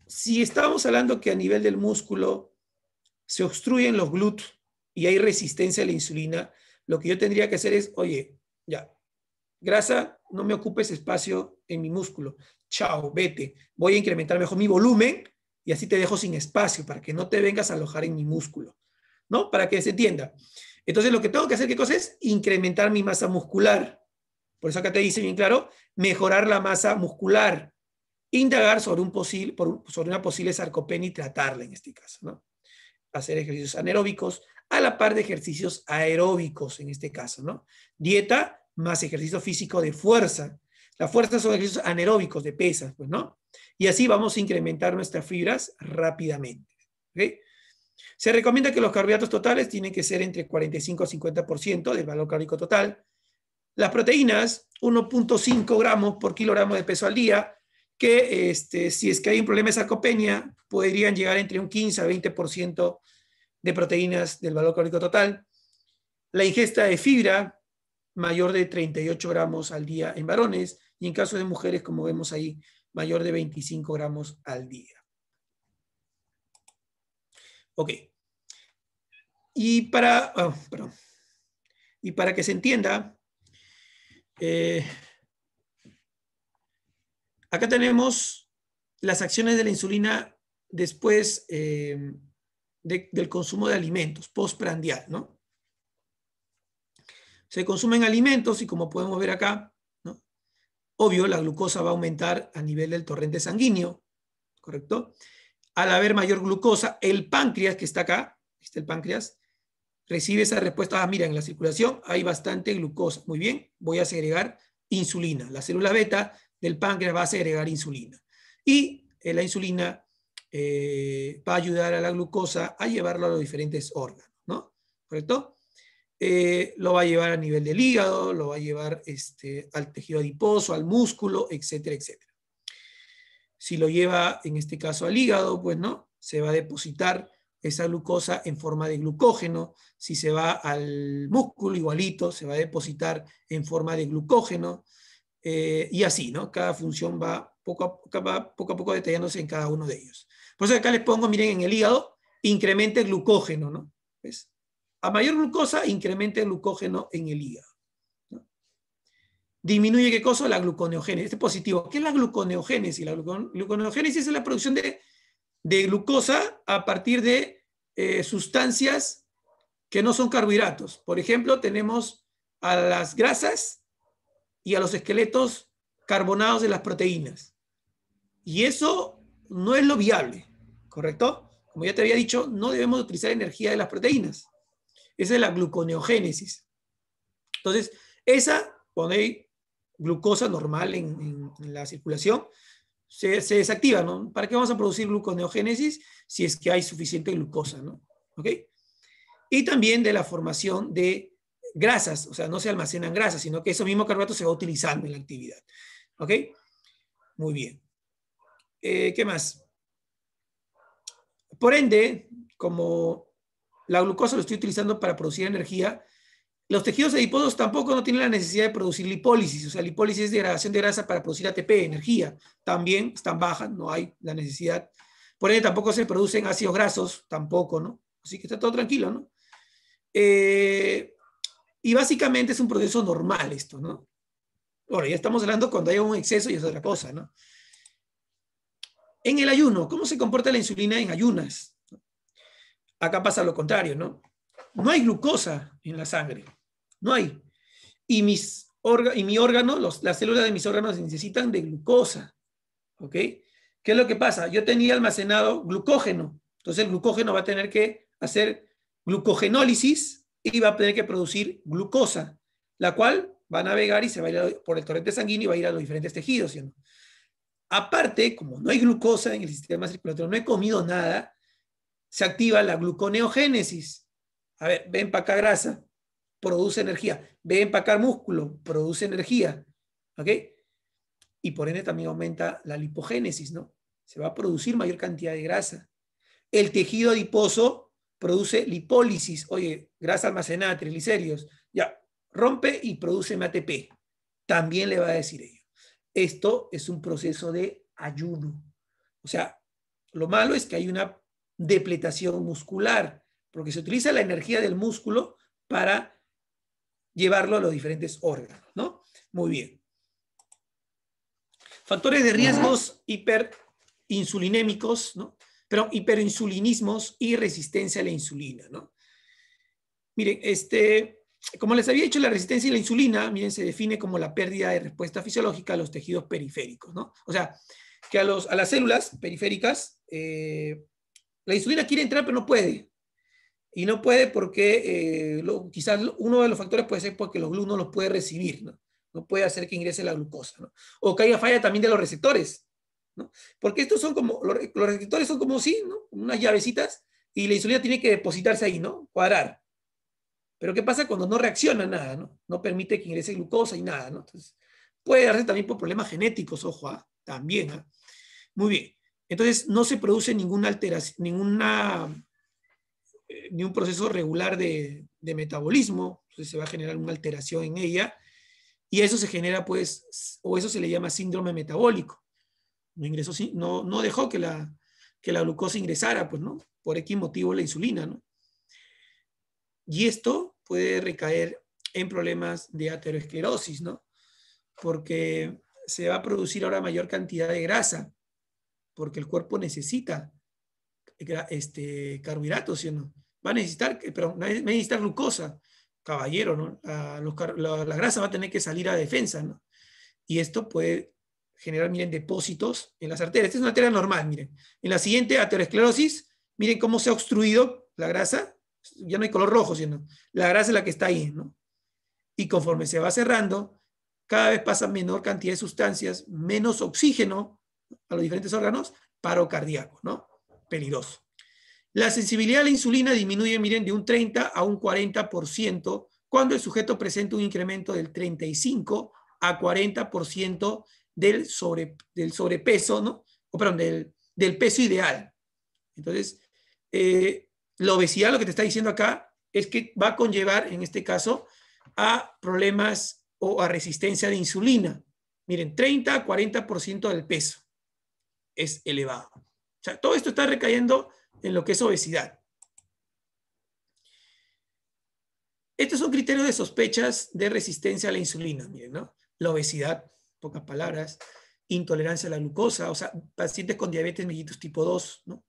si estamos hablando que a nivel del músculo se obstruyen los glúteos y hay resistencia a la insulina, lo que yo tendría que hacer es, oye, ya, grasa, no me ocupes espacio en mi músculo. Chao, vete. Voy a incrementar mejor mi volumen y así te dejo sin espacio para que no te vengas a alojar en mi músculo, ¿no? Para que se entienda. Entonces, lo que tengo que hacer, ¿qué cosa es? Incrementar mi masa muscular. Por eso acá te dice bien claro, mejorar la masa muscular. Indagar sobre, una posible sarcopenia y tratarla en este caso. ¿no? Hacer ejercicios anaeróbicos a la par de ejercicios aeróbicos en este caso. ¿no? Dieta más ejercicio físico de fuerza. La fuerza son ejercicios anaeróbicos de pesas, pues, ¿no? Y así vamos a incrementar nuestras fibras rápidamente. Se recomienda que los carbohidratos totales tienen que ser entre 45 a 50% del valor calórico total. Las proteínas, 1.5 gramos por kilogramo de peso al día que este, si es que hay un problema de sarcopenia, podrían llegar entre un 15 a 20% de proteínas del valor calórico total. La ingesta de fibra, mayor de 38 gramos al día en varones, y en caso de mujeres, como vemos ahí, mayor de 25 gramos al día. Ok. Y para, ah, Y para que se entienda, eh, Acá tenemos las acciones de la insulina después eh, del consumo de alimentos, postprandial, ¿no? Se consumen alimentos y como podemos ver acá, obvio, la glucosa va a aumentar a nivel del torrente sanguíneo, ¿correcto? Al haber mayor glucosa, el páncreas que está acá, está el páncreas, recibe esa respuesta, ah, mira, en la circulación hay bastante glucosa, muy bien, voy a segregar insulina. La célula beta del páncreas va a segregar insulina. Y eh, la insulina eh, va a ayudar a la glucosa a llevarlo a los diferentes órganos, ¿no? ¿Correcto? Eh, lo va a llevar a nivel del hígado, lo va a llevar este, al tejido adiposo, al músculo, etcétera, etcétera. Si lo lleva, en este caso, al hígado, pues no, se va a depositar esa glucosa en forma de glucógeno. Si se va al músculo, igualito, se va a depositar en forma de glucógeno. Eh, y así, ¿no? Cada función va poco, a, poco, a poco detallándose en cada uno de ellos. Por eso acá les pongo, miren, en el hígado, incremente el glucógeno, ¿no? A mayor glucosa, incrementa el glucógeno en el hígado. ¿no? Disminuye, ¿qué cosa? La gluconeogénesis. Este es positivo. ¿Qué es la gluconeogénesis? La gluconeogénesis es la producción de, glucosa a partir de eh, sustancias que no son carbohidratos. Por ejemplo, tenemos a las grasas y a los esqueletos carbonados de las proteínas. Y eso no es lo viable, ¿correcto? Como ya te había dicho, no debemos utilizar energía de las proteínas. Esa es la gluconeogénesis. Entonces, esa, cuando hay glucosa normal en, la circulación, se, desactiva, ¿no? ¿Para qué vamos a producir gluconeogénesis si es que hay suficiente glucosa, ¿no? ¿Ok? Y también de la formación de grasas, o sea, no se almacenan grasas, sino que esos mismo carbohidrato se va utilizando en la actividad. ¿Ok? Muy bien. Eh, ¿Qué más? Por ende, como la glucosa lo estoy utilizando para producir energía, los tejidos adiposos tampoco no tienen la necesidad de producir lipólisis, o sea, lipólisis es degradación de grasa para producir ATP, energía. También están bajas, no hay la necesidad. Por ende, tampoco se producen ácidos grasos, tampoco, ¿no? Así que está todo tranquilo, ¿no? Eh, y básicamente es un proceso normal esto, ¿no? Ahora, ya estamos hablando cuando hay un exceso y es otra cosa, ¿no? En el ayuno, ¿cómo se comporta la insulina en ayunas? Acá pasa lo contrario, ¿no? No hay glucosa en la sangre, no hay. Y, mis órganos, y mi órgano, las células de mis órganos necesitan de glucosa, ¿ok? ¿Qué es lo que pasa? Yo tenía almacenado glucógeno, entonces el glucógeno va a tener que hacer glucogenólisis y va a tener que producir glucosa, la cual va a navegar y se va a ir por el torrente sanguíneo y va a ir a los diferentes tejidos. Aparte, como no hay glucosa en el sistema circulatorio, no he comido nada, se activa la gluconeogénesis. A ver, ve para grasa, produce energía. ve empacar músculo, produce energía. ¿Ok? Y por ende también aumenta la lipogénesis, ¿no? Se va a producir mayor cantidad de grasa. El tejido adiposo produce lipólisis, oye, grasa almacenada, triglicéridos, ya, rompe y produce MATP. También le va a decir ello. Esto es un proceso de ayuno. O sea, lo malo es que hay una depletación muscular, porque se utiliza la energía del músculo para llevarlo a los diferentes órganos, ¿no? Muy bien. Factores de riesgos hiperinsulinémicos, ¿no? pero hiperinsulinismos y resistencia a la insulina, ¿no? Miren, este, como les había dicho, la resistencia a la insulina, miren, se define como la pérdida de respuesta fisiológica a los tejidos periféricos, ¿no? O sea, que a, los, a las células periféricas, eh, la insulina quiere entrar, pero no puede. Y no puede porque eh, quizás uno de los factores puede ser porque los glúteos no los puede recibir, ¿no? No puede hacer que ingrese la glucosa, ¿no? O que haya falla también de los receptores, porque estos son como, los, receptores son como sí, ¿no? Unas llavecitas y la insulina tiene que depositarse ahí, ¿no? Cuadrar. Pero ¿qué pasa cuando no reacciona nada, ¿no? No permite que ingrese glucosa y nada, ¿no? Entonces, puede darse también por problemas genéticos, ojo, ¿ah? también. ¿ah? Muy bien. Entonces, no se produce ninguna alteración, ninguna, eh, ni un proceso regular de, de metabolismo, entonces se va a generar una alteración en ella, y eso se genera, pues, o eso se le llama síndrome metabólico no no, no dejó que la, que la glucosa ingresara, pues, ¿no? Por X motivo la insulina, ¿no? Y esto puede recaer en problemas de ateroesclerosis ¿no? Porque se va a producir ahora mayor cantidad de grasa, porque el cuerpo necesita este, carbohidratos, no? Va a necesitar, eh, pero va a necesitar glucosa, caballero, ¿no? La, la grasa va a tener que salir a defensa, ¿no? Y esto puede generar, miren, depósitos en las arterias. Esta es una arteria normal, miren. En la siguiente aterosclerosis, miren cómo se ha obstruido la grasa. Ya no hay color rojo, sino la grasa es la que está ahí, ¿no? Y conforme se va cerrando, cada vez pasa menor cantidad de sustancias, menos oxígeno a los diferentes órganos, paro cardíaco, ¿no? Peligroso. La sensibilidad a la insulina disminuye, miren, de un 30 a un 40% cuando el sujeto presenta un incremento del 35 a 40% del, sobre, del sobrepeso, ¿no? O perdón, del, peso ideal. Entonces, eh, la obesidad, lo que te está diciendo acá, es que va a conllevar, en este caso, a problemas o a resistencia de insulina. Miren, 30 a 40% del peso es elevado. O sea, todo esto está recayendo en lo que es obesidad. Estos son criterios de sospechas de resistencia a la insulina, miren, ¿no? La obesidad pocas palabras, intolerancia a la glucosa, o sea, pacientes con diabetes mellitus tipo 2, ¿no?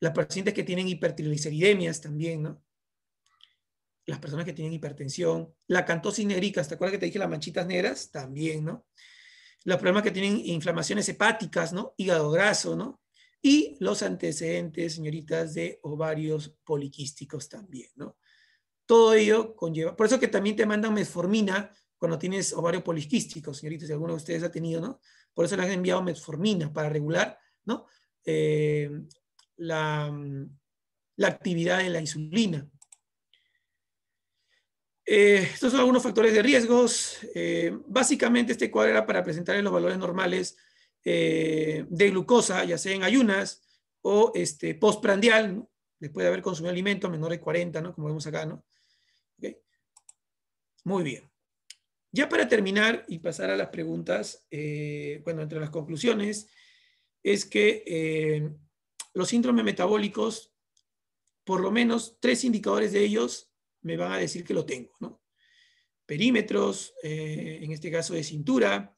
Las pacientes que tienen hipertrigliceridemias también, ¿no? Las personas que tienen hipertensión, la cantosis nerica, ¿te acuerdas que te dije las manchitas negras? También, ¿no? Los problemas que tienen inflamaciones hepáticas, ¿no? Hígado graso, ¿no? Y los antecedentes, señoritas, de ovarios poliquísticos también, ¿no? Todo ello conlleva, por eso que también te mandan mesformina cuando tienes ovario poliquístico, señoritos, si alguno de ustedes ha tenido, ¿no? Por eso le han enviado metformina para regular, ¿no? Eh, la, actividad de la insulina. Eh, estos son algunos factores de riesgos. Eh, básicamente este cuadro era para presentarles los valores normales de glucosa, ya sea en ayunas o este, postprandial, ¿no? después de haber consumido alimento, menor de 40, ¿no? como vemos acá. ¿no? Muy bien. Ya para terminar y pasar a las preguntas, eh, bueno, entre las conclusiones, es que eh, los síndromes metabólicos, por lo menos tres indicadores de ellos me van a decir que lo tengo, Perímetros, eh, en este caso de cintura,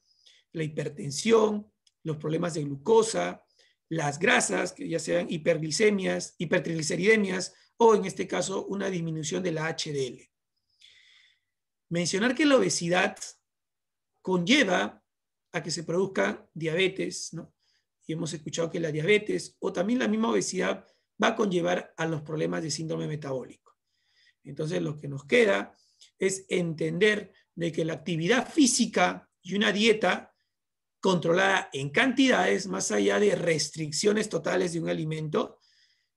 la hipertensión, los problemas de glucosa, las grasas, que ya sean hiperglicemias, hipertrigliceridemias, o en este caso una disminución de la HDL mencionar que la obesidad conlleva a que se produzca diabetes, ¿no? Y hemos escuchado que la diabetes o también la misma obesidad va a conllevar a los problemas de síndrome metabólico. Entonces, lo que nos queda es entender de que la actividad física y una dieta controlada en cantidades, más allá de restricciones totales de un alimento,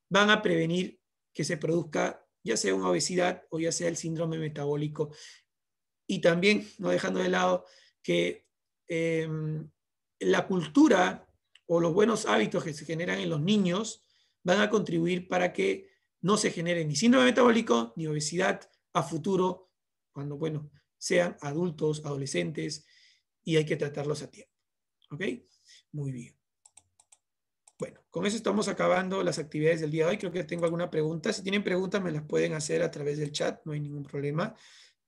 van a prevenir que se produzca ya sea una obesidad o ya sea el síndrome metabólico y también no dejando de lado que eh, la cultura o los buenos hábitos que se generan en los niños van a contribuir para que no se genere ni síndrome metabólico ni obesidad a futuro, cuando, bueno, sean adultos, adolescentes, y hay que tratarlos a tiempo. ¿Ok? Muy bien. Bueno, con eso estamos acabando las actividades del día de hoy. Creo que tengo alguna pregunta. Si tienen preguntas, me las pueden hacer a través del chat, no hay ningún problema.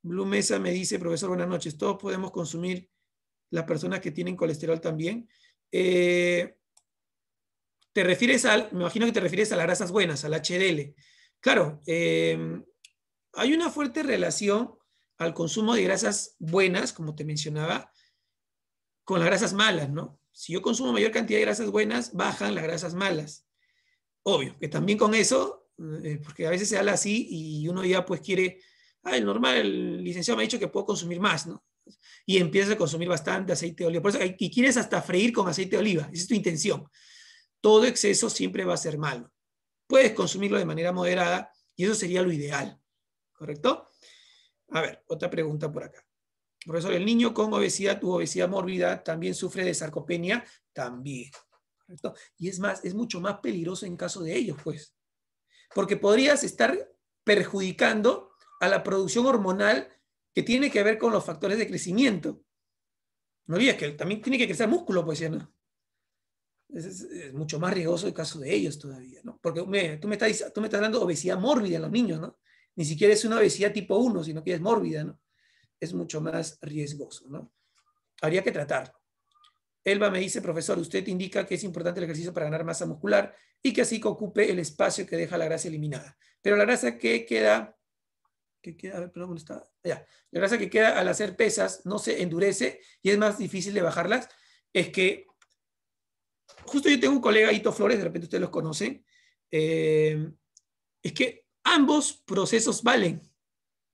Blue Mesa me dice, profesor, buenas noches, ¿todos podemos consumir las personas que tienen colesterol también? Eh, te refieres al, me imagino que te refieres a las grasas buenas, al HDL. Claro, em, hay una fuerte relación al consumo de grasas buenas, como te mencionaba, con las grasas malas, ¿no? Si yo consumo mayor cantidad de grasas buenas, bajan las grasas malas. Obvio, que también con eso, eh, porque a veces se habla así y uno ya pues quiere ah, el normal, el licenciado me ha dicho que puedo consumir más, ¿no? Y empiezas a consumir bastante aceite de oliva. Por eso, y quieres hasta freír con aceite de oliva, esa es tu intención. Todo exceso siempre va a ser malo. Puedes consumirlo de manera moderada y eso sería lo ideal, ¿correcto? A ver, otra pregunta por acá. Profesor, el niño con obesidad tu obesidad mórbida también sufre de sarcopenia, también. ¿correcto? Y es más, es mucho más peligroso en caso de ellos, pues. Porque podrías estar perjudicando a la producción hormonal que tiene que ver con los factores de crecimiento. No olvides que también tiene que crecer músculo, pues ya no. Es, mucho más riesgoso el caso de ellos todavía, ¿no? Porque tú, me estás, tú me obesidad mórbida a los niños, ¿no? Ni siquiera es una obesidad tipo 1, sino que es mórbida, ¿no? Es mucho más riesgoso, ¿no? Habría que tratar. Elba me dice, profesor, usted indica que es importante el ejercicio para ganar masa muscular y que así ocupe el espacio que deja la grasa eliminada. Pero la grasa que queda que a ver, Ya. La grasa que queda al hacer pesas no se endurece y es más difícil de bajarlas. Es que, justo yo tengo un colega, Ito Flores, de repente ustedes los conocen, eh, es que ambos procesos valen.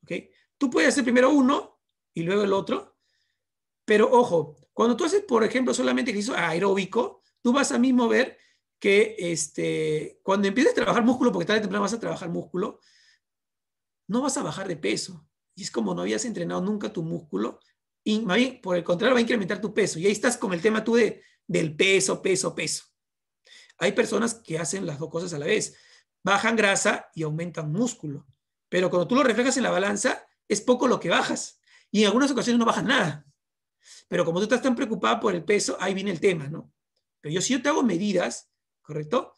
¿okay? Tú puedes hacer primero uno y luego el otro, pero ojo, cuando tú haces, por ejemplo, solamente ejercicio aeróbico, tú vas a mismo ver que este, cuando empieces a trabajar músculo, porque tarde o temprano vas a trabajar músculo, no vas a bajar de peso. Y es como no habías entrenado nunca tu músculo, y por el contrario, va a incrementar tu peso. Y ahí estás con el tema tú de, del peso, peso, peso. Hay personas que hacen las dos cosas a la vez. Bajan grasa y aumentan músculo. Pero cuando tú lo reflejas en la balanza, es poco lo que bajas. Y en algunas ocasiones no bajas nada. Pero como tú estás tan preocupada por el peso, ahí viene el tema, ¿no? Pero yo si yo te hago medidas, ¿correcto?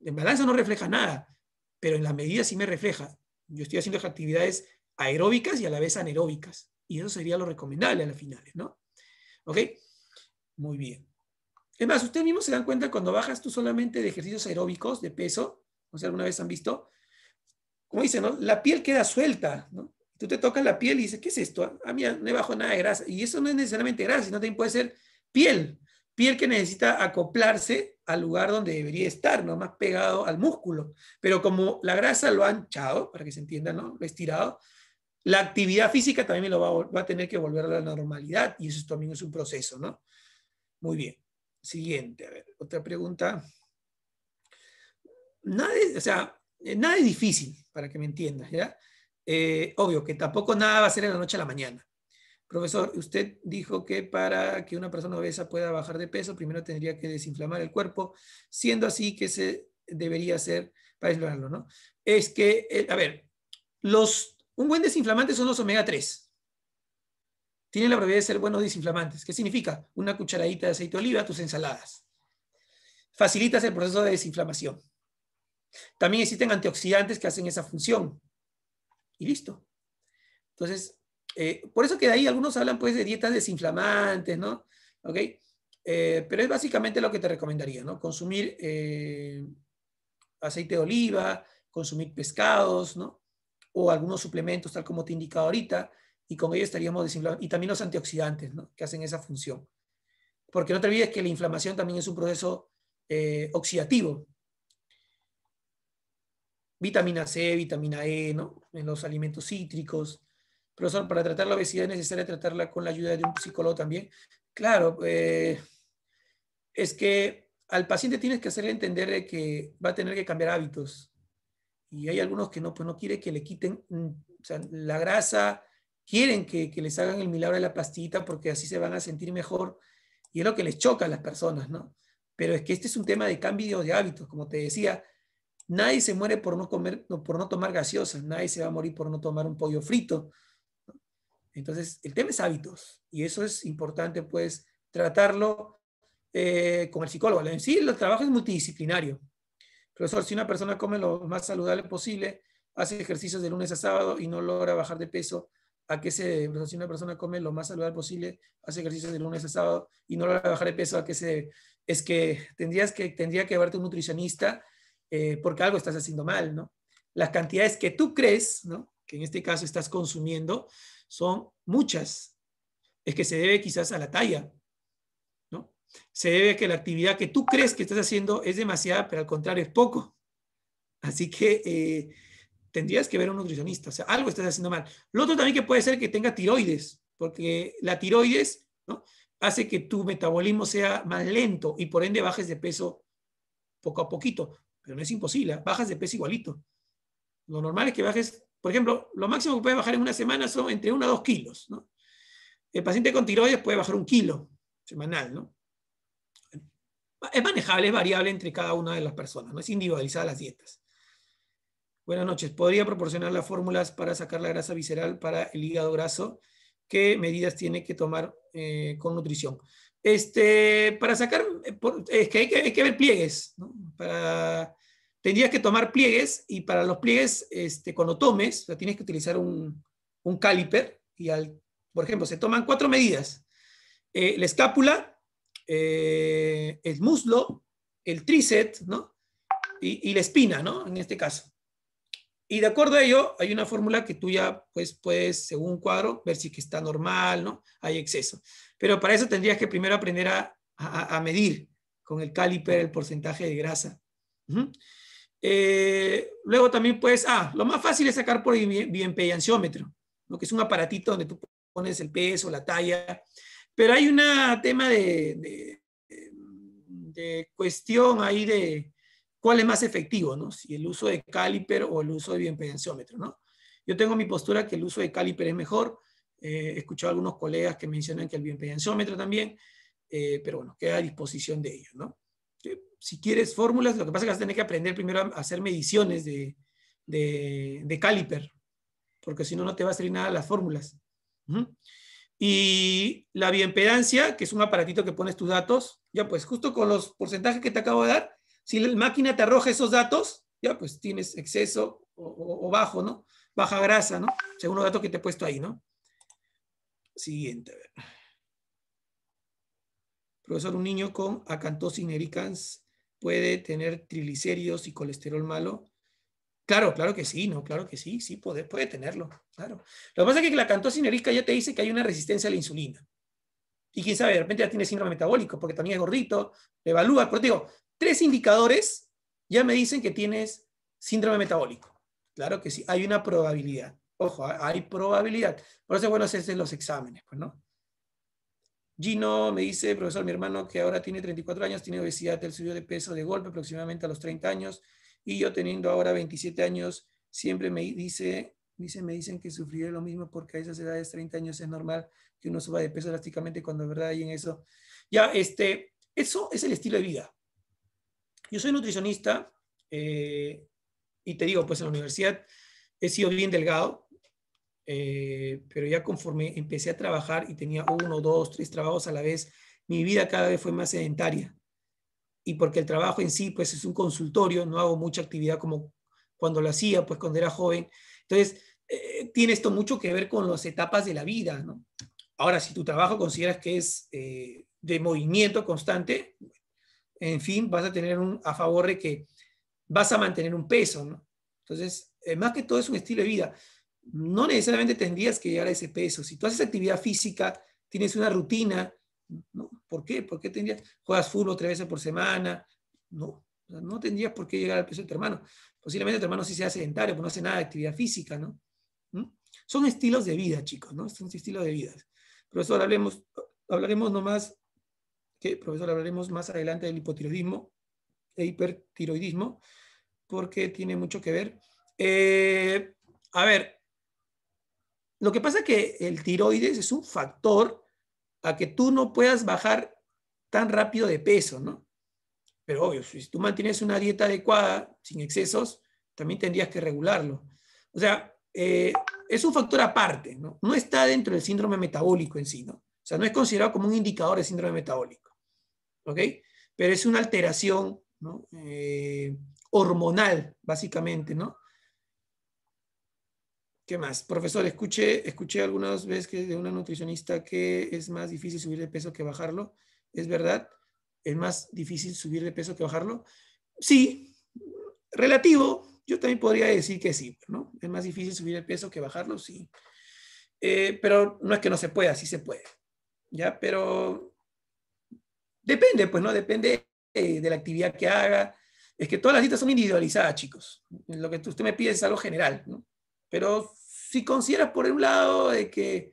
En balanza no refleja nada, pero en la medida sí me refleja. Yo estoy haciendo actividades aeróbicas y a la vez anaeróbicas. Y eso sería lo recomendable a la finales, ¿no? ¿Ok? Muy bien. Es más, ustedes mismos se dan cuenta cuando bajas tú solamente de ejercicios aeróbicos de peso, O sea, alguna vez han visto, como dicen, ¿no? La piel queda suelta, ¿no? Tú te tocas la piel y dices, ¿qué es esto? Ah, mira, no he bajado nada de grasa. Y eso no es necesariamente grasa, sino también puede ser piel, Piel que necesita acoplarse al lugar donde debería estar, no más pegado al músculo. Pero como la grasa lo ha anchado, para que se entienda, ¿no? lo ha estirado, la actividad física también lo va, a tener que volver a la normalidad y eso también es un proceso. ¿no? Muy bien. Siguiente, a ver, otra pregunta. Nada, o sea, eh, nada es difícil, para que me entiendas, ¿ya? Eh, obvio que tampoco nada va a ser de la noche a la mañana. Profesor, usted dijo que para que una persona obesa pueda bajar de peso, primero tendría que desinflamar el cuerpo, siendo así que se debería hacer para explorarlo, ¿no? Es que, eh, a ver, los, un buen desinflamante son los omega 3. Tienen la propiedad de ser buenos desinflamantes. ¿Qué significa? Una cucharadita de aceite de oliva tus ensaladas. Facilitas el proceso de desinflamación. También existen antioxidantes que hacen esa función. Y listo. Entonces, eh, por eso que de ahí algunos hablan pues de dietas desinflamantes, ¿no? ¿Ok? Eh, pero es básicamente lo que te recomendaría, ¿no? Consumir eh, aceite de oliva, consumir pescados, ¿no? O algunos suplementos, tal como te he indicado ahorita, y con ellos estaríamos desinflamando. Y también los antioxidantes, ¿no? Que hacen esa función. Porque no te olvides que la inflamación también es un proceso oxidativo. Vitamina C, vitamina E, ¿no? En los alimentos cítricos Profesor, para tratar la obesidad es necesario tratarla con la ayuda de un psicólogo también. Claro, eh, es que al paciente tienes que hacerle entender que va a tener que cambiar hábitos. Y hay algunos que no, pues no quiere que le quiten mm, la grasa, quieren que, les hagan el milagro de la pastillita porque así se van a sentir mejor. Y es lo que les choca a las personas, ¿no? Pero es que este es un tema de cambio de hábitos, como te decía. Nadie se muere por no comer, por no tomar gaseosas, nadie se va a morir por no tomar un pollo frito, entonces, el tema es hábitos y eso es importante, pues, tratarlo eh, con el psicólogo. En sí, el trabajo es multidisciplinario. Profesor, si una persona come lo más saludable posible, hace ejercicios de lunes a sábado y no logra bajar de peso, ¿a qué se Profesor, si una persona come lo más saludable posible, hace ejercicios de lunes a sábado y no logra bajar de peso, ¿a qué se Es que tendrías que, tendría que verte un nutricionista eh, porque algo estás haciendo mal, ¿no? Las cantidades que tú crees, ¿no? Que en este caso estás consumiendo, son muchas. Es que se debe quizás a la talla, ¿no? Se debe a que la actividad que tú crees que estás haciendo es demasiada, pero al contrario es poco. Así que eh, tendrías que ver a un nutricionista, o sea, algo estás haciendo mal. Lo otro también que puede ser que tenga tiroides, porque la tiroides ¿no? hace que tu metabolismo sea más lento y por ende bajes de peso poco a poquito, pero no es imposible, ¿eh? bajas de peso igualito. Lo normal es que bajes por ejemplo, lo máximo que puede bajar en una semana son entre 1 a 2 kilos. El paciente con tiroides puede bajar un kilo semanal. ¿no? Es manejable, es variable entre cada una de las personas, no es individualizada las dietas. Buenas noches. ¿Podría proporcionar las fórmulas para sacar la grasa visceral para el hígado graso? ¿Qué medidas tiene que tomar eh, con nutrición? Este, para sacar, eh, es que hay que, ver pliegues, para, tendrías que tomar pliegues y para los pliegues, este, cuando tomes, o sea, tienes que utilizar un, un caliper y al, por ejemplo, se toman cuatro medidas. Eh, la escápula, eh, el muslo, el tríceps, ¿no? Y, la espina, ¿no? En este caso. Y de acuerdo a ello, hay una fórmula que tú ya, pues, puedes, según un cuadro, ver si que está normal, ¿no? Hay exceso. Pero para eso tendrías que primero aprender a, a, medir con el caliper el porcentaje de grasa. Eh, luego también puedes, ah, lo más fácil es sacar por el lo que es un aparatito donde tú pones el peso, la talla, pero hay un tema de, cuestión ahí de cuál es más efectivo, ¿no? Si el uso de caliper o el uso de bienpedanciómetro, ¿no? Yo tengo mi postura que el uso de caliper es mejor, eh, he escuchado a algunos colegas que mencionan que el bienpeyanciómetro también, eh, pero bueno, queda a disposición de ellos, ¿no? si quieres fórmulas, lo que pasa es que vas a tener que aprender primero a hacer mediciones de, de, caliper, porque si no, no te va a salir nada las fórmulas. Y la bioimpedancia, que es un aparatito que pones tus datos, ya pues justo con los porcentajes que te acabo de dar, si la máquina te arroja esos datos, ya pues tienes exceso o, bajo, ¿no? Baja grasa, ¿no? Según los datos que te he puesto ahí, ¿no? Siguiente, Profesor, un niño con acantosis puede tener triglicéridos y colesterol malo? Claro, claro que sí, no, claro que sí, sí puede, puede tenerlo, claro. Lo que pasa es que la cantosis ya te dice que hay una resistencia a la insulina. Y quién sabe, de repente ya tiene síndrome metabólico porque también es gordito, evalúa, por digo, tres indicadores ya me dicen que tienes síndrome metabólico. Claro que sí, hay una probabilidad. Ojo, hay probabilidad. Por eso es bueno hacerse los exámenes, pues, ¿no? Gino me dice, profesor, mi hermano que ahora tiene 34 años, tiene obesidad, él subió de peso de golpe aproximadamente a los 30 años y yo teniendo ahora 27 años, siempre me dice, me dicen que sufriré lo mismo porque a esas edades, 30 años, es normal que uno suba de peso drásticamente cuando verdad hay en eso. Ya, este, eso es el estilo de vida. Yo soy nutricionista eh, y te digo, pues en la universidad he sido bien delgado, eh, pero ya conforme empecé a trabajar y tenía uno, dos, tres trabajos a la vez, mi vida cada vez fue más sedentaria. Y porque el trabajo en sí, pues es un consultorio, no hago mucha actividad como cuando lo hacía, pues cuando era joven. Entonces, eh, tiene esto mucho que ver con las etapas de la vida, Ahora, si tu trabajo consideras que es eh, de movimiento constante, en fin, vas a tener un a favor de que vas a mantener un peso, Entonces, más que todo es un estilo de vida no necesariamente tendrías que llegar a ese peso. Si tú haces actividad física, tienes una rutina, ¿no? ¿por qué? ¿Por qué tendrías? Juegas fútbol tres veces por semana, no, no tendrías por qué llegar al peso de tu hermano. Posiblemente tu hermano sí sea sedentario, pero no hace nada de actividad física, ¿no? ¿Mm? Son estilos de vida, chicos, ¿no? Son estilos de vida. Profesor, hablemos, hablaremos nomás, que profesor, hablaremos más adelante del hipotiroidismo e hipertiroidismo, porque tiene mucho que ver. Eh, a ver, lo que pasa es que el tiroides es un factor a que tú no puedas bajar tan rápido de peso, ¿no? Pero obvio, si tú mantienes una dieta adecuada, sin excesos, también tendrías que regularlo. O sea, eh, es un factor aparte, ¿no? No está dentro del síndrome metabólico en sí, ¿no? O sea, no es considerado como un indicador de síndrome metabólico, ¿ok? Pero es una alteración ¿no? Eh, hormonal, básicamente, ¿no? ¿Qué más? Profesor, escuché, escuché algunas veces que de una nutricionista que es más difícil subir de peso que bajarlo. ¿Es verdad? ¿Es más difícil subir de peso que bajarlo? Sí, relativo. Yo también podría decir que sí, ¿no? ¿Es más difícil subir de peso que bajarlo? Sí. Eh, pero no es que no se pueda, sí se puede. ¿Ya? Pero depende, pues, ¿no? Depende eh, de la actividad que haga. Es que todas las citas son individualizadas, chicos. Lo que usted me pide es algo general, ¿no? Pero si consideras por un lado de que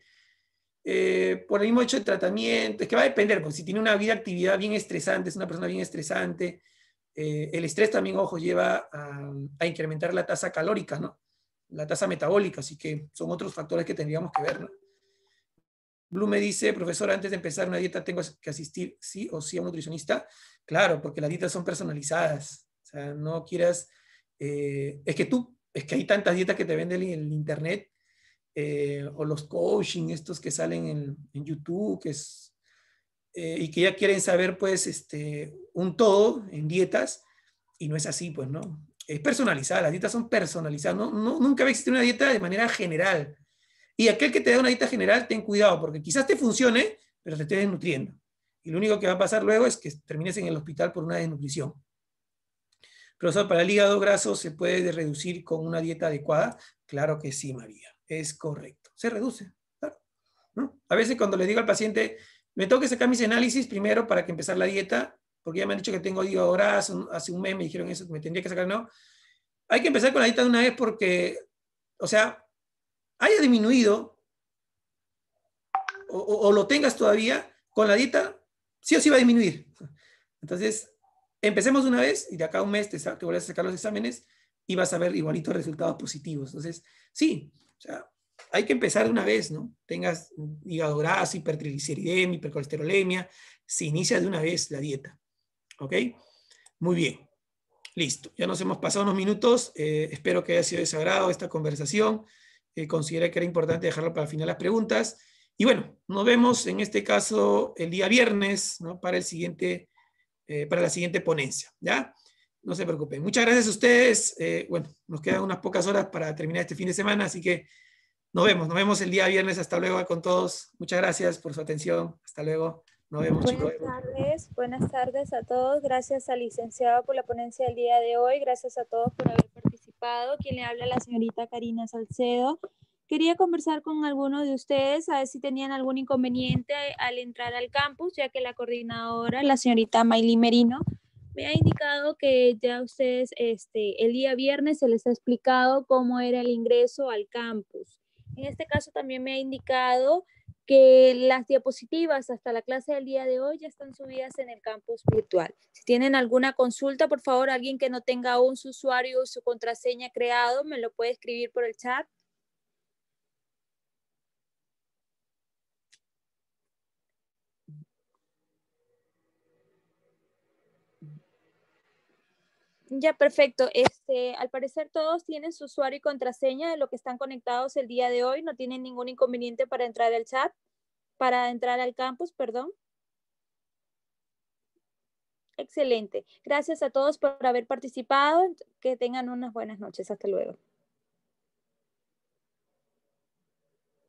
eh, por el mismo hecho de tratamiento, es que va a depender, porque si tiene una vida actividad bien estresante, es una persona bien estresante, eh, el estrés también, ojo, lleva a, incrementar la tasa calórica, ¿no? La tasa metabólica, así que son otros factores que tendríamos que ver, Blue me dice, profesor, antes de empezar una dieta tengo que asistir sí o sí a un nutricionista. Claro, porque las dietas son personalizadas. O sea, no quieras... Eh, es que tú es que hay tantas dietas que te venden en internet, eh, o los coaching, estos que salen en, YouTube, que es, eh, y que ya quieren saber, pues, este, un todo en dietas, y no es así, pues, ¿no? Es personalizada, las dietas son personalizadas, no, nunca va a existir una dieta de manera general. Y aquel que te da una dieta general, ten cuidado, porque quizás te funcione, pero te estés desnutriendo. Y lo único que va a pasar luego es que termines en el hospital por una desnutrición. Profesor, para el hígado graso se puede reducir con una dieta adecuada. Claro que sí, María, es correcto. Se reduce, A veces cuando le digo al paciente, me tengo que sacar mis análisis primero para que empezar la dieta, porque ya me han dicho que tengo hígado graso, hace un mes me dijeron eso, me tendría que sacar, no. Hay que empezar con la dieta de una vez porque, o sea, haya disminuido o lo tengas todavía, con la dieta sí o sí va a disminuir. Entonces, empecemos una vez y de acá a un mes te, vuelves a sacar los exámenes y vas a ver igualitos resultados positivos. Entonces, sí, hay que empezar de una vez, ¿no? Tengas hígado graso, hipertrigliceridemia, hipercolesterolemia, se inicia de una vez la dieta. ¿Ok? Muy bien. Listo. Ya nos hemos pasado unos minutos. Eh, espero que haya sido desagrado esta conversación. Eh, Considero que era importante dejarlo para el final las preguntas. Y bueno, nos vemos en este caso el día viernes, ¿no? Para el siguiente eh, para la siguiente ponencia, ¿ya? No se preocupen. Muchas gracias a ustedes. Eh, bueno, nos quedan unas pocas horas para terminar este fin de semana, así que nos vemos. Nos vemos el día viernes. Hasta luego con todos. Muchas gracias por su atención. Hasta luego. Nos vemos, buenas tardes, buenas tardes a todos. Gracias al licenciado por la ponencia del día de hoy. Gracias a todos por haber participado. Quien le habla la señorita Karina Salcedo. Quería conversar con alguno de ustedes a ver si tenían algún inconveniente al entrar al campus, ya que la coordinadora, la señorita Mayli Merino, me ha indicado que ya ustedes este, el día viernes se les ha explicado cómo era el ingreso al campus. En este caso también me ha indicado que las diapositivas hasta la clase del día de hoy ya están subidas en el campus virtual. Si tienen alguna consulta, por favor, alguien que no tenga aún su usuario o su contraseña creado, me lo puede escribir por el chat Ya, perfecto. Este, al parecer todos tienen su usuario y contraseña de lo que están conectados el día de hoy. No tienen ningún inconveniente para entrar al chat, para entrar al campus, perdón. Excelente. Gracias a todos por haber participado. Que tengan unas buenas noches. Hasta luego.